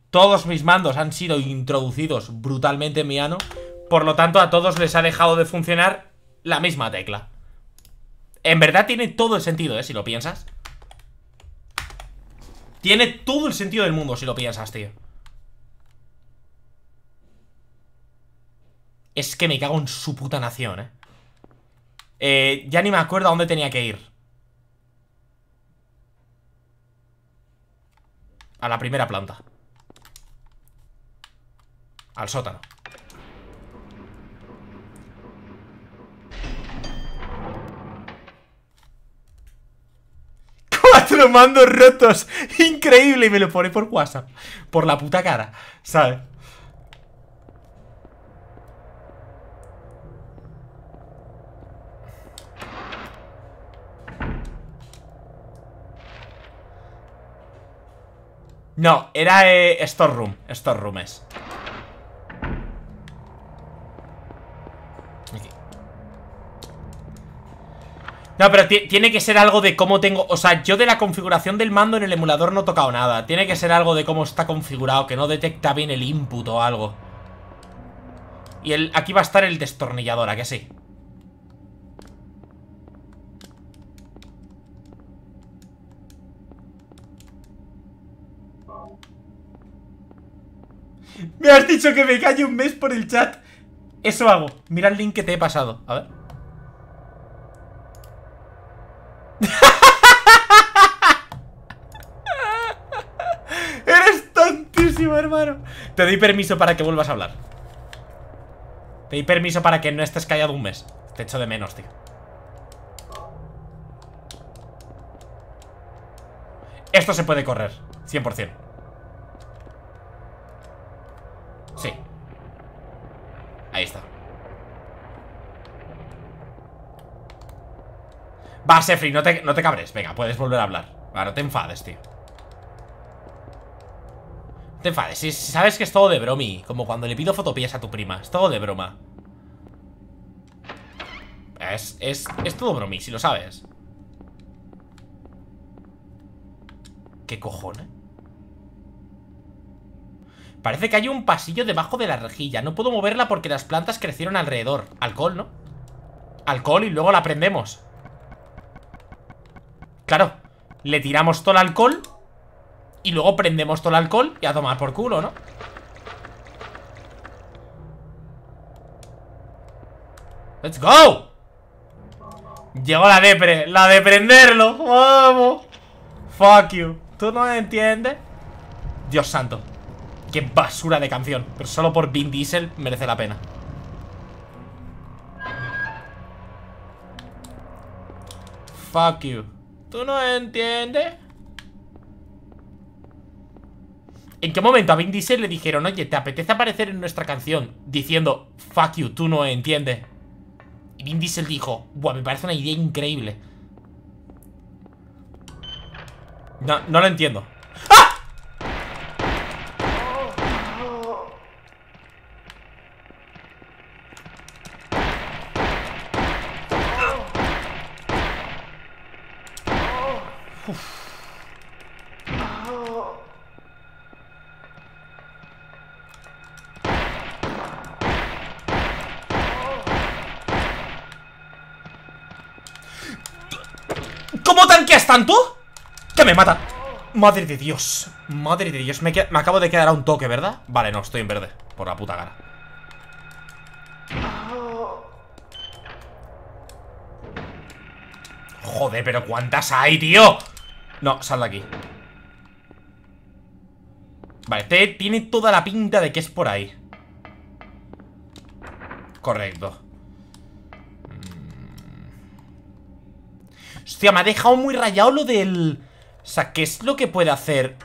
Todos mis mandos han sido introducidos brutalmente en mi ano. Por lo tanto, a todos les ha dejado de funcionar la misma tecla. En verdad tiene todo el sentido, ¿eh? Si lo piensas. Tiene todo el sentido del mundo si lo piensas, tío. Es que me cago en su puta nación, ¿eh? Eh, ya ni me acuerdo a dónde tenía que ir. A la primera planta. Al sótano. [LAUGHS] Cuatro mandos rotos. Increíble. Y me lo pone por WhatsApp. Por la puta cara. ¿Sabes? No, era eh, Storeroom. Storeroom es. No, pero tiene que ser algo de cómo tengo... O sea, yo de la configuración del mando en el emulador no he tocado nada. Tiene que ser algo de cómo está configurado, que no detecta bien el input o algo. Y el, aquí va a estar el destornillador, ¿a que sí? Me has dicho que me calle un mes por el chat. Eso hago. Mira el link que te he pasado. A ver. [LAUGHS] Eres tontísimo, hermano. Te doy permiso para que vuelvas a hablar. Te doy permiso para que no estés callado un mes. Te echo de menos, tío. Esto se puede correr, 100% Sí Ahí está Va, Sefri, no te, no te cabres Venga, puedes volver a hablar Va, no te enfades, tío No te enfades si, Sabes que es todo de bromi Como cuando le pido fotopías a tu prima Es todo de broma es, es, es todo bromi, si lo sabes ¿Qué cojones? Parece que hay un pasillo debajo de la rejilla. No puedo moverla porque las plantas crecieron alrededor. Alcohol, ¿no? Alcohol y luego la prendemos. Claro, le tiramos todo el alcohol y luego prendemos todo el alcohol y a tomar por culo, ¿no? ¡Let's go! Llegó la de, la de prenderlo ¡Vamos! ¡Fuck you! ¿Tú no me entiendes? Dios santo Qué basura de canción. Pero solo por Vin Diesel merece la pena. Fuck you. ¿Tú no entiendes? ¿En qué momento a Vin Diesel le dijeron, oye, ¿te apetece aparecer en nuestra canción? Diciendo, fuck you, tú no entiendes. Y Vin Diesel dijo, buah, me parece una idea increíble. No, no lo entiendo. ¡Ah! tanto que me mata Madre de Dios Madre de Dios, me, me, acabo de quedar a un toque, ¿verdad? Vale, no, estoy en verde Por la puta cara Joder, pero ¿cuántas hay, tío? No, sal de aquí Vale, este tiene toda la pinta de que es por ahí Correcto Hostia, me ha dejado muy rayado lo del... O sea, ¿qué es lo que puede hacer?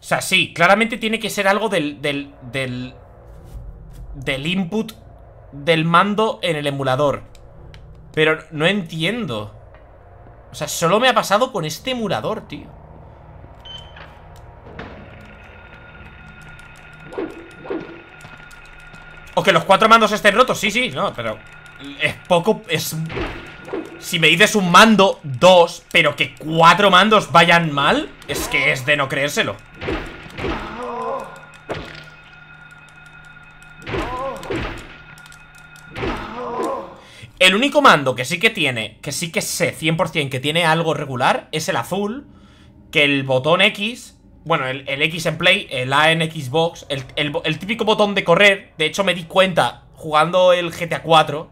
O sea, sí, claramente tiene que ser algo del... del, del, del input del mando en el emulador Pero no entiendo O sea, solo me ha pasado con este emulador, tío O que los cuatro mandos estén rotos, sí, sí, no, pero... Es poco... Es si me dices un mando, dos Pero que cuatro mandos vayan mal Es que es de no creérselo El único mando que sí que tiene Que sí que sé 100% que tiene algo regular Es el azul Que el botón X bueno, el, X en Play, el A en Xbox, el, el, típico botón de correr. De hecho, me di cuenta jugando el GTA 4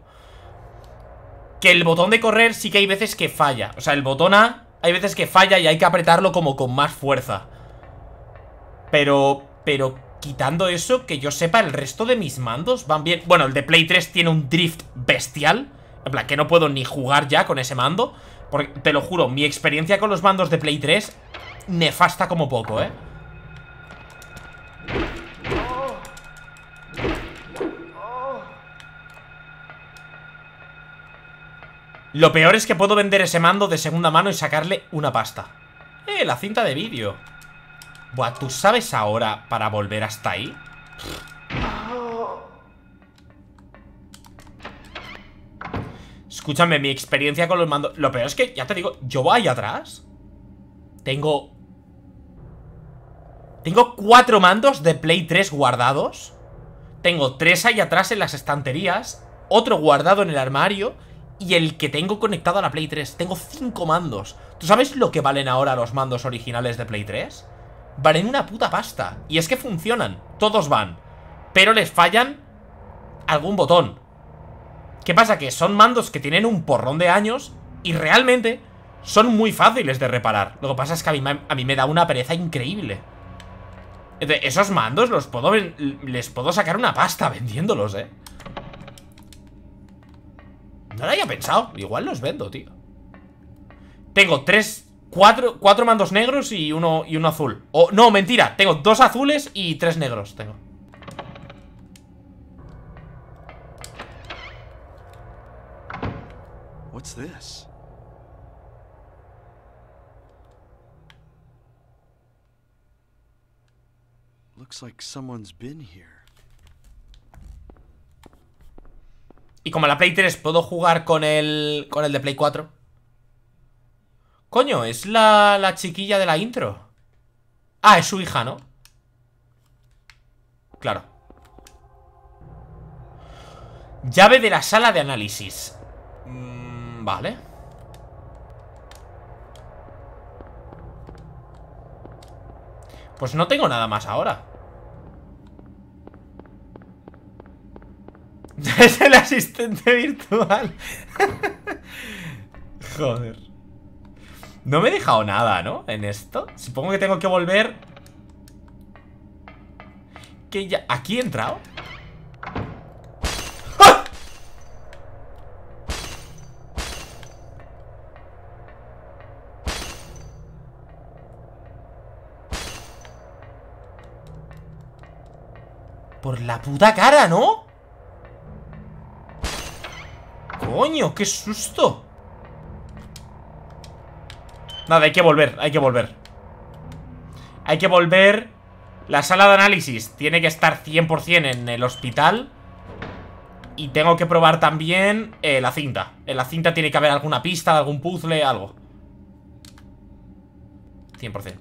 que el botón de correr sí que hay veces que falla. O sea, el botón A hay veces que falla y hay que apretarlo como con más fuerza. Pero, pero quitando eso, que yo sepa, el resto de mis mandos van bien. Bueno, el de Play 3 tiene un drift bestial. En plan, que no puedo ni jugar ya con ese mando. Porque, te lo juro, mi experiencia con los mandos de Play 3, nefasta como poco, ¿eh? Lo peor es que puedo vender ese mando de segunda mano y sacarle una pasta. Eh, la cinta de vídeo. Buah, ¿tú sabes ahora para volver hasta ahí? Escúchame, mi experiencia con los mandos... Lo peor es que, ya te digo, yo voy ahí atrás. Tengo... Tengo cuatro mandos de Play 3 guardados. Tengo tres ahí atrás en las estanterías. Otro guardado en el armario y el que tengo conectado a la Play 3. Tengo 5 mandos. ¿Tú sabes lo que valen ahora los mandos originales de Play 3? Valen una puta pasta. Y es que funcionan. Todos van. Pero les fallan algún botón. ¿Qué pasa? Que son mandos que tienen un porrón de años y realmente son muy fáciles de reparar. Lo que pasa es que a mí, me da una pereza increíble. esos mandos los puedo, les puedo sacar una pasta [LAUGHS] vendiéndolos, ¿eh? No lo había pensado. Igual los vendo, tío. Tengo tres, cuatro, cuatro mandos negros y uno, y uno azul. O, no, mentira. Tengo dos azules y tres negros. Tengo. What's this? Looks like someone's been here. Y como la Play 3 puedo jugar con el, con el de Play 4. Coño, es la, chiquilla de la intro. Ah, es su hija, ¿no? Claro. Llave de la sala de análisis. Mm, vale. Pues no tengo nada más ahora. [LAUGHS] es el asistente virtual. [LAUGHS] Joder. No me he dejado nada, ¿no? En esto. Supongo que tengo que volver... Que ya... ¿Aquí he entrado? ¡Ah! [LAUGHS] Por la puta cara, ¿no? ¡Coño, qué susto! Nada, hay que volver, hay que volver Hay que volver La sala de análisis tiene que estar 100% en el hospital Y tengo que probar también eh, la cinta En la cinta tiene que haber alguna pista, algún puzzle, algo 100%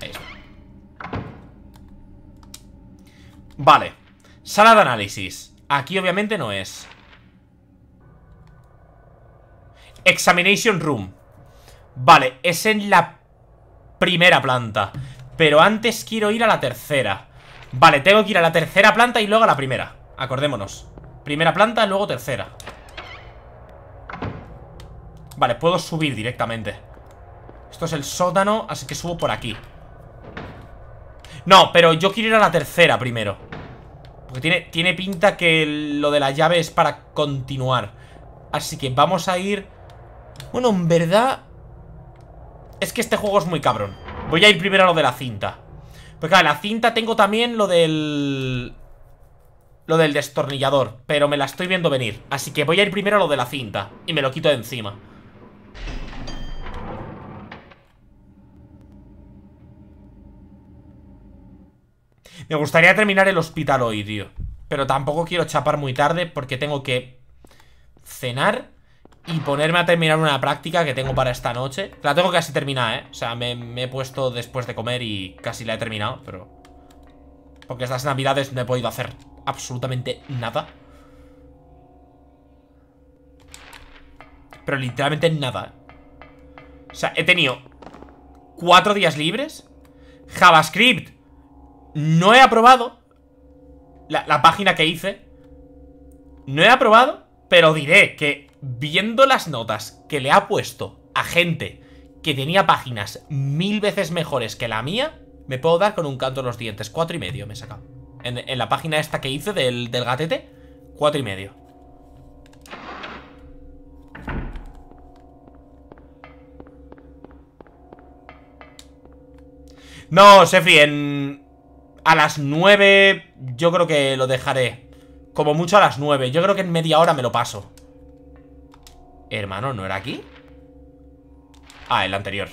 Eso Vale Sala de análisis Aquí obviamente no es. Examination Room. Vale, es en la primera planta. Pero antes quiero ir a la tercera. Vale, tengo que ir a la tercera planta y luego a la primera. Acordémonos. Primera planta, luego tercera. Vale, puedo subir directamente. Esto es el sótano, así que subo por aquí. No, pero yo quiero ir a la tercera primero. Porque tiene, tiene pinta que lo de la llave es para continuar. Así que vamos a ir... Bueno, en verdad... Es que este juego es muy cabrón. Voy a ir primero a lo de la cinta. Porque claro, la cinta tengo también lo del... Lo del destornillador. Pero me la estoy viendo venir. Así que voy a ir primero a lo de la cinta. Y me lo quito de encima. Me gustaría terminar el hospital hoy, tío. Pero tampoco quiero chapar muy tarde porque tengo que cenar y ponerme a terminar una práctica que tengo para esta noche. La tengo casi terminada, ¿eh? O sea, me, he puesto después de comer y casi la he terminado, pero... Porque estas navidades no he podido hacer absolutamente nada. Pero literalmente nada. O sea, he tenido cuatro días libres. JavaScript no he aprobado la, página que hice. No he aprobado, pero diré que viendo las notas que le ha puesto a gente que tenía páginas mil veces mejores que la mía, me puedo dar con un canto en los dientes. Cuatro y medio me he sacado. En, la página esta que hice del, gatete, cuatro y medio. No, Sefri, en... A las 9 yo creo que lo dejaré. Como mucho a las 9. Yo creo que en media hora me lo paso. Hermano, ¿no era aquí? Ah, el anterior.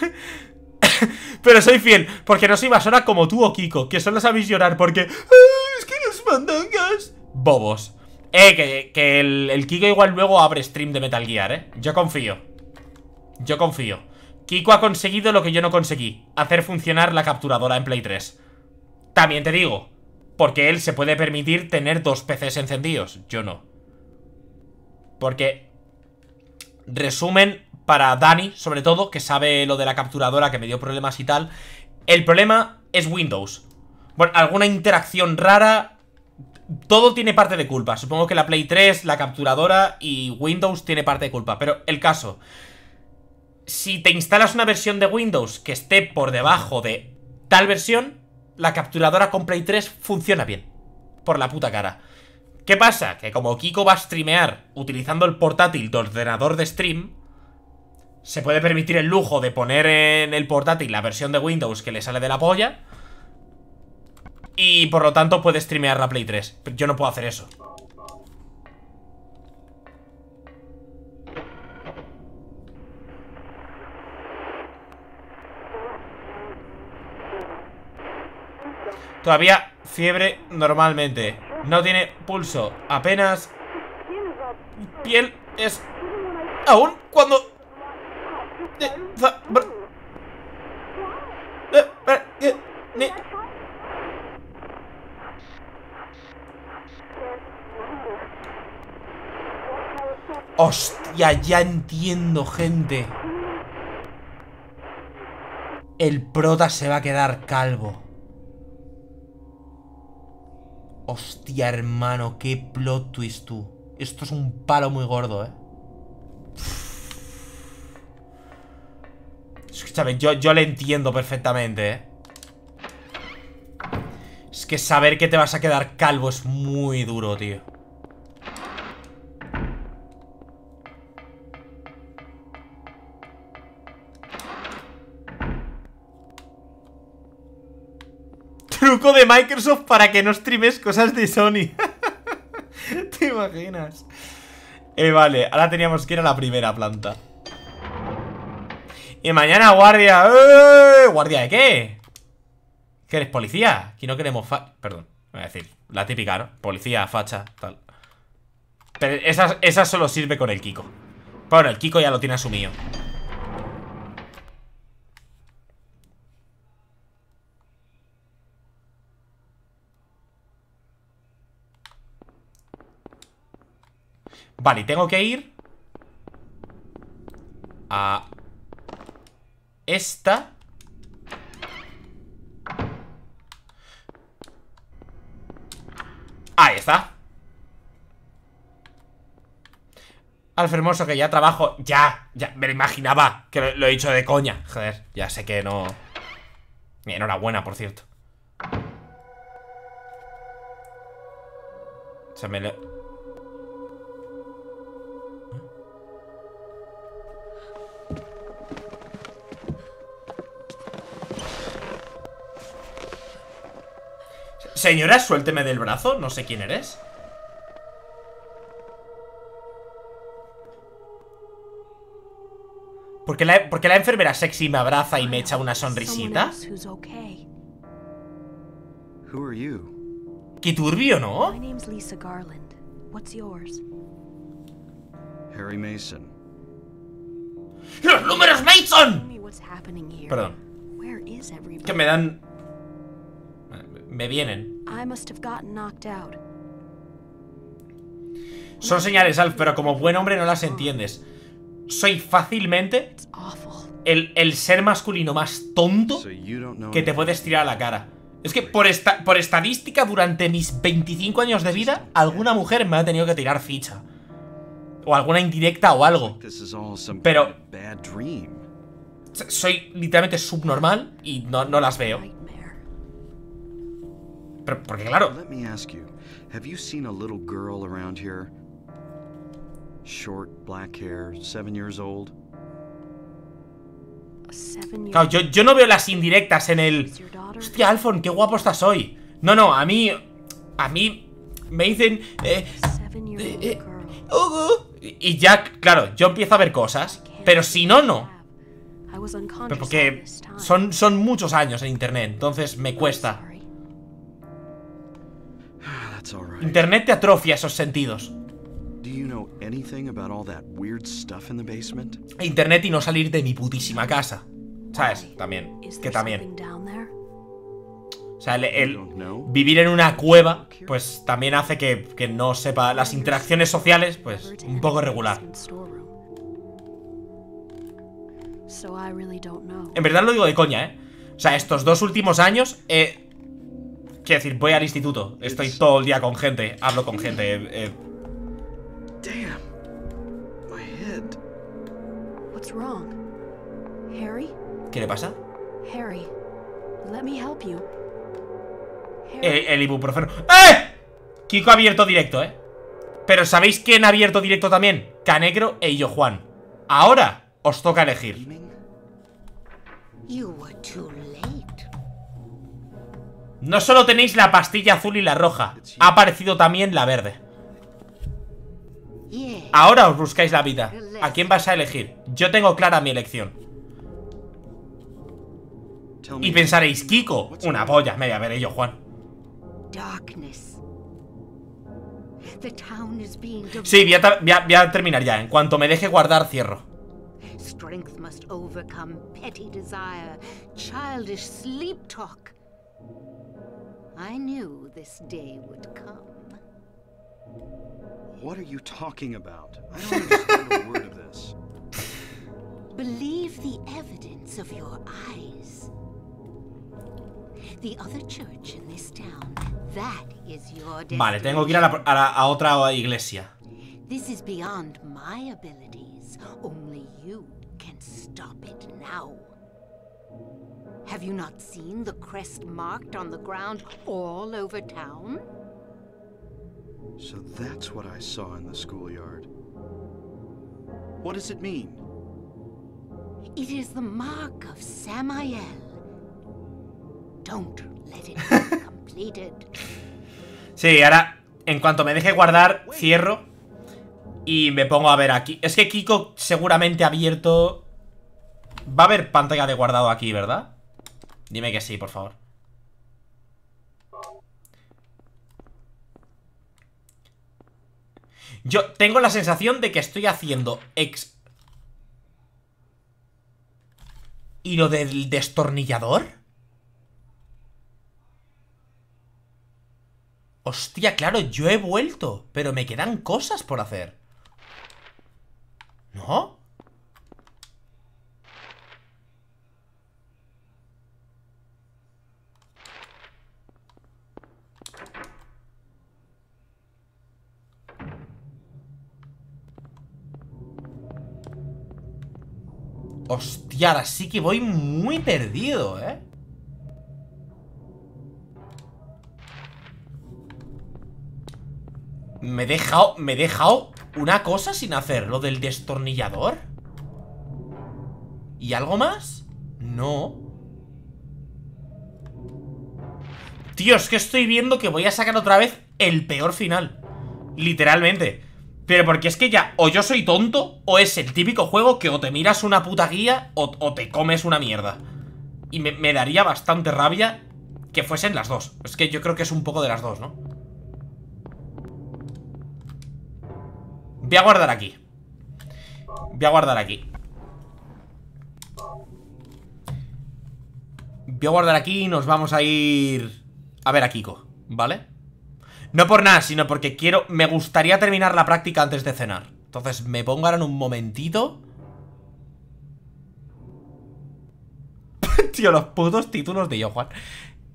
[LAUGHS] Pero soy fiel, porque no soy basura como tú o Kiko, que solo sabéis llorar porque... ¡Es que los mandangas! Bobos. Eh, que, el, el, Kiko igual luego abre stream de Metal Gear, eh. Yo confío. Yo confío. Kiko ha conseguido lo que yo no conseguí. Hacer funcionar la capturadora en Play 3. También te digo, porque él se puede permitir tener dos PCs encendidos. Yo no. Porque... Resumen, para Dani, sobre todo, que sabe lo de la capturadora, que me dio problemas y tal. El problema es Windows. Bueno, alguna interacción rara... Todo tiene parte de culpa. Supongo que la Play 3, la capturadora y Windows tiene parte de culpa. Pero el caso si te instalas una versión de Windows que esté por debajo de tal versión, la capturadora con Play 3 funciona bien. Por la puta cara. ¿Qué pasa? Que como Kiko va a streamear utilizando el portátil de ordenador de stream, se puede permitir el lujo de poner en el portátil la versión de Windows que le sale de la polla. Y por lo tanto puede streamear la Play 3. yo no puedo hacer eso. Todavía fiebre normalmente. No tiene pulso. Apenas... Piel es... Aún cuando... Eh, eh, eh, Hostia, ya entiendo, gente. El prota se va a quedar calvo. Hostia, hermano, qué plot twist tú. Esto es un palo muy gordo, ¿eh? Escúchame, yo, yo le entiendo perfectamente, ¿eh? Es que saber que te vas a quedar calvo es muy duro, tío. Truco de Microsoft para que no streames cosas de Sony. [LAUGHS] ¿Te imaginas? Eh, vale, ahora teníamos que ir a la primera planta. Y mañana guardia. ¡Eh! ¿Guardia de qué? ¿Que eres policía? Aquí no queremos Perdón, voy a decir. La típica, ¿no? Policía, facha, tal. Pero esa, esa solo sirve con el Kiko. Bueno, el Kiko ya lo tiene asumido. Vale, tengo que ir A Esta Ahí está Al hermoso, que ya trabajo Ya, ya, me lo imaginaba Que lo, he dicho de coña, joder Ya sé que no Enhorabuena, por cierto Se me lo... Señora, suélteme del brazo, no sé quién eres. ¿Por qué, la, la enfermera sexy me abraza y me echa una sonrisita? Qué turbio, ¿no? Harry Mason. ¡Los números Mason! Perdón. Que me dan me vienen. Son señales, Alf, pero como buen hombre no las entiendes. Soy fácilmente el, ser masculino más tonto que te puedes tirar a la cara. Es que por, esta, por estadística, durante mis 25 años de vida, alguna mujer me ha tenido que tirar ficha. O alguna indirecta o algo. Pero... Soy literalmente subnormal y no, no las veo porque claro. Let me ask you, have you seen a little girl around here? Short, black hair, seven years old. yo, yo no veo las indirectas en el... Hostia, Alfon, qué guapo estás hoy. No, no, a mí... A mí me dicen... Eh, eh, eh, uh, uh". Y ya, claro, yo empiezo a ver cosas. Pero si no, no. porque son, son muchos años en internet, entonces me cuesta. Internet te atrofia esos sentidos. Internet y no salir de mi putísima casa. ¿Sabes? También. Que también. O sea, el, vivir en una cueva, pues también hace que, no sepa las interacciones sociales, pues un poco regular. En verdad lo digo de coña, ¿eh? O sea, estos dos últimos años eh, Quiero decir, voy al instituto. Estoy todo el día con gente. Hablo con gente. Eh, eh. ¿Qué le pasa? Harry, eh, El, ibuprofeno. ¡Eh! Kiko ha abierto directo, ¿eh? Pero ¿sabéis quién ha abierto directo también? Canegro e Illo Juan. Ahora os toca elegir. No solo tenéis la pastilla azul y la roja, ha aparecido también la verde. Ahora os buscáis la vida. ¿A quién vas a elegir? Yo tengo clara mi elección. Y pensaréis, Kiko, una polla, me voy a ver ello, Juan. Sí, voy a, terminar ya. En cuanto me deje guardar, cierro. I knew this day would come. What are you talking about? I don't understand a word of this. Believe the evidence of your eyes. The other church in this town, that is your vale, tengo que ir a, la, a, la, a otra iglesia. This is beyond my abilities. Only you can stop it now. Have you not seen the crest marked on the ground all over town? So that's what I saw in the schoolyard. What does it mean? It is the mark of Samael. Don't let it be [LAUGHS] completed. sí, ahora, en cuanto me deje guardar, cierro y me pongo a ver aquí. Es que Kiko seguramente ha abierto... Va a haber pantalla de guardado aquí, ¿verdad? Dime que sí, por favor. Yo tengo la sensación de que estoy haciendo ex... ¿Y lo del destornillador? Hostia, claro, yo he vuelto Pero me quedan cosas por hacer ¿No? Hostia, ahora sí que voy muy perdido, ¿eh? Me he dejado, me he dejado una cosa sin hacer, lo del destornillador. ¿Y algo más? No. Tío, es que estoy viendo que voy a sacar otra vez el peor final. Literalmente. Pero porque es que ya, o yo soy tonto, o es el típico juego que o te miras una puta guía o, te comes una mierda. Y me, me, daría bastante rabia que fuesen las dos. Es que yo creo que es un poco de las dos, ¿no? Voy a guardar aquí. Voy a guardar aquí. Voy a guardar aquí y nos vamos a ir... A ver a Kiko, ¿vale? No por nada, sino porque quiero... Me gustaría terminar la práctica antes de cenar. Entonces me pongo ahora en un momentito... [LAUGHS] Tío, los putos títulos de Johan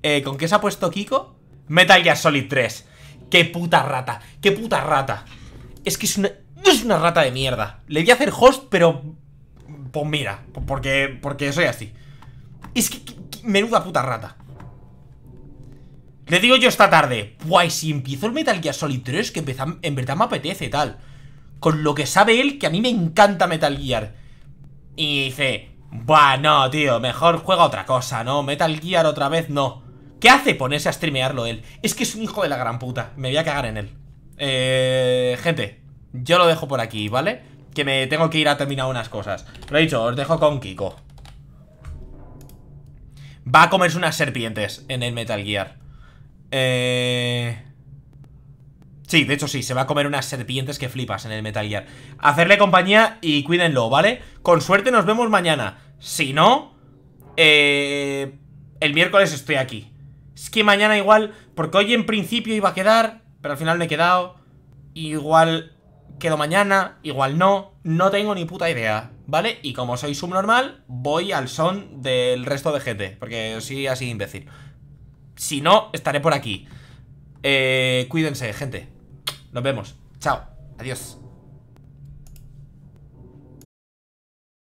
eh, ¿Con qué se ha puesto Kiko? Metal Solid 3. ¡Qué puta rata! ¡Qué puta rata! Es que es una... Es una rata de mierda. Le voy a hacer host, pero... Pues mira, porque, porque soy así. Es que menuda puta rata. Le digo yo esta tarde, Guay, si empiezo el Metal Gear Solid 3, que en verdad me apetece tal. Con lo que sabe él, que a mí me encanta Metal Gear. Y dice, Buah, no, tío, mejor juega otra cosa, ¿no? Metal Gear otra vez, no. ¿Qué hace ponerse a streamearlo él? Es que es un hijo de la gran puta, me voy a cagar en él. Eh, gente, yo lo dejo por aquí, ¿vale? Que me tengo que ir a terminar unas cosas. Lo he dicho, os dejo con Kiko. Va a comerse unas serpientes en el Metal Gear. Eh... Sí, de hecho sí, se va a comer unas serpientes que flipas en el Metal Gear. Hacerle compañía y cuídenlo, ¿vale? Con suerte nos vemos mañana. Si no, eh... el miércoles estoy aquí. Es que mañana igual, porque hoy en principio iba a quedar, pero al final me he quedado. Igual quedo mañana, igual no. No tengo ni puta idea, ¿vale? Y como soy subnormal, voy al son del resto de gente, porque soy así imbécil. Si no, estaré por aquí. Eh, cuídense, gente. Nos vemos. Chao. Adiós.